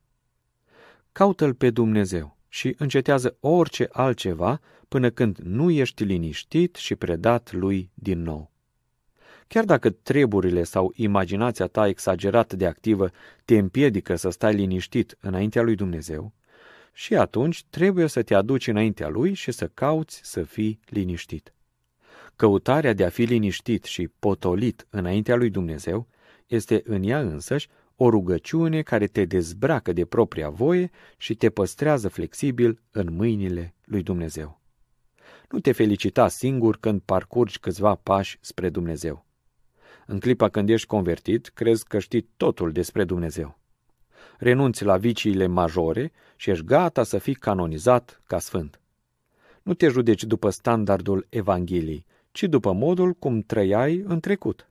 Caută-L pe Dumnezeu și încetează orice altceva până când nu ești liniștit și predat Lui din nou. Chiar dacă treburile sau imaginația ta exagerată de activă te împiedică să stai liniștit înaintea lui Dumnezeu, și atunci trebuie să te aduci înaintea lui și să cauți să fii liniștit. Căutarea de a fi liniștit și potolit înaintea lui Dumnezeu este în ea însăși o rugăciune care te dezbracă de propria voie și te păstrează flexibil în mâinile lui Dumnezeu. Nu te felicita singur când parcurgi câțiva pași spre Dumnezeu. În clipa când ești convertit, crezi că știi totul despre Dumnezeu renunți la viciile majore și ești gata să fii canonizat ca sfânt. Nu te judeci după standardul Evangheliei, ci după modul cum trăiai în trecut.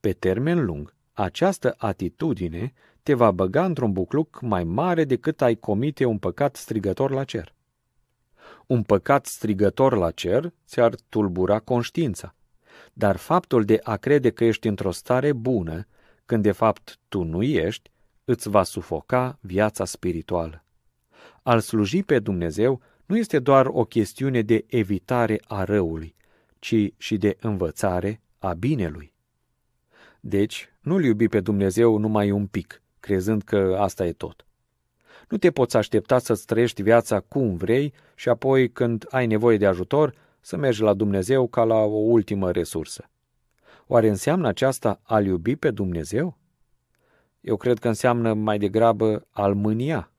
Pe termen lung, această atitudine te va băga într-un bucluc mai mare decât ai comite un păcat strigător la cer. Un păcat strigător la cer ți-ar tulbura conștiința, dar faptul de a crede că ești într-o stare bună, când de fapt tu nu ești, îți va sufoca viața spirituală. Al sluji pe Dumnezeu nu este doar o chestiune de evitare a răului, ci și de învățare a binelui. Deci, nu-L iubi pe Dumnezeu numai un pic, crezând că asta e tot. Nu te poți aștepta să-ți trăiești viața cum vrei și apoi, când ai nevoie de ajutor, să mergi la Dumnezeu ca la o ultimă resursă. Oare înseamnă aceasta a iubi pe Dumnezeu? eu cred că înseamnă mai degrabă al mânia.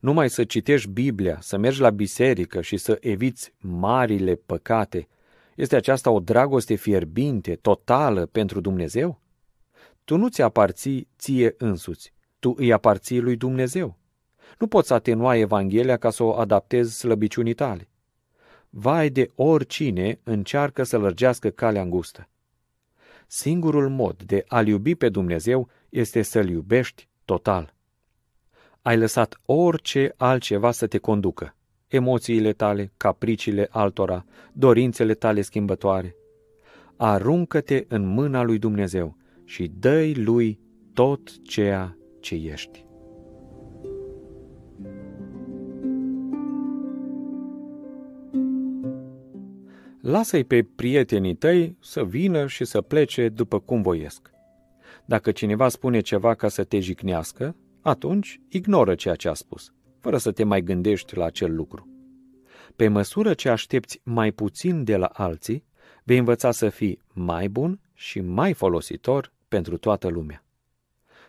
Numai să citești Biblia, să mergi la biserică și să eviți marile păcate, este aceasta o dragoste fierbinte, totală pentru Dumnezeu? Tu nu ți aparții ție însuți, tu îi aparții lui Dumnezeu. Nu poți atenua Evanghelia ca să o adaptezi slăbiciunii tale. Vai de oricine încearcă să lărgească calea îngustă. Singurul mod de a-L iubi pe Dumnezeu este să-L iubești total. Ai lăsat orice altceva să te conducă, emoțiile tale, capriciile altora, dorințele tale schimbătoare. Aruncă-te în mâna lui Dumnezeu și dă-i lui tot ceea ce ești. Lasă-i pe prietenii tăi să vină și să plece după cum voiesc. Dacă cineva spune ceva ca să te jicnească, atunci ignoră ceea ce a spus, fără să te mai gândești la acel lucru. Pe măsură ce aștepți mai puțin de la alții, vei învăța să fii mai bun și mai folositor pentru toată lumea.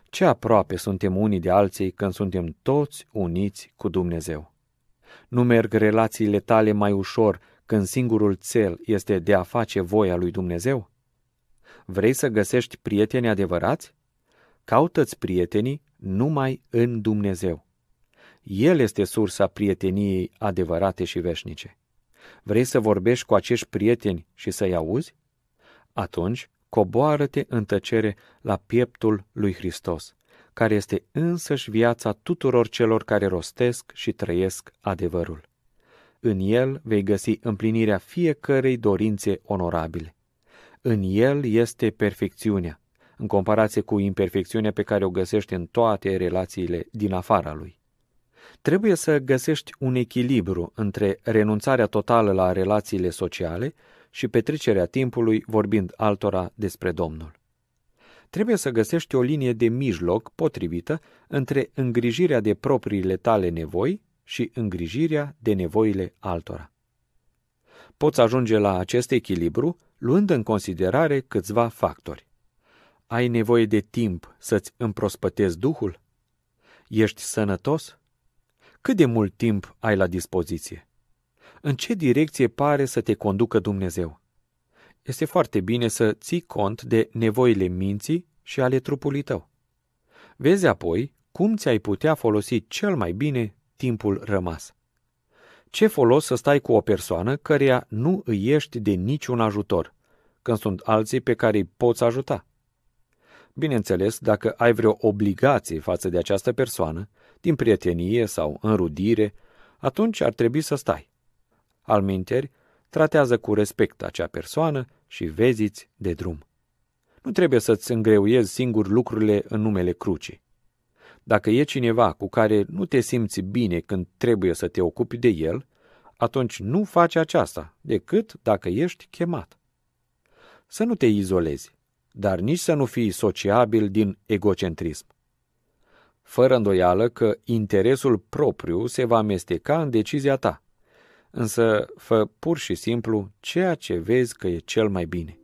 Ce aproape suntem unii de alții când suntem toți uniți cu Dumnezeu. Nu merg relațiile tale mai ușor când singurul cel este de a face voia lui Dumnezeu? Vrei să găsești prieteni adevărați? Caută-ți prietenii numai în Dumnezeu. El este sursa prieteniei adevărate și veșnice. Vrei să vorbești cu acești prieteni și să-i auzi? Atunci, coboară-te în tăcere la pieptul lui Hristos, care este însăși viața tuturor celor care rostesc și trăiesc adevărul. În el vei găsi împlinirea fiecărei dorințe onorabile. În el este perfecțiunea, în comparație cu imperfecțiunea pe care o găsești în toate relațiile din afara lui. Trebuie să găsești un echilibru între renunțarea totală la relațiile sociale și petrecerea timpului vorbind altora despre Domnul trebuie să găsești o linie de mijloc potrivită între îngrijirea de propriile tale nevoi și îngrijirea de nevoile altora. Poți ajunge la acest echilibru luând în considerare câțiva factori. Ai nevoie de timp să-ți împrospătezi Duhul? Ești sănătos? Cât de mult timp ai la dispoziție? În ce direcție pare să te conducă Dumnezeu? Este foarte bine să ții cont de nevoile minții și ale trupului tău. Vezi apoi cum ți-ai putea folosi cel mai bine timpul rămas. Ce folos să stai cu o persoană căreia nu îi ești de niciun ajutor, când sunt alții pe care îi poți ajuta? Bineînțeles, dacă ai vreo obligație față de această persoană, din prietenie sau înrudire, atunci ar trebui să stai. minteri, tratează cu respect acea persoană și veziți de drum. Nu trebuie să-ți îngreuiezi singur lucrurile în numele crucii. Dacă e cineva cu care nu te simți bine când trebuie să te ocupi de el, atunci nu faci aceasta, decât dacă ești chemat. Să nu te izolezi, dar nici să nu fii sociabil din egocentrism. Fără îndoială că interesul propriu se va amesteca în decizia ta, însă fă pur și simplu ceea ce vezi că e cel mai bine.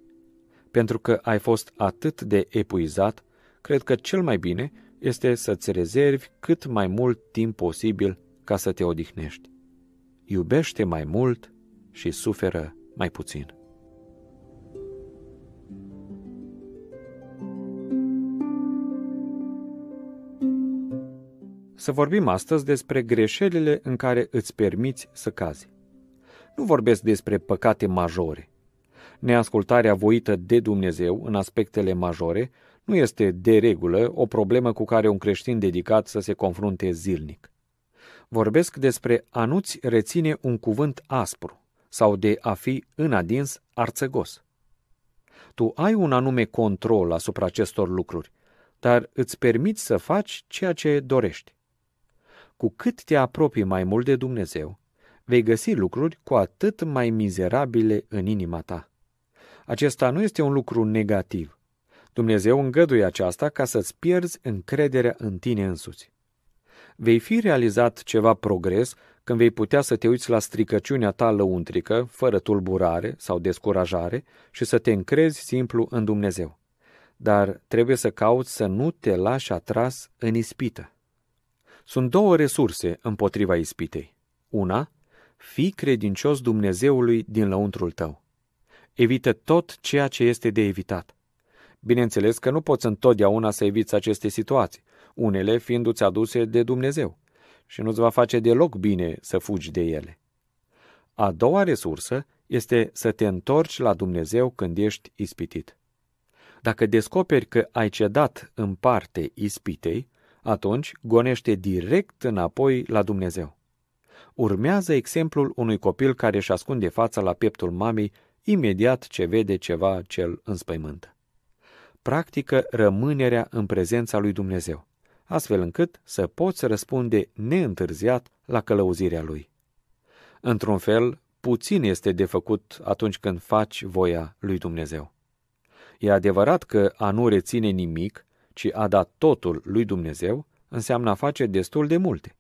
Pentru că ai fost atât de epuizat, cred că cel mai bine este să-ți rezervi cât mai mult timp posibil ca să te odihnești. Iubește mai mult și suferă mai puțin. Să vorbim astăzi despre greșelile în care îți permiți să cazi. Nu vorbesc despre păcate majore. Neascultarea voită de Dumnezeu în aspectele majore nu este de regulă o problemă cu care un creștin dedicat să se confrunte zilnic. Vorbesc despre a nu-ți reține un cuvânt aspru sau de a fi înadins arțăgos. Tu ai un anume control asupra acestor lucruri, dar îți permiți să faci ceea ce dorești. Cu cât te apropii mai mult de Dumnezeu, vei găsi lucruri cu atât mai mizerabile în inima ta. Acesta nu este un lucru negativ, Dumnezeu îngăduie aceasta ca să-ți pierzi încrederea în tine însuți. Vei fi realizat ceva progres când vei putea să te uiți la stricăciunea ta lăuntrică, fără tulburare sau descurajare, și să te încrezi simplu în Dumnezeu. Dar trebuie să cauți să nu te lași atras în ispită. Sunt două resurse împotriva ispitei. Una, fii credincios Dumnezeului din lăuntrul tău. Evită tot ceea ce este de evitat. Bineînțeles că nu poți întotdeauna să eviți aceste situații, unele fiindu-ți aduse de Dumnezeu, și nu-ți va face deloc bine să fugi de ele. A doua resursă este să te întorci la Dumnezeu când ești ispitit. Dacă descoperi că ai cedat în parte ispitei, atunci gonește direct înapoi la Dumnezeu. Urmează exemplul unui copil care își ascunde fața la pieptul mamei imediat ce vede ceva ce înspăimântă practică rămânerea în prezența lui Dumnezeu, astfel încât să poți răspunde neîntârziat la călăuzirea lui. Într-un fel, puțin este de făcut atunci când faci voia lui Dumnezeu. E adevărat că a nu reține nimic, ci a da totul lui Dumnezeu, înseamnă a face destul de multe.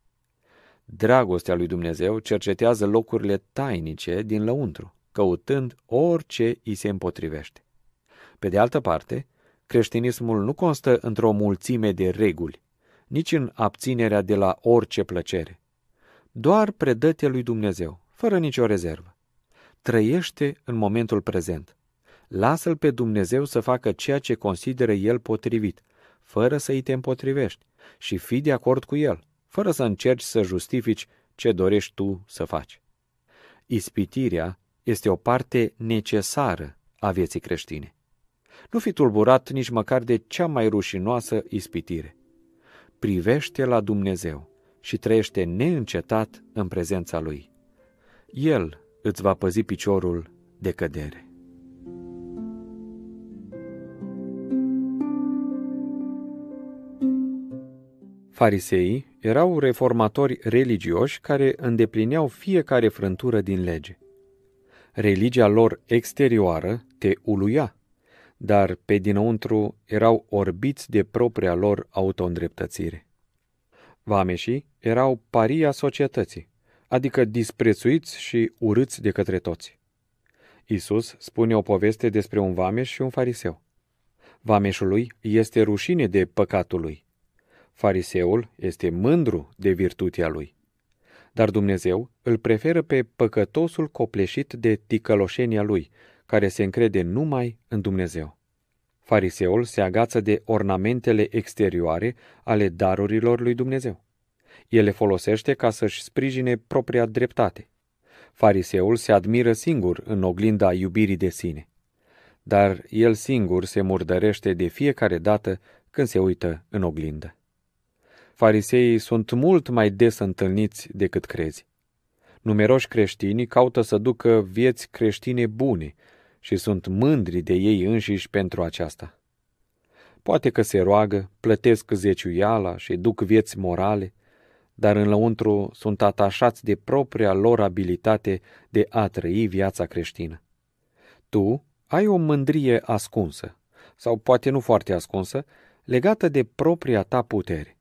Dragostea lui Dumnezeu cercetează locurile tainice din lăuntru, căutând orice îi se împotrivește. Pe de altă parte, creștinismul nu constă într-o mulțime de reguli, nici în abținerea de la orice plăcere. Doar predăte lui Dumnezeu, fără nicio rezervă. Trăiește în momentul prezent. Lasă-L pe Dumnezeu să facă ceea ce consideră El potrivit, fără să îi te împotrivești, și fii de acord cu El, fără să încerci să justifici ce dorești tu să faci. Ispitirea este o parte necesară a vieții creștine. Nu fi tulburat nici măcar de cea mai rușinoasă ispitire. Privește la Dumnezeu și trăiește neîncetat în prezența Lui. El îți va păzi piciorul de cădere. Fariseii erau reformatori religioși care îndeplineau fiecare frântură din lege. Religia lor exterioară te uluia, dar pe dinăuntru erau orbiți de propria lor autoîndreptățire. Vameșii erau paria societății, adică disprețuiți și urâți de către toți. Isus spune o poveste despre un vameș și un fariseu. Vameșului este rușine de păcatul lui. Fariseul este mândru de virtutea lui. Dar Dumnezeu îl preferă pe păcătosul copleșit de ticăloșenia lui, care se încrede numai în Dumnezeu. Fariseul se agață de ornamentele exterioare ale darurilor lui Dumnezeu. El le folosește ca să-și sprijine propria dreptate. Fariseul se admiră singur în oglinda iubirii de sine, dar el singur se murdărește de fiecare dată când se uită în oglindă. Fariseii sunt mult mai des întâlniți decât crezi. Numeroși creștini caută să ducă vieți creștine bune, și sunt mândri de ei înșiși pentru aceasta. Poate că se roagă, plătesc zeciuiala și duc vieți morale, dar înăuntru sunt atașați de propria lor abilitate de a trăi viața creștină. Tu ai o mândrie ascunsă, sau poate nu foarte ascunsă, legată de propria ta putere.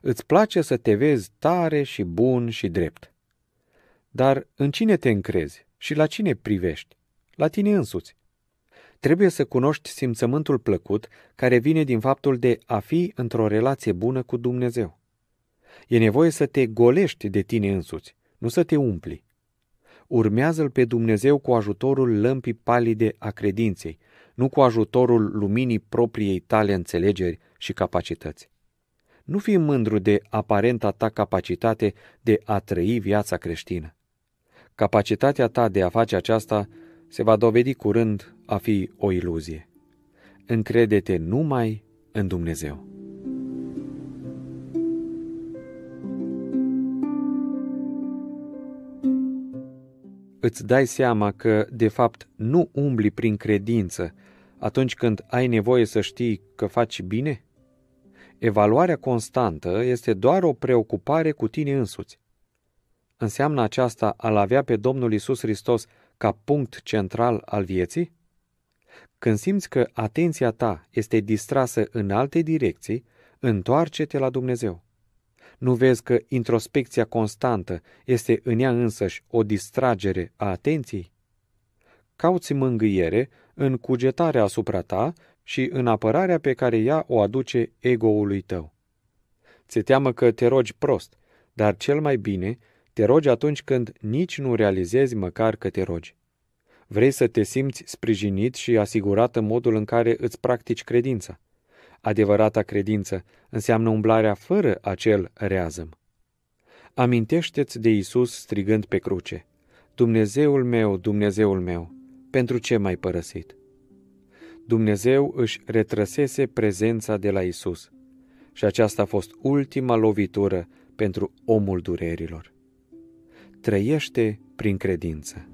Îți place să te vezi tare și bun și drept. Dar în cine te încrezi și la cine privești? la tine însuți. Trebuie să cunoști simțământul plăcut care vine din faptul de a fi într-o relație bună cu Dumnezeu. E nevoie să te golești de tine însuți, nu să te umpli. Urmează-L pe Dumnezeu cu ajutorul lămpii palide a credinței, nu cu ajutorul luminii propriei tale înțelegeri și capacități. Nu fi mândru de aparenta ta capacitate de a trăi viața creștină. Capacitatea ta de a face aceasta se va dovedi curând a fi o iluzie. Încredete te numai în Dumnezeu. Îți dai seama că, de fapt, nu umbli prin credință atunci când ai nevoie să știi că faci bine? Evaluarea constantă este doar o preocupare cu tine însuți. Înseamnă aceasta a avea pe Domnul Isus Hristos ca punct central al vieții? Când simți că atenția ta este distrasă în alte direcții, întoarce-te la Dumnezeu. Nu vezi că introspecția constantă este în ea însăși o distragere a atenției? Cauți mângâiere în cugetarea asupra ta și în apărarea pe care ea o aduce egoului tău. Ți teamă că te rogi prost, dar cel mai bine te rogi atunci când nici nu realizezi măcar că te rogi. Vrei să te simți sprijinit și asigurat în modul în care îți practici credința. Adevărata credință înseamnă umblarea fără acel reazăm. Amintește-ți de Isus strigând pe cruce, Dumnezeul meu, Dumnezeul meu, pentru ce m-ai părăsit? Dumnezeu își retrăsese prezența de la Isus și aceasta a fost ultima lovitură pentru omul durerilor trăiește prin credință.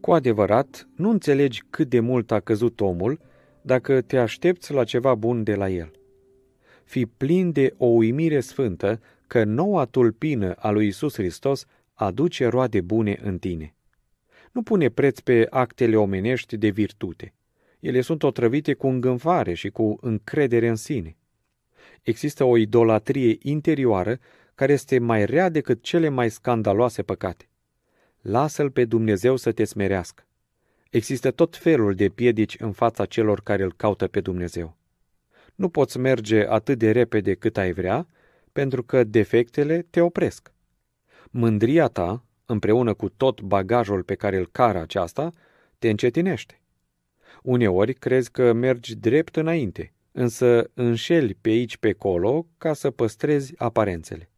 Cu adevărat, nu înțelegi cât de mult a căzut omul dacă te aștepți la ceva bun de la el. Fi plin de o uimire sfântă că noua tulpină a lui Isus Hristos aduce roade bune în tine. Nu pune preț pe actele omenești de virtute – ele sunt otrăvite cu îngânfare și cu încredere în sine. Există o idolatrie interioară care este mai rea decât cele mai scandaloase păcate. Lasă-L pe Dumnezeu să te smerească. Există tot felul de piedici în fața celor care îl caută pe Dumnezeu. Nu poți merge atât de repede cât ai vrea, pentru că defectele te opresc. Mândria ta, împreună cu tot bagajul pe care îl cară aceasta, te încetinește. Uneori crezi că mergi drept înainte, însă înșeli pe aici pe colo ca să păstrezi aparențele.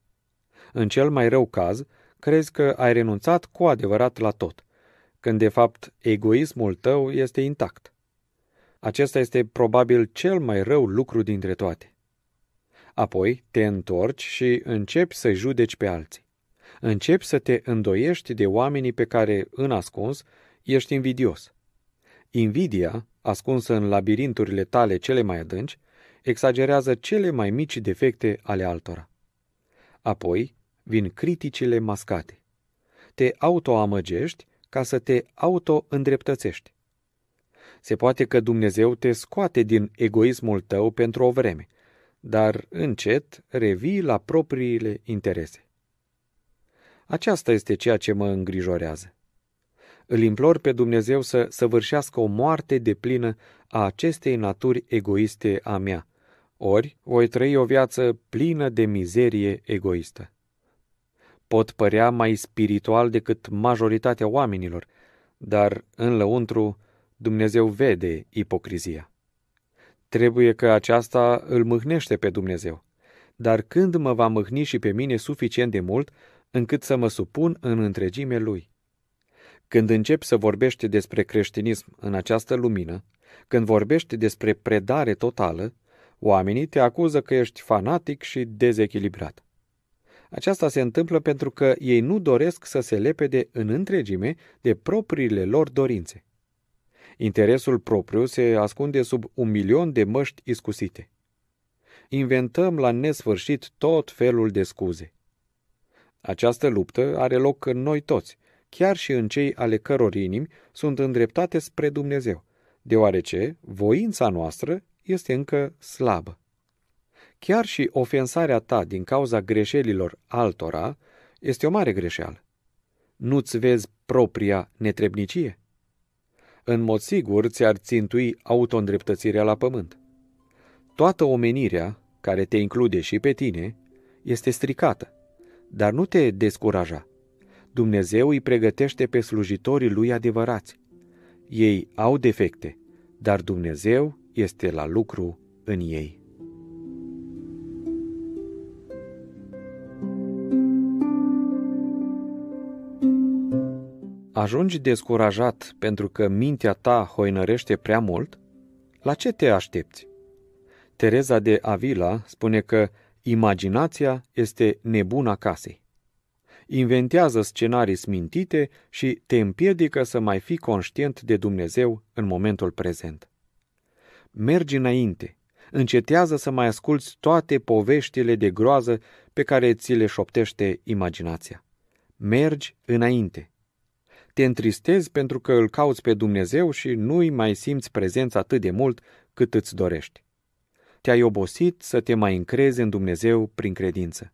În cel mai rău caz, crezi că ai renunțat cu adevărat la tot, când de fapt egoismul tău este intact. Acesta este probabil cel mai rău lucru dintre toate. Apoi te întorci și începi să judeci pe alții. Începi să te îndoiești de oamenii pe care, în ascuns, ești invidios. Invidia, ascunsă în labirinturile tale cele mai adânci, exagerează cele mai mici defecte ale altora. Apoi vin criticile mascate. Te autoamăgești ca să te auto-îndreptățești. Se poate că Dumnezeu te scoate din egoismul tău pentru o vreme, dar încet revii la propriile interese. Aceasta este ceea ce mă îngrijorează. Îl implor pe Dumnezeu să săvârșească o moarte de plină a acestei naturi egoiste a mea, ori voi trăi o viață plină de mizerie egoistă. Pot părea mai spiritual decât majoritatea oamenilor, dar în lăuntru Dumnezeu vede ipocrizia. Trebuie că aceasta îl mâhnește pe Dumnezeu. Dar când mă va mâhni și pe mine suficient de mult încât să mă supun în întregime lui? Când începi să vorbești despre creștinism în această lumină, când vorbești despre predare totală, oamenii te acuză că ești fanatic și dezechilibrat. Aceasta se întâmplă pentru că ei nu doresc să se lepede în întregime de propriile lor dorințe. Interesul propriu se ascunde sub un milion de măști iscusite. Inventăm la nesfârșit tot felul de scuze. Această luptă are loc în noi toți, chiar și în cei ale căror inimi sunt îndreptate spre Dumnezeu, deoarece voința noastră este încă slabă. Chiar și ofensarea ta din cauza greșelilor altora este o mare greșeală. Nu-ți vezi propria netrebnicie? În mod sigur ți-ar țintui autoîndreptățirea la pământ. Toată omenirea, care te include și pe tine, este stricată, dar nu te descuraja Dumnezeu îi pregătește pe slujitorii lui adevărați. Ei au defecte, dar Dumnezeu este la lucru în ei. Ajungi descurajat pentru că mintea ta hoinărește prea mult? La ce te aștepți? Tereza de Avila spune că imaginația este nebuna casei inventează scenarii smintite și te împiedică să mai fii conștient de Dumnezeu în momentul prezent. Mergi înainte, încetează să mai asculți toate poveștile de groază pe care ți le șoptește imaginația. Mergi înainte. Te întristezi pentru că îl cauți pe Dumnezeu și nu-i mai simți prezența atât de mult cât îți dorești. Te-ai obosit să te mai încrezi în Dumnezeu prin credință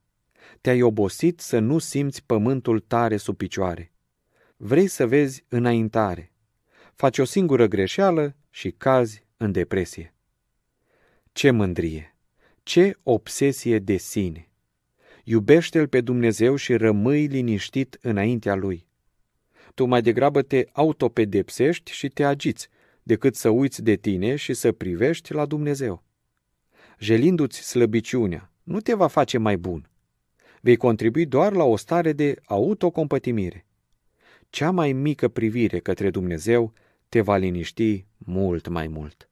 te-ai obosit să nu simți pământul tare sub picioare. Vrei să vezi înaintare. Faci o singură greșeală și cazi în depresie. Ce mândrie! Ce obsesie de sine! Iubește-L pe Dumnezeu și rămâi liniștit înaintea Lui. Tu mai degrabă te autopedepsești și te agiți, decât să uiți de tine și să privești la Dumnezeu. Jelindu-ți slăbiciunea, nu te va face mai bun, vei contribui doar la o stare de autocompătimire. Cea mai mică privire către Dumnezeu te va liniști mult mai mult.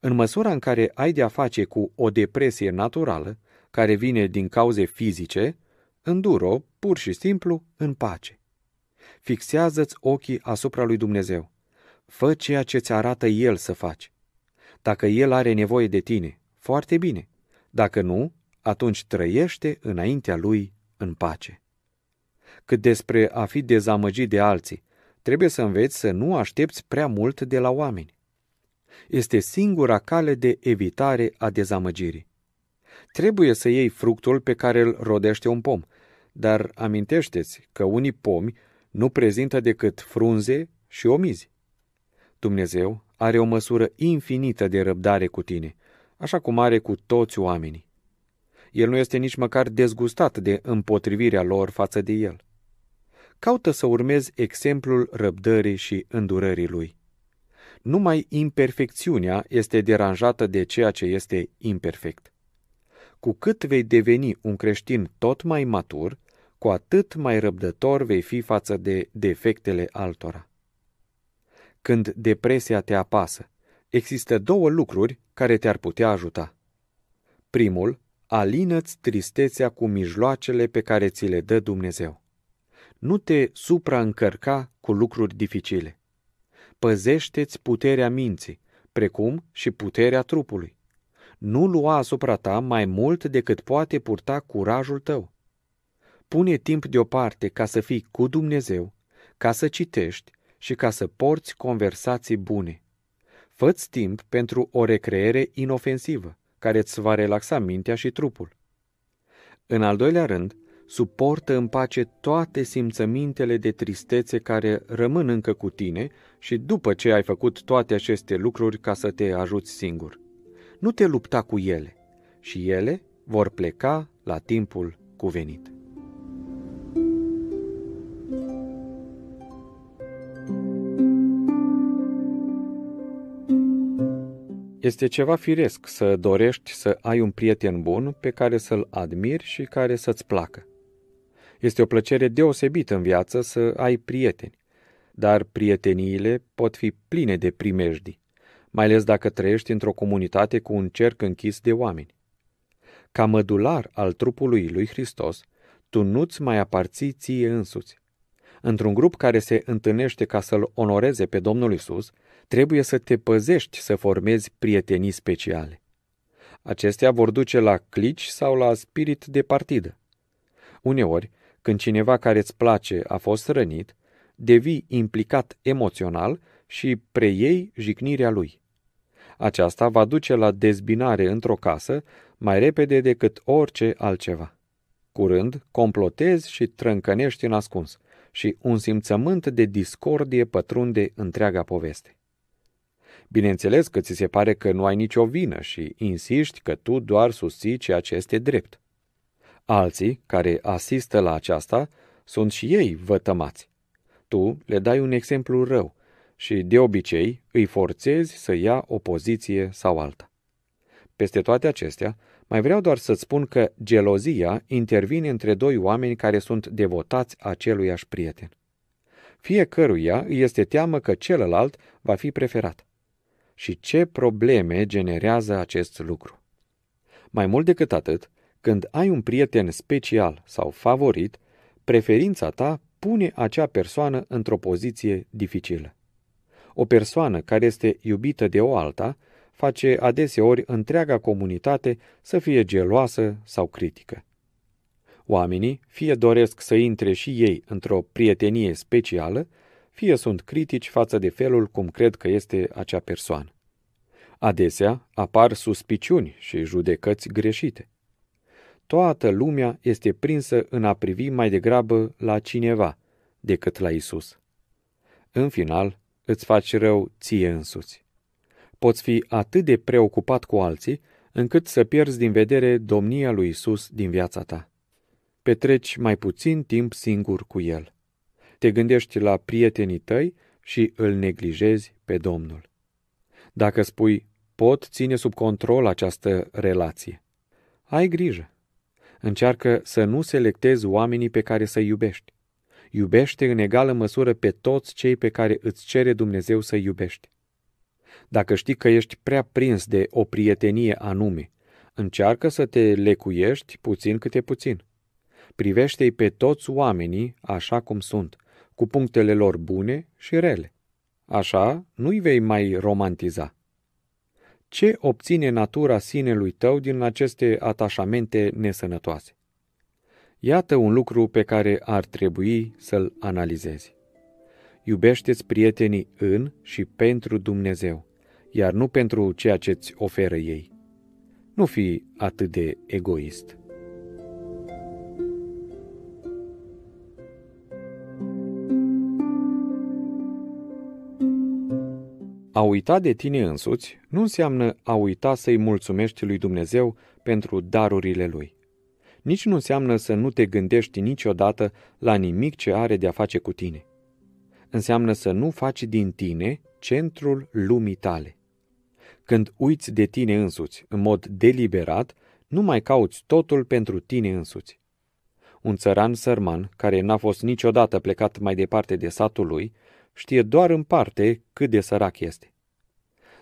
În măsura în care ai de-a face cu o depresie naturală, care vine din cauze fizice, înduro pur și simplu în pace. Fixează-ți ochii asupra lui Dumnezeu. Fă ceea ce ți arată El să faci. Dacă El are nevoie de tine, foarte bine. Dacă nu, atunci trăiește înaintea lui în pace. Cât despre a fi dezamăgit de alții, trebuie să înveți să nu aștepți prea mult de la oameni. Este singura cale de evitare a dezamăgirii. Trebuie să iei fructul pe care îl rodește un pom, dar amintește-ți că unii pomi nu prezintă decât frunze și omizi. Dumnezeu are o măsură infinită de răbdare cu tine, așa cum are cu toți oamenii. El nu este nici măcar dezgustat de împotrivirea lor față de el. Caută să urmezi exemplul răbdării și îndurării lui. Numai imperfecțiunea este deranjată de ceea ce este imperfect. Cu cât vei deveni un creștin tot mai matur, cu atât mai răbdător vei fi față de defectele altora. Când depresia te apasă, există două lucruri care te-ar putea ajuta. Primul, alină-ți tristețea cu mijloacele pe care ți le dă Dumnezeu. Nu te supraîncărca cu lucruri dificile. Păzește-ți puterea minții, precum și puterea trupului. Nu lua asupra ta mai mult decât poate purta curajul tău. Pune timp deoparte ca să fii cu Dumnezeu, ca să citești și ca să porți conversații bune. Făți timp pentru o recreere inofensivă care îți va relaxa mintea și trupul. În al doilea rând, suportă în pace toate simțămintele de tristețe care rămân încă cu tine și după ce ai făcut toate aceste lucruri ca să te ajuți singur. Nu te lupta cu ele și ele vor pleca la timpul cuvenit. Este ceva firesc să dorești să ai un prieten bun pe care să-l admiri și care să-ți placă. Este o plăcere deosebită în viață să ai prieteni, dar prieteniile pot fi pline de primejdii, mai ales dacă trăiești într-o comunitate cu un cerc închis de oameni. Ca mădular al trupului lui Hristos, tu nu-ți mai aparții ție însuți. Într-un grup care se întâlnește ca să-L onoreze pe Domnul Isus, trebuie să te păzești să formezi prietenii speciale. Acestea vor duce la clici sau la spirit de partidă. Uneori, când cineva care îți place a fost rănit, devii implicat emoțional și preiei jignirea lui. Aceasta va duce la dezbinare într-o casă mai repede decât orice altceva. Curând, complotezi și trâncănești în ascuns și un simțământ de discordie pătrunde întreaga poveste. Bineînțeles că ți se pare că nu ai nicio vină și insiști că tu doar susții ceea ce este drept. Alții, care asistă la aceasta, sunt și ei vătămați. Tu le dai un exemplu rău și, de obicei, îi forțezi să ia o poziție sau alta. Peste toate acestea, mai vreau doar să spun că gelozia intervine între doi oameni care sunt devotați aceluiași prieten. Fiecăruia îi este teamă că celălalt va fi preferat și ce probleme generează acest lucru. Mai mult decât atât, când ai un prieten special sau favorit, preferința ta pune acea persoană într-o poziție dificilă. O persoană care este iubită de o alta face adeseori întreaga comunitate să fie geloasă sau critică. Oamenii fie doresc să intre și ei într-o prietenie specială, fie sunt critici față de felul cum cred că este acea persoană. Adesea apar suspiciuni și judecăți greșite. Toată lumea este prinsă în a privi mai degrabă la cineva decât la Isus. În final, îți faci rău ție însuți. Poți fi atât de preocupat cu alții încât să pierzi din vedere domnia lui Isus din viața ta. Petreci mai puțin timp singur cu El te gândești la prietenii tăi și îl neglijezi pe Domnul. Dacă spui, pot ține sub control această relație, ai grijă. Încearcă să nu selectezi oamenii pe care să iubești. Iubește în egală măsură pe toți cei pe care îți cere Dumnezeu să iubești. Dacă știi că ești prea prins de o prietenie anume, încearcă să te lecuiești puțin câte puțin. Privește-i pe toți oamenii așa cum sunt, cu punctele lor bune și rele. Așa nu-i vei mai romantiza. Ce obține natura sinelui tău din aceste atașamente nesănătoase? Iată un lucru pe care ar trebui să-l analizezi. Iubește-ți prietenii în și pentru Dumnezeu, iar nu pentru ceea ce-ți oferă ei. Nu fi atât de egoist. A uita de tine însuți nu înseamnă a uita să-i mulțumești lui Dumnezeu pentru darurile lui. Nici nu înseamnă să nu te gândești niciodată la nimic ce are de-a face cu tine. Înseamnă să nu faci din tine centrul lumii tale. Când uiți de tine însuți în mod deliberat, nu mai cauți totul pentru tine însuți. Un țăran sărman, care n-a fost niciodată plecat mai departe de satul lui, știe doar în parte cât de sărac este.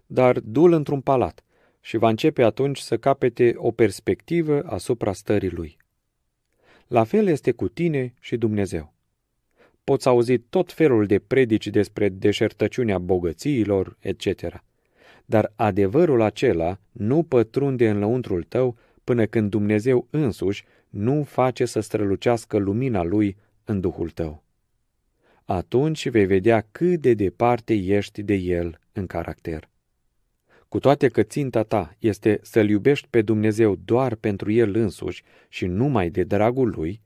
Dar dul într-un palat și va începe atunci să capete o perspectivă asupra stării lui. La fel este cu tine și Dumnezeu. Poți auzi tot felul de predici despre deșertăciunea bogățiilor, etc. Dar adevărul acela nu pătrunde în lăuntrul tău până când Dumnezeu însuși nu face să strălucească lumina lui în Duhul tău atunci vei vedea cât de departe ești de el în caracter. Cu toate că ținta ta este să-L iubești pe Dumnezeu doar pentru El însuși și numai de dragul Lui,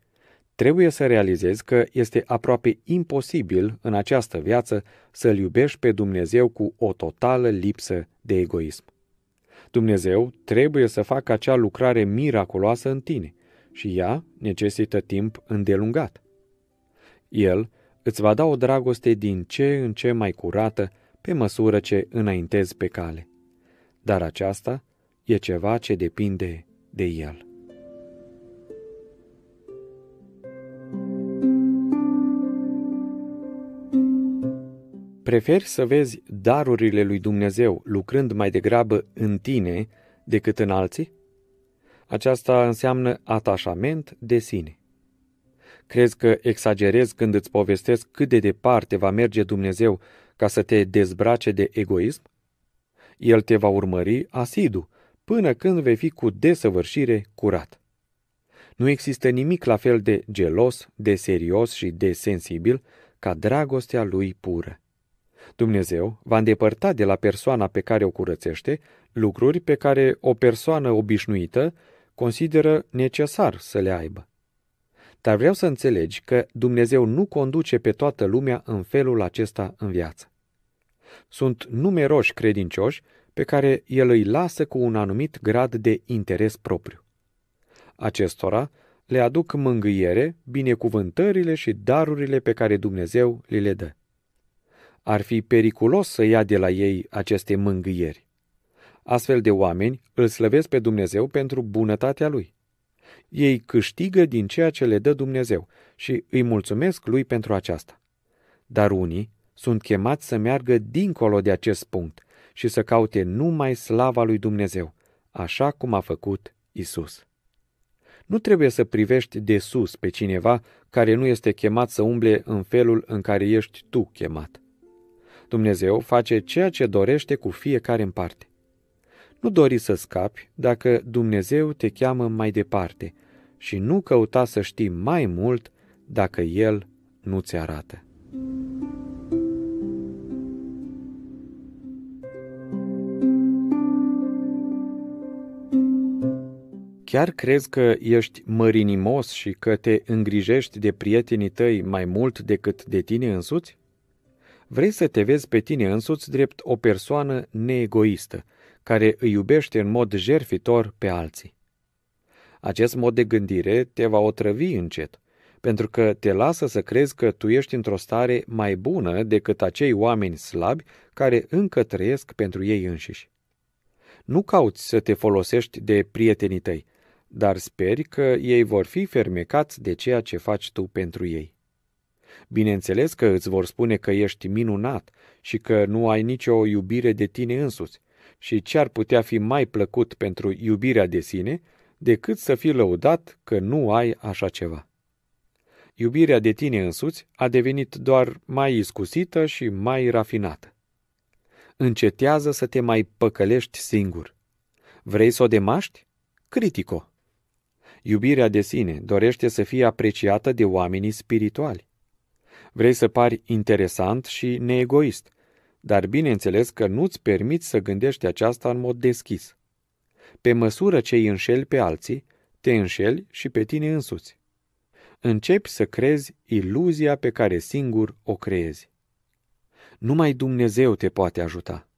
trebuie să realizezi că este aproape imposibil în această viață să-L iubești pe Dumnezeu cu o totală lipsă de egoism. Dumnezeu trebuie să facă acea lucrare miraculoasă în tine și ea necesită timp îndelungat. El îți va da o dragoste din ce în ce mai curată pe măsură ce înaintezi pe cale. Dar aceasta e ceva ce depinde de el. Preferi să vezi darurile lui Dumnezeu lucrând mai degrabă în tine decât în alții? Aceasta înseamnă atașament de sine. Crezi că exagerez când îți povestesc cât de departe va merge Dumnezeu ca să te dezbrace de egoism? El te va urmări asidu, până când vei fi cu desăvârșire curat. Nu există nimic la fel de gelos, de serios și de sensibil ca dragostea lui pură. Dumnezeu va îndepărta de la persoana pe care o curățește lucruri pe care o persoană obișnuită consideră necesar să le aibă. Dar vreau să înțelegi că Dumnezeu nu conduce pe toată lumea în felul acesta în viață. Sunt numeroși credincioși pe care el îi lasă cu un anumit grad de interes propriu. Acestora le aduc mângâiere, binecuvântările și darurile pe care Dumnezeu li le dă. Ar fi periculos să ia de la ei aceste mângâieri. Astfel de oameni îl slăvesc pe Dumnezeu pentru bunătatea lui. Ei câștigă din ceea ce le dă Dumnezeu și îi mulțumesc lui pentru aceasta. Dar unii sunt chemați să meargă dincolo de acest punct și să caute numai slava lui Dumnezeu, așa cum a făcut Isus. Nu trebuie să privești de sus pe cineva care nu este chemat să umble în felul în care ești tu chemat. Dumnezeu face ceea ce dorește cu fiecare în parte. Nu dori să scapi dacă Dumnezeu te cheamă mai departe și nu căuta să știi mai mult dacă El nu ți arată. Chiar crezi că ești mărinimos și că te îngrijești de prietenii tăi mai mult decât de tine însuți? Vrei să te vezi pe tine însuți drept o persoană neegoistă, care îi iubește în mod jerfitor pe alții. Acest mod de gândire te va otrăvi încet, pentru că te lasă să crezi că tu ești într-o stare mai bună decât acei oameni slabi care încă trăiesc pentru ei înșiși. Nu cauți să te folosești de prietenii tăi, dar speri că ei vor fi fermecați de ceea ce faci tu pentru ei. Bineînțeles că îți vor spune că ești minunat și că nu ai nicio iubire de tine însuți, și ce ar putea fi mai plăcut pentru iubirea de sine decât să fii lăudat că nu ai așa ceva. Iubirea de tine însuți a devenit doar mai iscusită și mai rafinată. Încetează să te mai păcălești singur. Vrei să o demaști? Critico! Iubirea de sine dorește să fie apreciată de oamenii spirituali. Vrei să pari interesant și neegoist – dar bineînțeles că nu-ți permiți să gândești aceasta în mod deschis. Pe măsură ce îi înșeli pe alții, te înșeli și pe tine însuți. Începi să crezi iluzia pe care singur o creezi. Numai Dumnezeu te poate ajuta.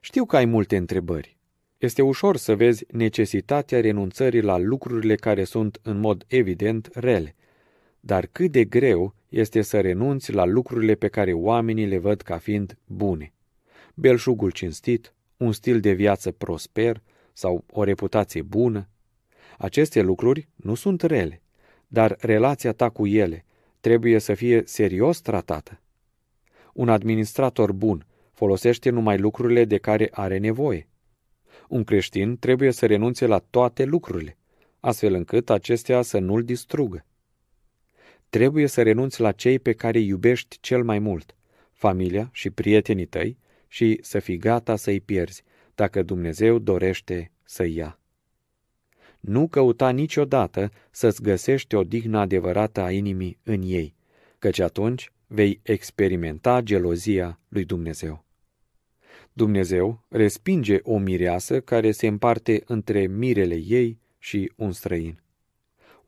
Știu că ai multe întrebări. Este ușor să vezi necesitatea renunțării la lucrurile care sunt în mod evident rele, dar cât de greu este să renunți la lucrurile pe care oamenii le văd ca fiind bune. Belșugul cinstit, un stil de viață prosper sau o reputație bună. Aceste lucruri nu sunt rele, dar relația ta cu ele trebuie să fie serios tratată. Un administrator bun folosește numai lucrurile de care are nevoie. Un creștin trebuie să renunțe la toate lucrurile, astfel încât acestea să nu-l distrugă. Trebuie să renunți la cei pe care îi iubești cel mai mult, familia și prietenii tăi, și să fii gata să-i pierzi, dacă Dumnezeu dorește să-i ia. Nu căuta niciodată să-ți găsești o dignă adevărată a inimii în ei, căci atunci vei experimenta gelozia lui Dumnezeu. Dumnezeu respinge o mireasă care se împarte între mirele ei și un străin.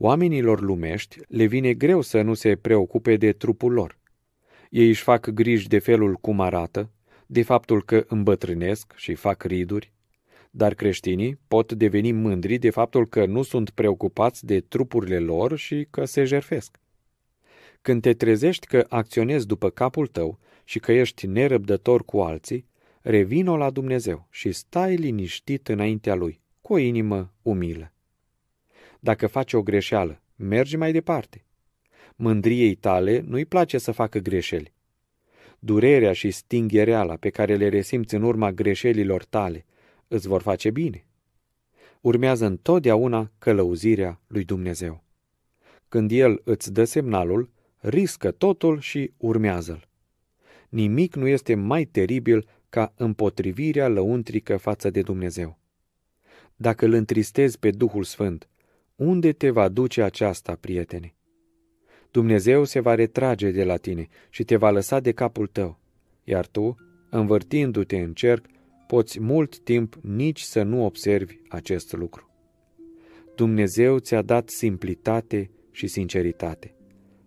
Oamenilor lumești le vine greu să nu se preocupe de trupul lor. Ei își fac griji de felul cum arată, de faptul că îmbătrânesc și fac riduri, dar creștinii pot deveni mândri de faptul că nu sunt preocupați de trupurile lor și că se jerfesc. Când te trezești că acționezi după capul tău și că ești nerăbdător cu alții, revino la Dumnezeu și stai liniștit înaintea Lui, cu o inimă umilă. Dacă face o greșeală, mergi mai departe. Mândriei tale nu-i place să facă greșeli. Durerea și stinghereala pe care le resimți în urma greșelilor tale îți vor face bine. Urmează întotdeauna călăuzirea lui Dumnezeu. Când El îți dă semnalul, riscă totul și urmează-l. Nimic nu este mai teribil ca împotrivirea lăuntrică față de Dumnezeu. Dacă îl întristezi pe Duhul Sfânt, unde te va duce aceasta, prietene? Dumnezeu se va retrage de la tine și te va lăsa de capul tău, iar tu, învârtindu-te în cerc, poți mult timp nici să nu observi acest lucru. Dumnezeu ți-a dat simplitate și sinceritate.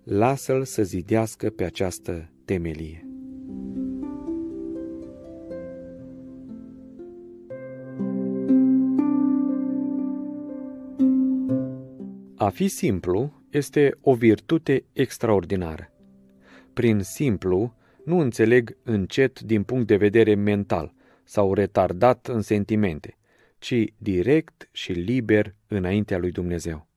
Lasă-l să zidească pe această temelie. A fi simplu este o virtute extraordinară. Prin simplu nu înțeleg încet din punct de vedere mental sau retardat în sentimente, ci direct și liber înaintea lui Dumnezeu.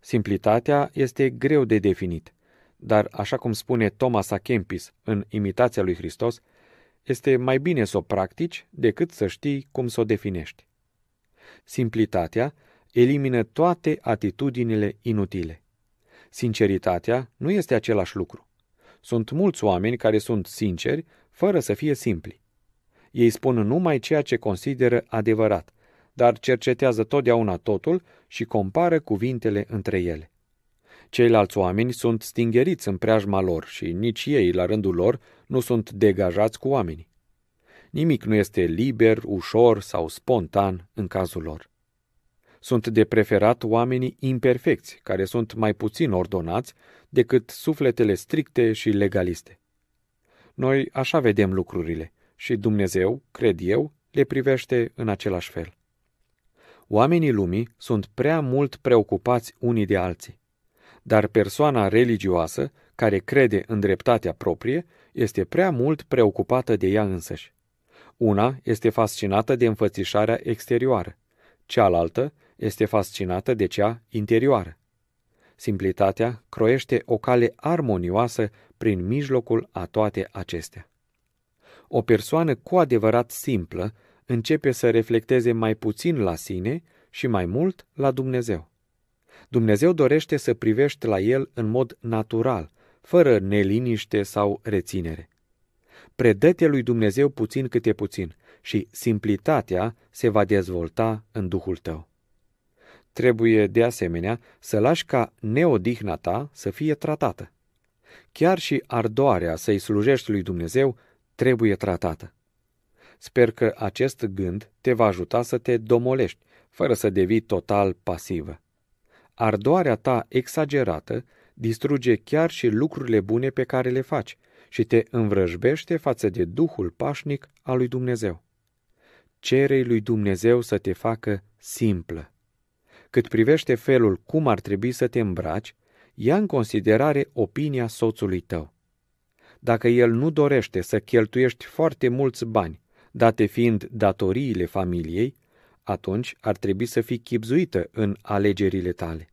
Simplitatea este greu de definit, dar așa cum spune Thomas A. Kempis în Imitația lui Hristos, este mai bine să o practici decât să știi cum să o definești. Simplitatea elimină toate atitudinile inutile. Sinceritatea nu este același lucru. Sunt mulți oameni care sunt sinceri, fără să fie simpli. Ei spun numai ceea ce consideră adevărat, dar cercetează totdeauna totul și compară cuvintele între ele. Ceilalți oameni sunt stingeriți în preajma lor și nici ei, la rândul lor, nu sunt degajați cu oamenii. Nimic nu este liber, ușor sau spontan în cazul lor. Sunt de preferat oamenii imperfecți, care sunt mai puțin ordonați decât sufletele stricte și legaliste. Noi așa vedem lucrurile și Dumnezeu, cred eu, le privește în același fel. Oamenii lumii sunt prea mult preocupați unii de alții, dar persoana religioasă, care crede în dreptatea proprie, este prea mult preocupată de ea însăși. Una este fascinată de înfățișarea exterioară, cealaltă este fascinată de cea interioară. Simplitatea croiește o cale armonioasă prin mijlocul a toate acestea. O persoană cu adevărat simplă începe să reflecteze mai puțin la sine și mai mult la Dumnezeu. Dumnezeu dorește să privești la El în mod natural, fără neliniște sau reținere. Predă-te lui Dumnezeu puțin câte puțin și simplitatea se va dezvolta în Duhul tău. Trebuie, de asemenea, să lași ca neodihna ta să fie tratată. Chiar și ardoarea să-i slujești lui Dumnezeu trebuie tratată. Sper că acest gând te va ajuta să te domolești, fără să devii total pasivă. Ardoarea ta exagerată distruge chiar și lucrurile bune pe care le faci și te învrăjbește față de Duhul pașnic al lui Dumnezeu. Cerei lui Dumnezeu să te facă simplă. Cât privește felul cum ar trebui să te îmbraci, ia în considerare opinia soțului tău. Dacă el nu dorește să cheltuiești foarte mulți bani, date fiind datoriile familiei, atunci ar trebui să fii chipzuită în alegerile tale.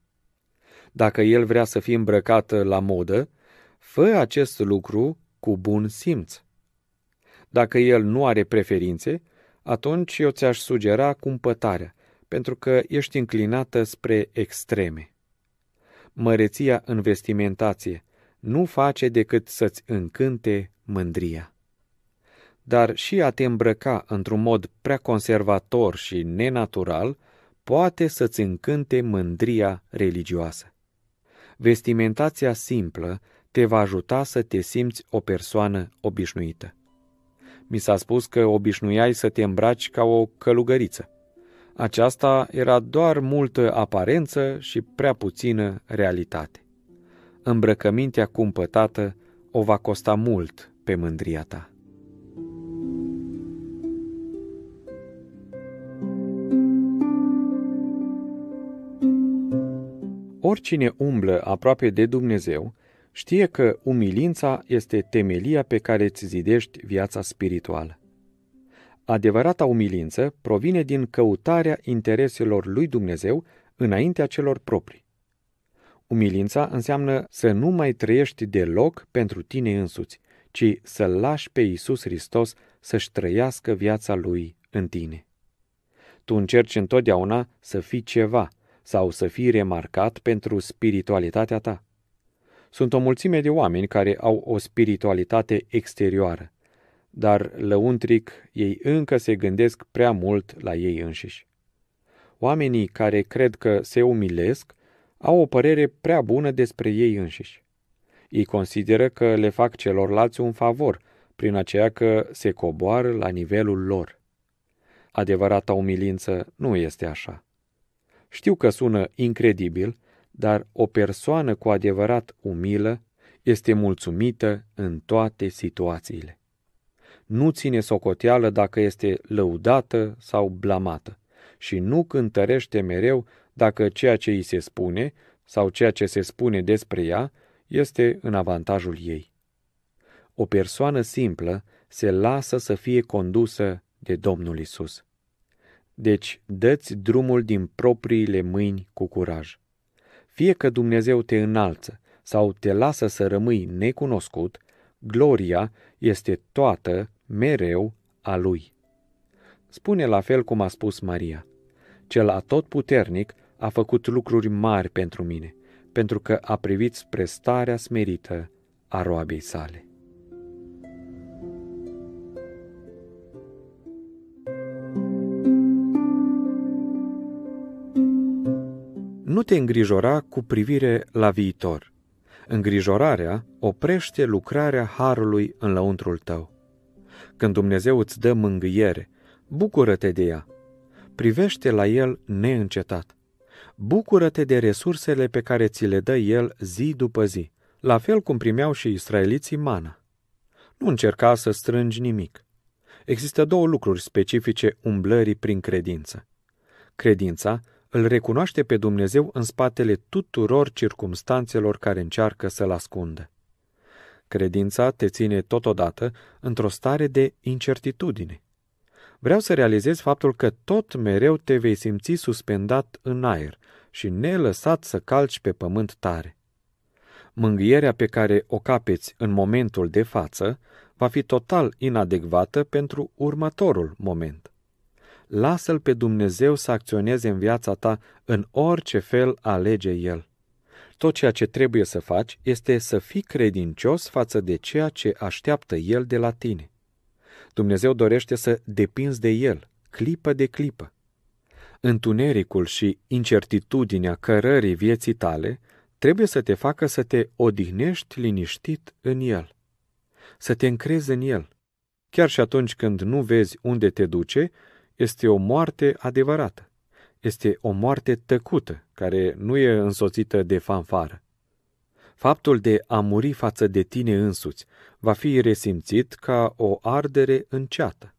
Dacă el vrea să fie îmbrăcată la modă, fă acest lucru cu bun simț. Dacă el nu are preferințe, atunci eu ți-aș sugera cumpătarea, pentru că ești înclinată spre extreme. Măreția în vestimentație nu face decât să-ți încânte mândria. Dar și a te îmbrăca într-un mod prea conservator și nenatural poate să-ți încânte mândria religioasă. Vestimentația simplă te va ajuta să te simți o persoană obișnuită. Mi s-a spus că obișnuiai să te îmbraci ca o călugăriță. Aceasta era doar multă aparență și prea puțină realitate. Îmbrăcămintea cumpătată o va costa mult pe mândria ta. Oricine umblă aproape de Dumnezeu știe că umilința este temelia pe care îți zidești viața spirituală. Adevărata umilință provine din căutarea intereselor lui Dumnezeu înaintea celor proprii. Umilința înseamnă să nu mai trăiești deloc pentru tine însuți, ci să lași pe Iisus Hristos să-și trăiască viața Lui în tine. Tu încerci întotdeauna să fii ceva sau să fii remarcat pentru spiritualitatea ta. Sunt o mulțime de oameni care au o spiritualitate exterioară, dar lăuntric ei încă se gândesc prea mult la ei înșiși. Oamenii care cred că se umilesc au o părere prea bună despre ei înșiși. Ei consideră că le fac celorlalți un favor, prin aceea că se coboară la nivelul lor. Adevărata umilință nu este așa. Știu că sună incredibil, dar o persoană cu adevărat umilă este mulțumită în toate situațiile nu ține socoteală dacă este lăudată sau blamată și nu cântărește mereu dacă ceea ce îi se spune sau ceea ce se spune despre ea este în avantajul ei. O persoană simplă se lasă să fie condusă de Domnul Isus. Deci, dă-ți drumul din propriile mâini cu curaj. Fie că Dumnezeu te înalță sau te lasă să rămâi necunoscut, gloria este toată mereu a Lui. Spune la fel cum a spus Maria, Cel atotputernic a făcut lucruri mari pentru mine, pentru că a privit spre starea smerită a roabei sale. Nu te îngrijora cu privire la viitor. Îngrijorarea oprește lucrarea harului în lăuntrul tău. Când Dumnezeu îți dă mângâiere, bucură-te de ea. Privește la el neîncetat. Bucură-te de resursele pe care ți le dă el zi după zi, la fel cum primeau și israeliții mana. Nu încerca să strângi nimic. Există două lucruri specifice umblării prin credință. Credința îl recunoaște pe Dumnezeu în spatele tuturor circumstanțelor care încearcă să-l ascundă. Credința te ține totodată într-o stare de incertitudine. Vreau să realizezi faptul că tot mereu te vei simți suspendat în aer și nelăsat să calci pe pământ tare. Mângâierea pe care o capeți în momentul de față va fi total inadecvată pentru următorul moment. Lasă-L pe Dumnezeu să acționeze în viața ta în orice fel alege El. Tot ceea ce trebuie să faci este să fii credincios față de ceea ce așteaptă El de la tine. Dumnezeu dorește să depinzi de El, clipă de clipă. Întunericul și incertitudinea cărării vieții tale trebuie să te facă să te odihnești liniștit în El, să te încrezi în El. Chiar și atunci când nu vezi unde te duce, este o moarte adevărată este o moarte tăcută, care nu e însoțită de fanfară. Faptul de a muri față de tine însuți va fi resimțit ca o ardere înceată.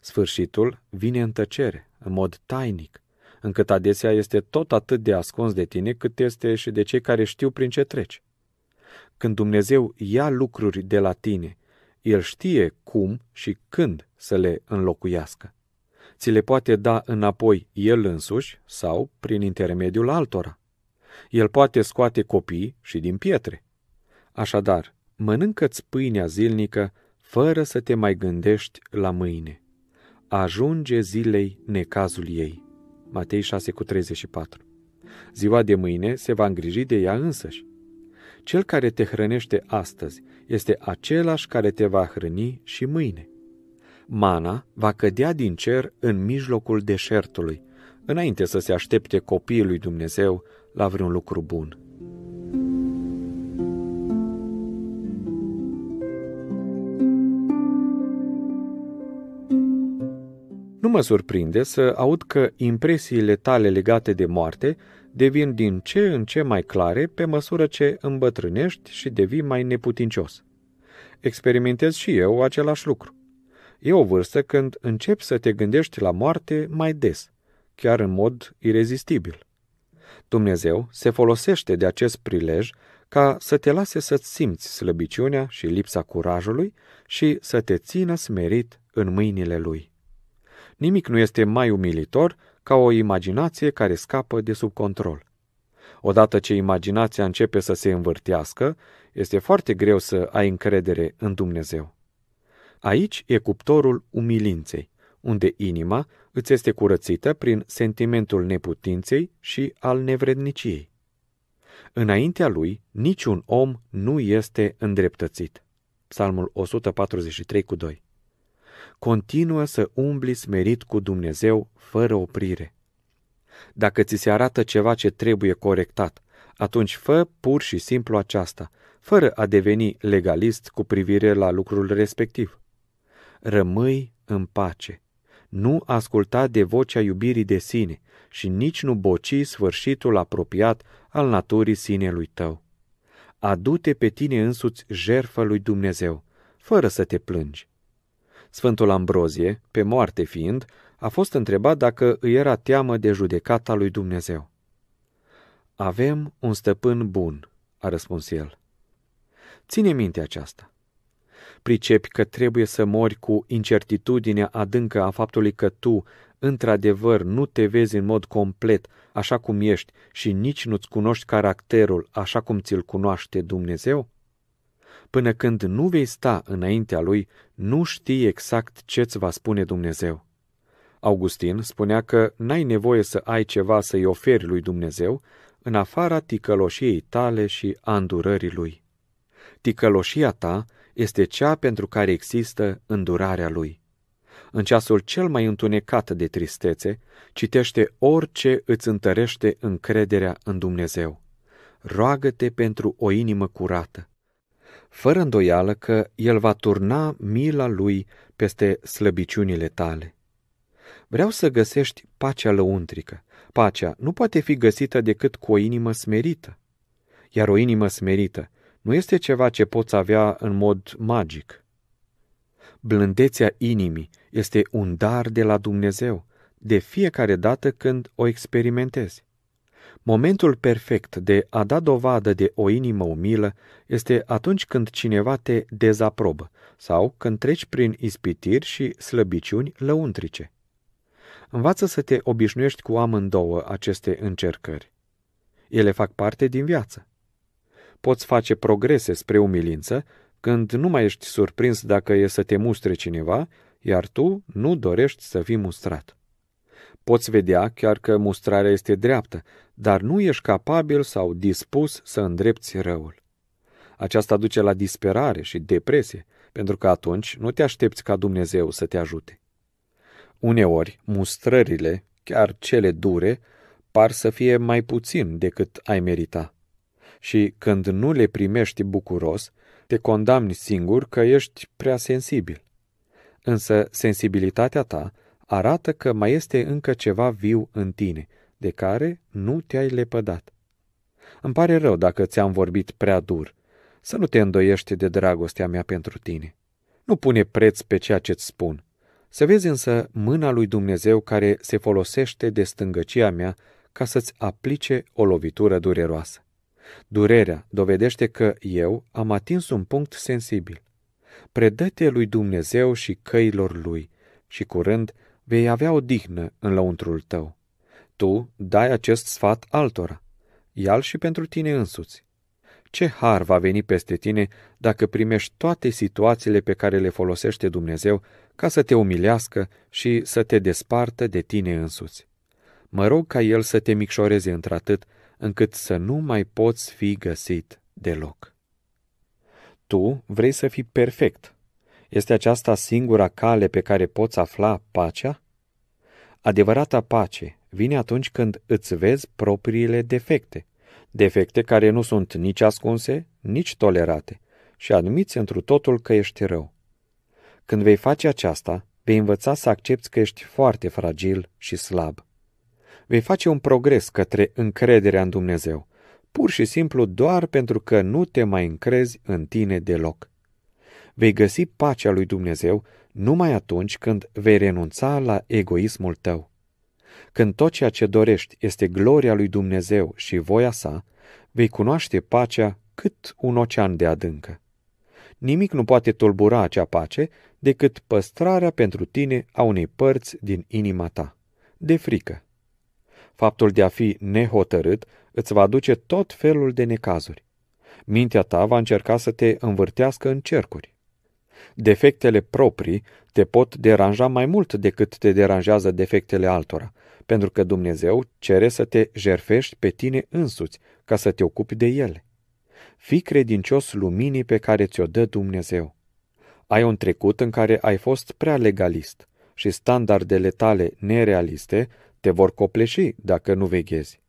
Sfârșitul vine în tăcere, în mod tainic, încât adesea este tot atât de ascuns de tine cât este și de cei care știu prin ce treci. Când Dumnezeu ia lucruri de la tine, El știe cum și când să le înlocuiască ți le poate da înapoi el însuși sau prin intermediul altora. El poate scoate copii și din pietre. Așadar, mănâncă-ți pâinea zilnică fără să te mai gândești la mâine. Ajunge zilei necazul ei. Matei 6,34 Ziua de mâine se va îngriji de ea însăși. Cel care te hrănește astăzi este același care te va hrăni și mâine. Mana va cădea din cer în mijlocul deșertului, înainte să se aștepte copiii lui Dumnezeu la vreun lucru bun. Nu mă surprinde să aud că impresiile tale legate de moarte devin din ce în ce mai clare pe măsură ce îmbătrânești și devii mai neputincios. Experimentez și eu același lucru. E o vârstă când începi să te gândești la moarte mai des, chiar în mod irezistibil. Dumnezeu se folosește de acest prilej ca să te lase să-ți simți slăbiciunea și lipsa curajului și să te țină smerit în mâinile Lui. Nimic nu este mai umilitor ca o imaginație care scapă de sub control. Odată ce imaginația începe să se învârtească, este foarte greu să ai încredere în Dumnezeu. Aici e cuptorul umilinței, unde inima îți este curățită prin sentimentul neputinței și al nevredniciei. Înaintea lui, niciun om nu este îndreptățit. Psalmul 143 cu 2 Continuă să umbli smerit cu Dumnezeu, fără oprire. Dacă ți se arată ceva ce trebuie corectat, atunci fă pur și simplu aceasta, fără a deveni legalist cu privire la lucrul respectiv rămâi în pace. Nu asculta de vocea iubirii de sine și nici nu boci sfârșitul apropiat al naturii sinelui tău. Adu-te pe tine însuți jerfă lui Dumnezeu, fără să te plângi. Sfântul Ambrozie, pe moarte fiind, a fost întrebat dacă îi era teamă de judecata lui Dumnezeu. Avem un stăpân bun, a răspuns el. Ține minte aceasta pricepi că trebuie să mori cu incertitudinea adâncă a faptului că tu, într-adevăr, nu te vezi în mod complet așa cum ești și nici nu-ți cunoști caracterul așa cum ți-l cunoaște Dumnezeu? Până când nu vei sta înaintea lui, nu știi exact ce-ți va spune Dumnezeu. Augustin spunea că n-ai nevoie să ai ceva să-i oferi lui Dumnezeu, în afara ticăloșiei tale și a îndurării lui. Ticăloșia ta este cea pentru care există îndurarea lui. În ceasul cel mai întunecat de tristețe, citește orice îți întărește încrederea în Dumnezeu. Roagă-te pentru o inimă curată, fără îndoială că El va turna mila Lui peste slăbiciunile tale. Vreau să găsești pacea lăuntrică. Pacea nu poate fi găsită decât cu o inimă smerită. Iar o inimă smerită nu este ceva ce poți avea în mod magic. Blândețea inimii este un dar de la Dumnezeu de fiecare dată când o experimentezi. Momentul perfect de a da dovadă de o inimă umilă este atunci când cineva te dezaprobă sau când treci prin ispitiri și slăbiciuni lăuntrice. Învață să te obișnuiești cu amândouă aceste încercări. Ele fac parte din viață poți face progrese spre umilință când nu mai ești surprins dacă e să te mustre cineva, iar tu nu dorești să fii mustrat. Poți vedea chiar că mustrarea este dreaptă, dar nu ești capabil sau dispus să îndrepți răul. Aceasta duce la disperare și depresie, pentru că atunci nu te aștepți ca Dumnezeu să te ajute. Uneori, mustrările, chiar cele dure, par să fie mai puțin decât ai merita și când nu le primești bucuros, te condamni singur că ești prea sensibil. Însă sensibilitatea ta arată că mai este încă ceva viu în tine, de care nu te-ai lepădat. Îmi pare rău dacă ți-am vorbit prea dur. Să nu te îndoiești de dragostea mea pentru tine. Nu pune preț pe ceea ce-ți spun. Să vezi însă mâna lui Dumnezeu care se folosește de stângăcia mea ca să-ți aplice o lovitură dureroasă. Durerea dovedește că eu am atins un punct sensibil. Predă-te lui Dumnezeu și căilor lui și curând vei avea o dignă în lăuntrul tău. Tu dai acest sfat altora, ia și pentru tine însuți. Ce har va veni peste tine dacă primești toate situațiile pe care le folosește Dumnezeu ca să te umilească și să te despartă de tine însuți. Mă rog ca El să te micșoreze într-atât încât să nu mai poți fi găsit deloc. Tu vrei să fii perfect. Este aceasta singura cale pe care poți afla pacea? Adevărata pace vine atunci când îți vezi propriile defecte, defecte care nu sunt nici ascunse, nici tolerate, și admiți întru totul că ești rău. Când vei face aceasta, vei învăța să accepti că ești foarte fragil și slab vei face un progres către încrederea în Dumnezeu, pur și simplu doar pentru că nu te mai încrezi în tine deloc. Vei găsi pacea lui Dumnezeu numai atunci când vei renunța la egoismul tău. Când tot ceea ce dorești este gloria lui Dumnezeu și voia sa, vei cunoaște pacea cât un ocean de adâncă. Nimic nu poate tulbura acea pace decât păstrarea pentru tine a unei părți din inima ta, de frică. Faptul de a fi nehotărât îți va duce tot felul de necazuri. Mintea ta va încerca să te învârtească în cercuri. Defectele proprii te pot deranja mai mult decât te deranjează defectele altora, pentru că Dumnezeu cere să te jerfești pe tine însuți ca să te ocupi de ele. Fii credincios luminii pe care ți-o dă Dumnezeu. Ai un trecut în care ai fost prea legalist și standardele tale nerealiste te vor copleși dacă nu veghezi.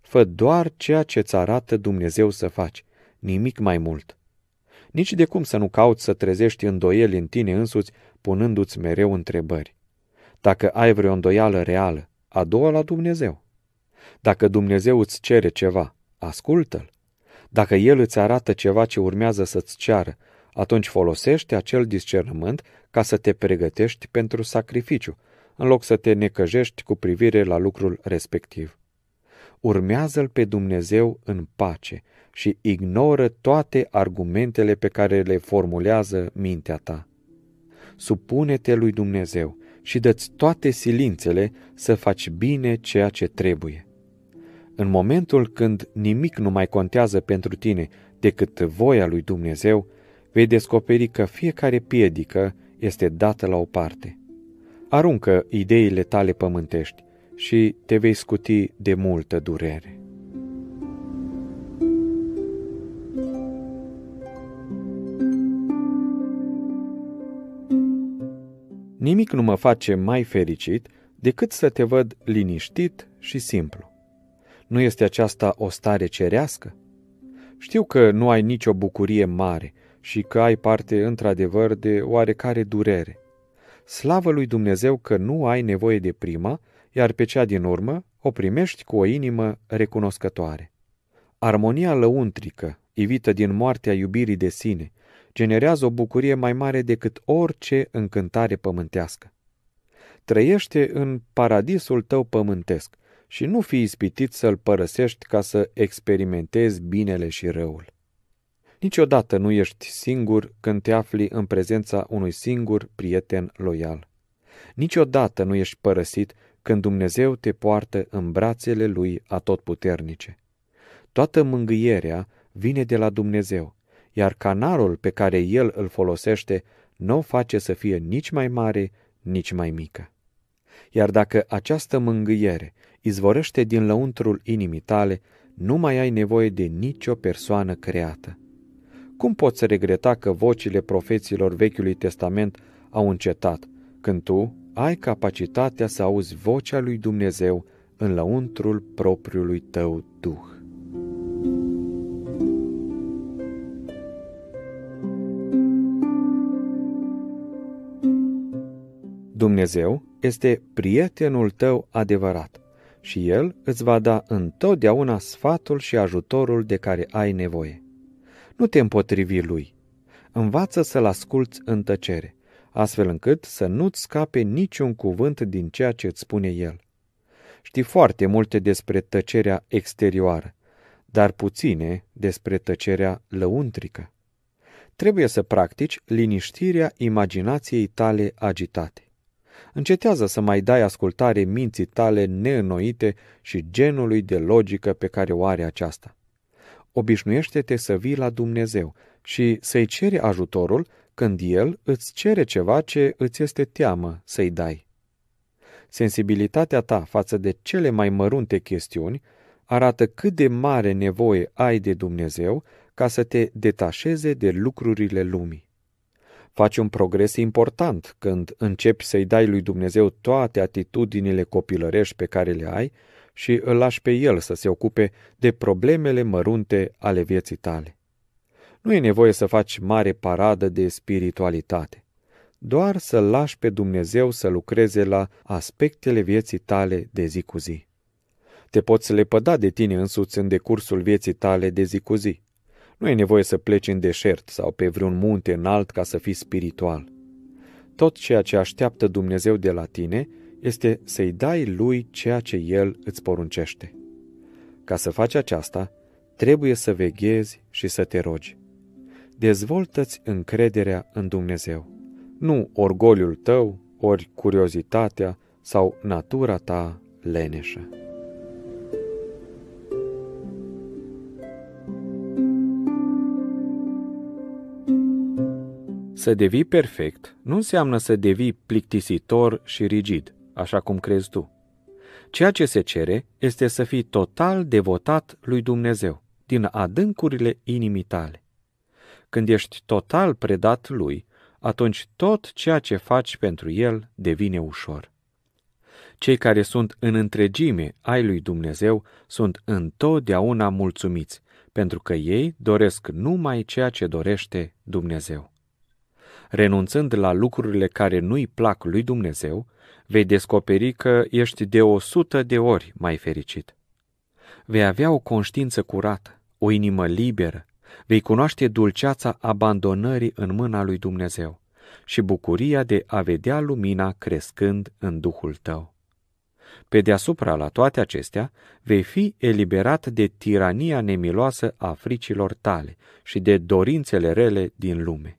Fă doar ceea ce ți arată Dumnezeu să faci, nimic mai mult. Nici de cum să nu cauți să trezești îndoieli în tine însuți, punându-ți mereu întrebări. Dacă ai vreo îndoială reală, adu-o la Dumnezeu. Dacă Dumnezeu îți cere ceva, ascultă-L. Dacă El îți arată ceva ce urmează să-ți ceară, atunci folosește acel discernământ ca să te pregătești pentru sacrificiu, în loc să te necăjești cu privire la lucrul respectiv. Urmează-L pe Dumnezeu în pace și ignoră toate argumentele pe care le formulează mintea ta. Supune-te lui Dumnezeu și dă-ți toate silințele să faci bine ceea ce trebuie. În momentul când nimic nu mai contează pentru tine decât voia lui Dumnezeu, vei descoperi că fiecare piedică este dată la o parte. Aruncă ideile tale pământești și te vei scuti de multă durere. Nimic nu mă face mai fericit decât să te văd liniștit și simplu. Nu este aceasta o stare cerească? Știu că nu ai nicio bucurie mare și că ai parte într-adevăr de oarecare durere – Slavă lui Dumnezeu că nu ai nevoie de prima, iar pe cea din urmă o primești cu o inimă recunoscătoare. Armonia lăuntrică, evită din moartea iubirii de sine, generează o bucurie mai mare decât orice încântare pământească. Trăiește în paradisul tău pământesc și nu fi ispitit să-l părăsești ca să experimentezi binele și răul. Niciodată nu ești singur când te afli în prezența unui singur prieten loial. Niciodată nu ești părăsit când Dumnezeu te poartă în brațele Lui atotputernice. Toată mângâierea vine de la Dumnezeu, iar canalul pe care El îl folosește nu o face să fie nici mai mare, nici mai mică. Iar dacă această mângâiere izvorăște din lăuntrul inimii tale, nu mai ai nevoie de nicio persoană creată. Cum poți să regreta că vocile profeților Vechiului Testament au încetat, când tu ai capacitatea să auzi vocea lui Dumnezeu în lăuntrul propriului tău Duh? Dumnezeu este prietenul tău adevărat și El îți va da întotdeauna sfatul și ajutorul de care ai nevoie nu te împotrivi lui. Învață să-l asculți în tăcere, astfel încât să nu-ți scape niciun cuvânt din ceea ce îți spune el. Știi foarte multe despre tăcerea exterioară, dar puține despre tăcerea lăuntrică. Trebuie să practici liniștirea imaginației tale agitate. Încetează să mai dai ascultare minții tale neînnoite și genului de logică pe care o are aceasta obișnuiește-te să vii la Dumnezeu și să-i ceri ajutorul când El îți cere ceva ce îți este teamă să-i dai. Sensibilitatea ta față de cele mai mărunte chestiuni arată cât de mare nevoie ai de Dumnezeu ca să te detașeze de lucrurile lumii. Faci un progres important când începi să-i dai lui Dumnezeu toate atitudinile copilărești pe care le ai și îl lași pe el să se ocupe de problemele mărunte ale vieții tale. Nu e nevoie să faci mare paradă de spiritualitate, doar să-L lași pe Dumnezeu să lucreze la aspectele vieții tale de zi cu zi. Te poți lepăda de tine însuți în decursul vieții tale de zi cu zi. Nu e nevoie să pleci în deșert sau pe vreun munte înalt ca să fii spiritual. Tot ceea ce așteaptă Dumnezeu de la tine – este să-i dai lui ceea ce el îți poruncește. Ca să faci aceasta, trebuie să veghezi și să te rogi. Dezvoltă-ți încrederea în Dumnezeu, nu orgoliul tău, ori curiozitatea sau natura ta leneșă. Să devii perfect nu înseamnă să devii plictisitor și rigid, așa cum crezi tu. Ceea ce se cere este să fii total devotat lui Dumnezeu, din adâncurile inimii tale. Când ești total predat lui, atunci tot ceea ce faci pentru el devine ușor. Cei care sunt în întregime ai lui Dumnezeu sunt întotdeauna mulțumiți, pentru că ei doresc numai ceea ce dorește Dumnezeu renunțând la lucrurile care nu-i plac lui Dumnezeu, vei descoperi că ești de o sută de ori mai fericit. Vei avea o conștiință curată, o inimă liberă, vei cunoaște dulceața abandonării în mâna lui Dumnezeu și bucuria de a vedea lumina crescând în Duhul tău. Pe deasupra la toate acestea, vei fi eliberat de tirania nemiloasă a fricilor tale și de dorințele rele din lume.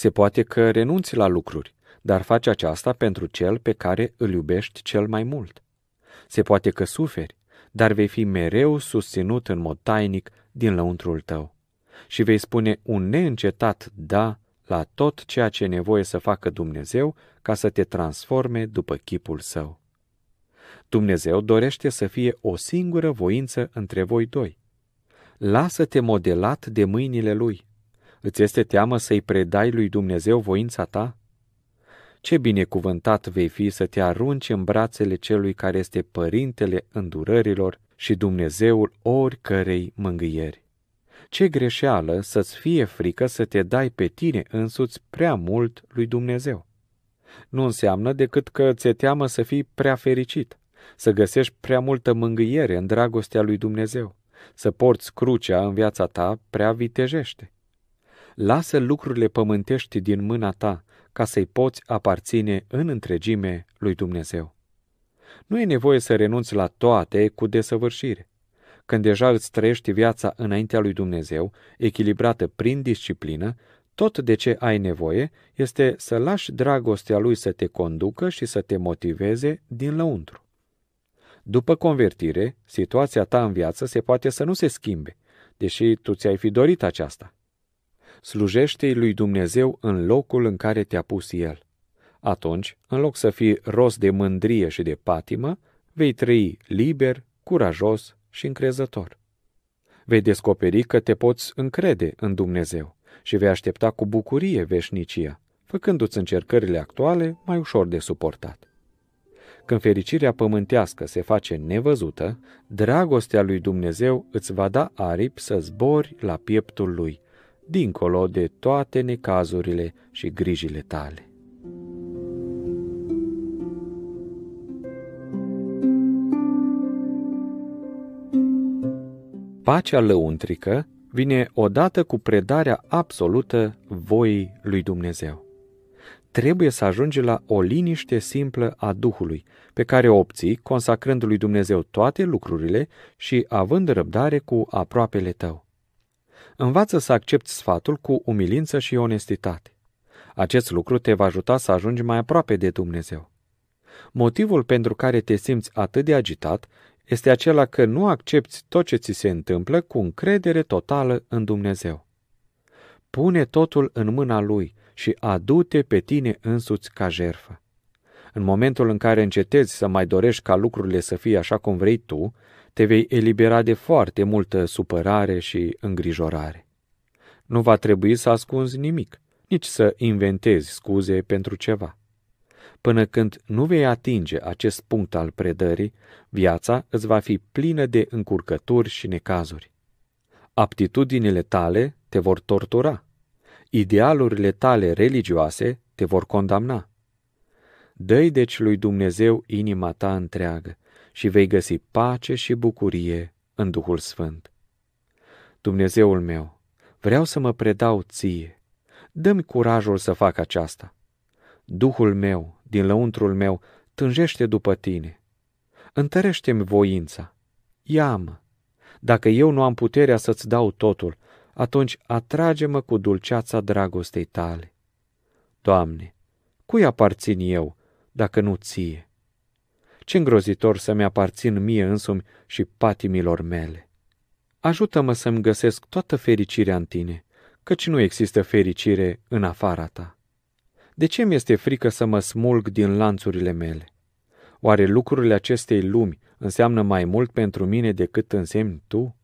Se poate că renunți la lucruri, dar faci aceasta pentru cel pe care îl iubești cel mai mult. Se poate că suferi, dar vei fi mereu susținut în mod tainic din lăuntrul tău și vei spune un neîncetat da la tot ceea ce e nevoie să facă Dumnezeu ca să te transforme după chipul său. Dumnezeu dorește să fie o singură voință între voi doi. Lasă-te modelat de mâinile Lui – Îți este teamă să-i predai lui Dumnezeu voința ta? Ce binecuvântat vei fi să te arunci în brațele celui care este părintele îndurărilor și Dumnezeul oricărei mângâieri. Ce greșeală să-ți fie frică să te dai pe tine însuți prea mult lui Dumnezeu. Nu înseamnă decât că ți-e teamă să fii prea fericit, să găsești prea multă mângâiere în dragostea lui Dumnezeu, să porți crucea în viața ta prea vitejește lasă lucrurile pământești din mâna ta ca să-i poți aparține în întregime lui Dumnezeu. Nu e nevoie să renunți la toate cu desăvârșire. Când deja îți trăiești viața înaintea lui Dumnezeu, echilibrată prin disciplină, tot de ce ai nevoie este să lași dragostea lui să te conducă și să te motiveze din lăuntru. După convertire, situația ta în viață se poate să nu se schimbe, deși tu ți-ai fi dorit aceasta slujește lui Dumnezeu în locul în care te-a pus El. Atunci, în loc să fii rost de mândrie și de patimă, vei trăi liber, curajos și încrezător. Vei descoperi că te poți încrede în Dumnezeu și vei aștepta cu bucurie veșnicia, făcându-ți încercările actuale mai ușor de suportat. Când fericirea pământească se face nevăzută, dragostea lui Dumnezeu îți va da aripi să zbori la pieptul lui dincolo de toate necazurile și grijile tale. Pacea lăuntrică vine odată cu predarea absolută voii lui Dumnezeu. Trebuie să ajungi la o liniște simplă a Duhului, pe care o obții consacrând lui Dumnezeu toate lucrurile și având răbdare cu aproapele tău. Învață să accepti sfatul cu umilință și onestitate. Acest lucru te va ajuta să ajungi mai aproape de Dumnezeu. Motivul pentru care te simți atât de agitat este acela că nu accepti tot ce ți se întâmplă cu încredere totală în Dumnezeu. Pune totul în mâna Lui și adu-te pe tine însuți ca jerfă. În momentul în care încetezi să mai dorești ca lucrurile să fie așa cum vrei tu te vei elibera de foarte multă supărare și îngrijorare. Nu va trebui să ascunzi nimic, nici să inventezi scuze pentru ceva. Până când nu vei atinge acest punct al predării, viața îți va fi plină de încurcături și necazuri. Aptitudinile tale te vor tortura. Idealurile tale religioase te vor condamna. Dă-i deci lui Dumnezeu inima ta întreagă și vei găsi pace și bucurie în Duhul Sfânt. Dumnezeul meu, vreau să mă predau ție. Dă-mi curajul să fac aceasta. Duhul meu, din lăuntrul meu, tânjește după tine. Întărește-mi voința. Ia-mă. Dacă eu nu am puterea să-ți dau totul, atunci atrage-mă cu dulceața dragostei tale. Doamne, cui aparțin eu, dacă nu ție? ce îngrozitor să-mi aparțin mie însumi și patimilor mele. Ajută-mă să-mi găsesc toată fericirea în tine, căci nu există fericire în afara ta. De ce mi este frică să mă smulg din lanțurile mele? Oare lucrurile acestei lumi înseamnă mai mult pentru mine decât însemni tu?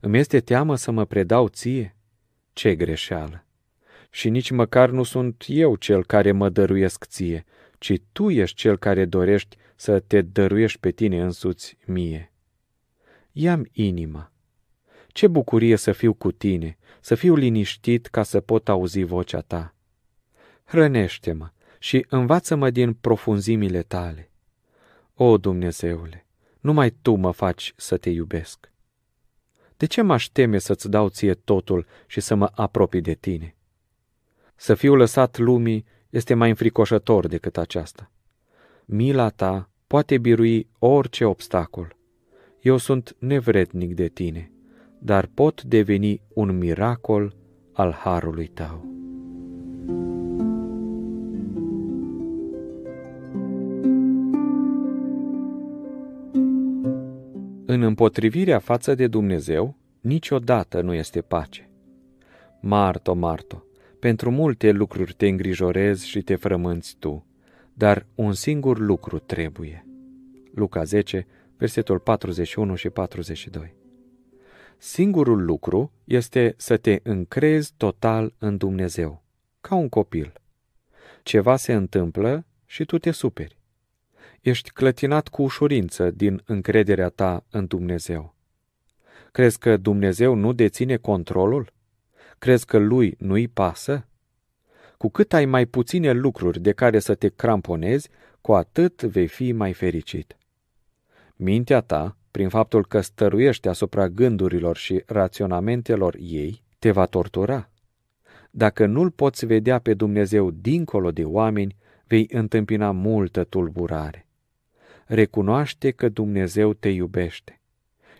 Îmi este teamă să mă predau ție? Ce greșeală! Și nici măcar nu sunt eu cel care mă dăruiesc ție, ci tu ești cel care dorești să te dăruiești pe tine însuți mie. Iam inima. Ce bucurie să fiu cu tine, să fiu liniștit ca să pot auzi vocea ta. Hrănește-mă și învață-mă din profunzimile tale. O, Dumnezeule, numai Tu mă faci să te iubesc. De ce m-aș teme să-ți dau ție totul și să mă apropii de tine? Să fiu lăsat lumii este mai înfricoșător decât aceasta. Mila ta poate birui orice obstacol. Eu sunt nevrednic de tine, dar pot deveni un miracol al harului tău. În împotrivirea față de Dumnezeu, niciodată nu este pace. Marto, Marto, pentru multe lucruri te îngrijorezi și te frămânți tu, dar un singur lucru trebuie. Luca 10, versetul 41 și 42. Singurul lucru este să te încrezi total în Dumnezeu, ca un copil. Ceva se întâmplă și tu te superi. Ești clătinat cu ușurință din încrederea ta în Dumnezeu. Crezi că Dumnezeu nu deține controlul? Crezi că lui nu-i pasă? Cu cât ai mai puține lucruri de care să te cramponezi, cu atât vei fi mai fericit. Mintea ta, prin faptul că stăruiești asupra gândurilor și raționamentelor ei, te va tortura. Dacă nu-L poți vedea pe Dumnezeu dincolo de oameni, vei întâmpina multă tulburare. Recunoaște că Dumnezeu te iubește.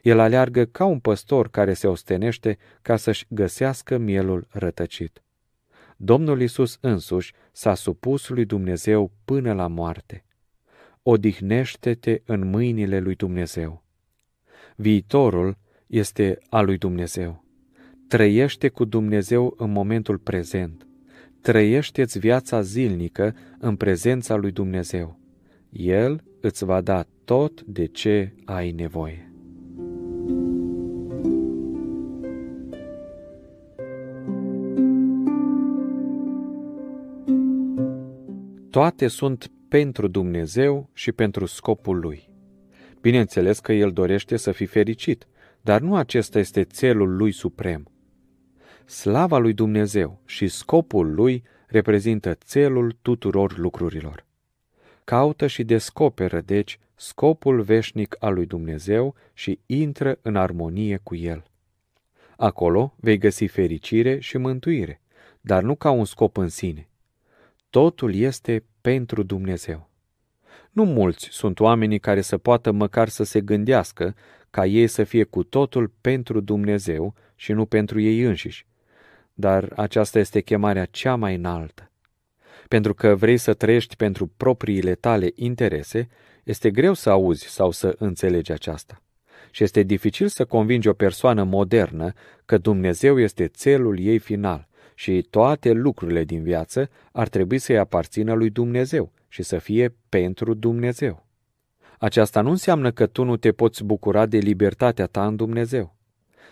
El aleargă ca un păstor care se ostenește ca să-și găsească mielul rătăcit. Domnul Isus însuși s-a supus lui Dumnezeu până la moarte. Odihnește-te în mâinile lui Dumnezeu. Viitorul este al lui Dumnezeu. Trăiește cu Dumnezeu în momentul prezent. Trăiește-ți viața zilnică în prezența lui Dumnezeu. El îți va da tot de ce ai nevoie. Toate sunt pentru Dumnezeu și pentru scopul Lui. Bineînțeles că El dorește să fii fericit, dar nu acesta este țelul Lui suprem. Slava lui Dumnezeu și scopul Lui reprezintă țelul tuturor lucrurilor. Caută și descoperă, deci, scopul veșnic al lui Dumnezeu și intră în armonie cu el. Acolo vei găsi fericire și mântuire, dar nu ca un scop în sine. Totul este pentru Dumnezeu. Nu mulți sunt oamenii care să poată măcar să se gândească ca ei să fie cu totul pentru Dumnezeu și nu pentru ei înșiși. Dar aceasta este chemarea cea mai înaltă. Pentru că vrei să trăiești pentru propriile tale interese este greu să auzi sau să înțelegi aceasta. Și este dificil să convingi o persoană modernă că Dumnezeu este țelul ei final și toate lucrurile din viață ar trebui să-i aparțină lui Dumnezeu și să fie pentru Dumnezeu. Aceasta nu înseamnă că tu nu te poți bucura de libertatea ta în Dumnezeu.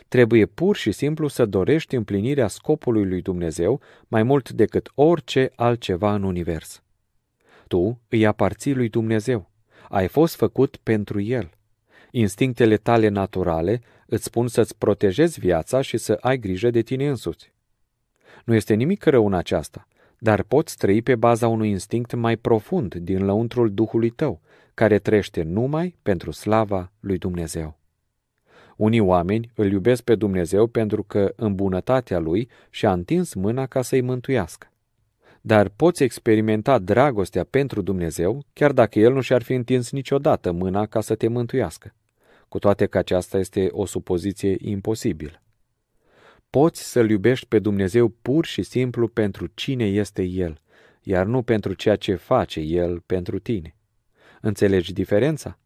Trebuie pur și simplu să dorești împlinirea scopului lui Dumnezeu mai mult decât orice altceva în univers. Tu îi aparții lui Dumnezeu ai fost făcut pentru el. Instinctele tale naturale îți spun să-ți protejezi viața și să ai grijă de tine însuți. Nu este nimic rău în aceasta, dar poți trăi pe baza unui instinct mai profund din lăuntrul Duhului tău, care trește numai pentru slava lui Dumnezeu. Unii oameni îl iubesc pe Dumnezeu pentru că în bunătatea lui și-a întins mâna ca să-i mântuiască dar poți experimenta dragostea pentru Dumnezeu, chiar dacă El nu și-ar fi întins niciodată mâna ca să te mântuiască, cu toate că aceasta este o supoziție imposibilă. Poți să-L iubești pe Dumnezeu pur și simplu pentru cine este El, iar nu pentru ceea ce face El pentru tine. Înțelegi diferența?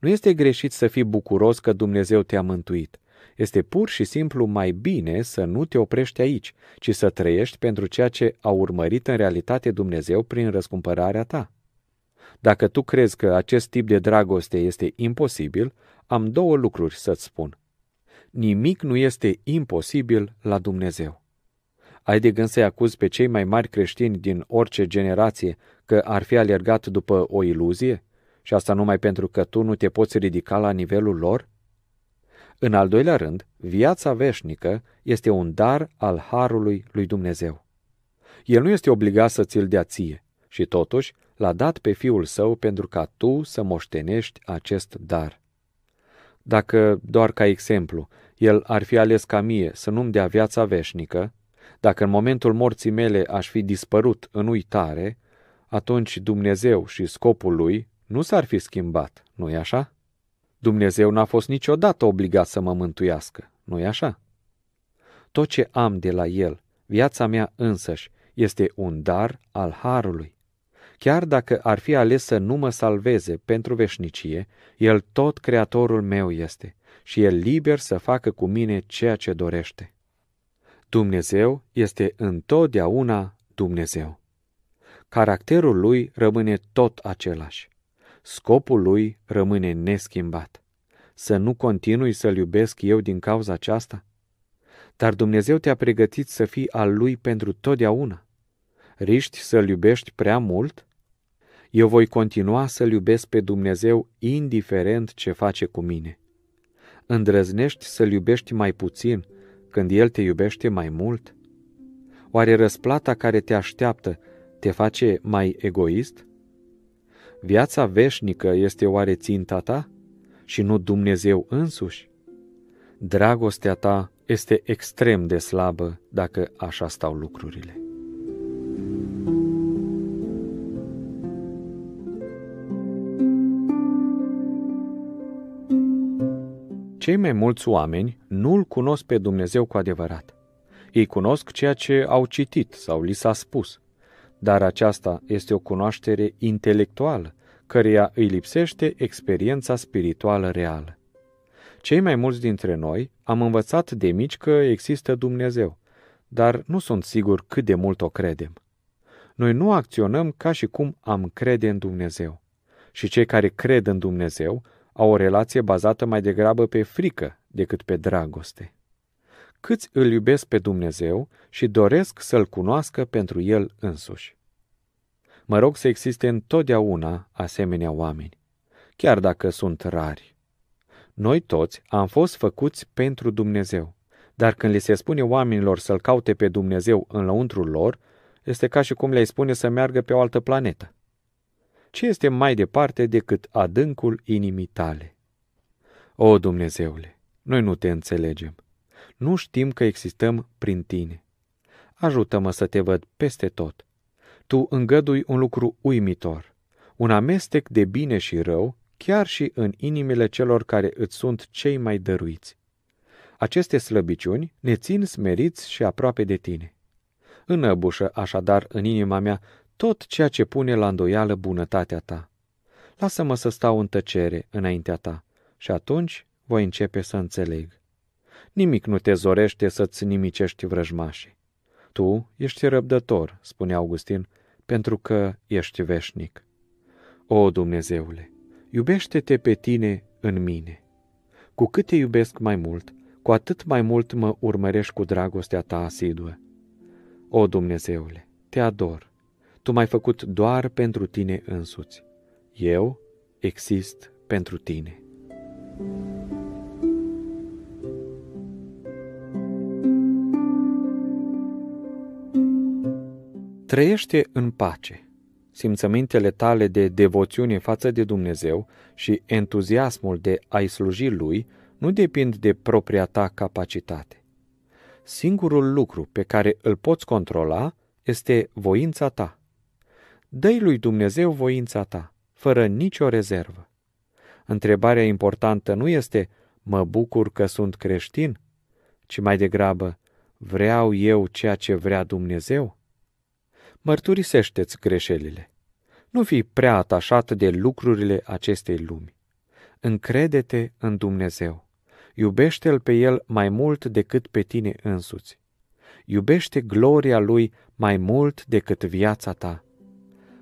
Nu este greșit să fii bucuros că Dumnezeu te-a mântuit, este pur și simplu mai bine să nu te oprești aici, ci să trăiești pentru ceea ce a urmărit în realitate Dumnezeu prin răscumpărarea ta. Dacă tu crezi că acest tip de dragoste este imposibil, am două lucruri să-ți spun. Nimic nu este imposibil la Dumnezeu. Ai de gând să-i acuzi pe cei mai mari creștini din orice generație că ar fi alergat după o iluzie? Și asta numai pentru că tu nu te poți ridica la nivelul lor? În al doilea rând, viața veșnică este un dar al harului lui Dumnezeu. El nu este obligat să ți-l dea ție și totuși l-a dat pe fiul său pentru ca tu să moștenești acest dar. Dacă, doar ca exemplu, el ar fi ales ca mie să nu-mi dea viața veșnică, dacă în momentul morții mele aș fi dispărut în uitare, atunci Dumnezeu și scopul lui nu s-ar fi schimbat, nu-i așa? Dumnezeu n-a fost niciodată obligat să mă mântuiască, nu-i așa? Tot ce am de la El, viața mea însăși, este un dar al Harului. Chiar dacă ar fi ales să nu mă salveze pentru veșnicie, El tot Creatorul meu este și e liber să facă cu mine ceea ce dorește. Dumnezeu este întotdeauna Dumnezeu. Caracterul lui rămâne tot același scopul lui rămâne neschimbat. Să nu continui să-l iubesc eu din cauza aceasta? Dar Dumnezeu te-a pregătit să fii al lui pentru totdeauna. Riști să-l iubești prea mult? Eu voi continua să-l iubesc pe Dumnezeu indiferent ce face cu mine. Îndrăznești să-l iubești mai puțin când el te iubește mai mult? Oare răsplata care te așteaptă te face mai egoist? Viața veșnică este oare ținta ta și nu Dumnezeu însuși? Dragostea ta este extrem de slabă dacă așa stau lucrurile. Cei mai mulți oameni nu-L cunosc pe Dumnezeu cu adevărat. Ei cunosc ceea ce au citit sau li s-a spus, dar aceasta este o cunoaștere intelectuală, căreia îi lipsește experiența spirituală reală. Cei mai mulți dintre noi am învățat de mici că există Dumnezeu, dar nu sunt sigur cât de mult o credem. Noi nu acționăm ca și cum am crede în Dumnezeu. Și cei care cred în Dumnezeu au o relație bazată mai degrabă pe frică decât pe dragoste câți îl iubesc pe Dumnezeu și doresc să-L cunoască pentru El însuși. Mă rog să existe întotdeauna asemenea oameni, chiar dacă sunt rari. Noi toți am fost făcuți pentru Dumnezeu, dar când li se spune oamenilor să-L caute pe Dumnezeu lăuntrul lor, este ca și cum le-ai spune să meargă pe o altă planetă. Ce este mai departe decât adâncul inimii tale? O, Dumnezeule, noi nu te înțelegem nu știm că existăm prin tine. Ajută-mă să te văd peste tot. Tu îngădui un lucru uimitor, un amestec de bine și rău, chiar și în inimile celor care îți sunt cei mai dăruiți. Aceste slăbiciuni ne țin smeriți și aproape de tine. Înăbușă așadar în inima mea tot ceea ce pune la îndoială bunătatea ta. Lasă-mă să stau în tăcere înaintea ta și atunci voi începe să înțeleg nimic nu te zorește să-ți nimicești vrăjmașii. Tu ești răbdător, spune Augustin, pentru că ești veșnic. O, Dumnezeule, iubește-te pe tine în mine. Cu cât te iubesc mai mult, cu atât mai mult mă urmărești cu dragostea ta asiduă. O, Dumnezeule, te ador. Tu m-ai făcut doar pentru tine însuți. Eu exist pentru tine. thank you Trăiește în pace. Simțămintele tale de devoțiune față de Dumnezeu și entuziasmul de a-i sluji Lui nu depind de propria ta capacitate. Singurul lucru pe care îl poți controla este voința ta. Dă-i lui Dumnezeu voința ta, fără nicio rezervă. Întrebarea importantă nu este mă bucur că sunt creștin, ci mai degrabă vreau eu ceea ce vrea Dumnezeu? mărturisește-ți greșelile. Nu fi prea atașat de lucrurile acestei lumi. Încrede-te în Dumnezeu. Iubește-L pe El mai mult decât pe tine însuți. Iubește gloria Lui mai mult decât viața ta.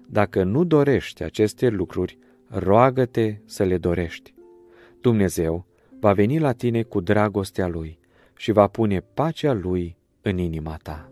Dacă nu dorești aceste lucruri, roagă-te să le dorești. Dumnezeu va veni la tine cu dragostea Lui și va pune pacea Lui în inima ta.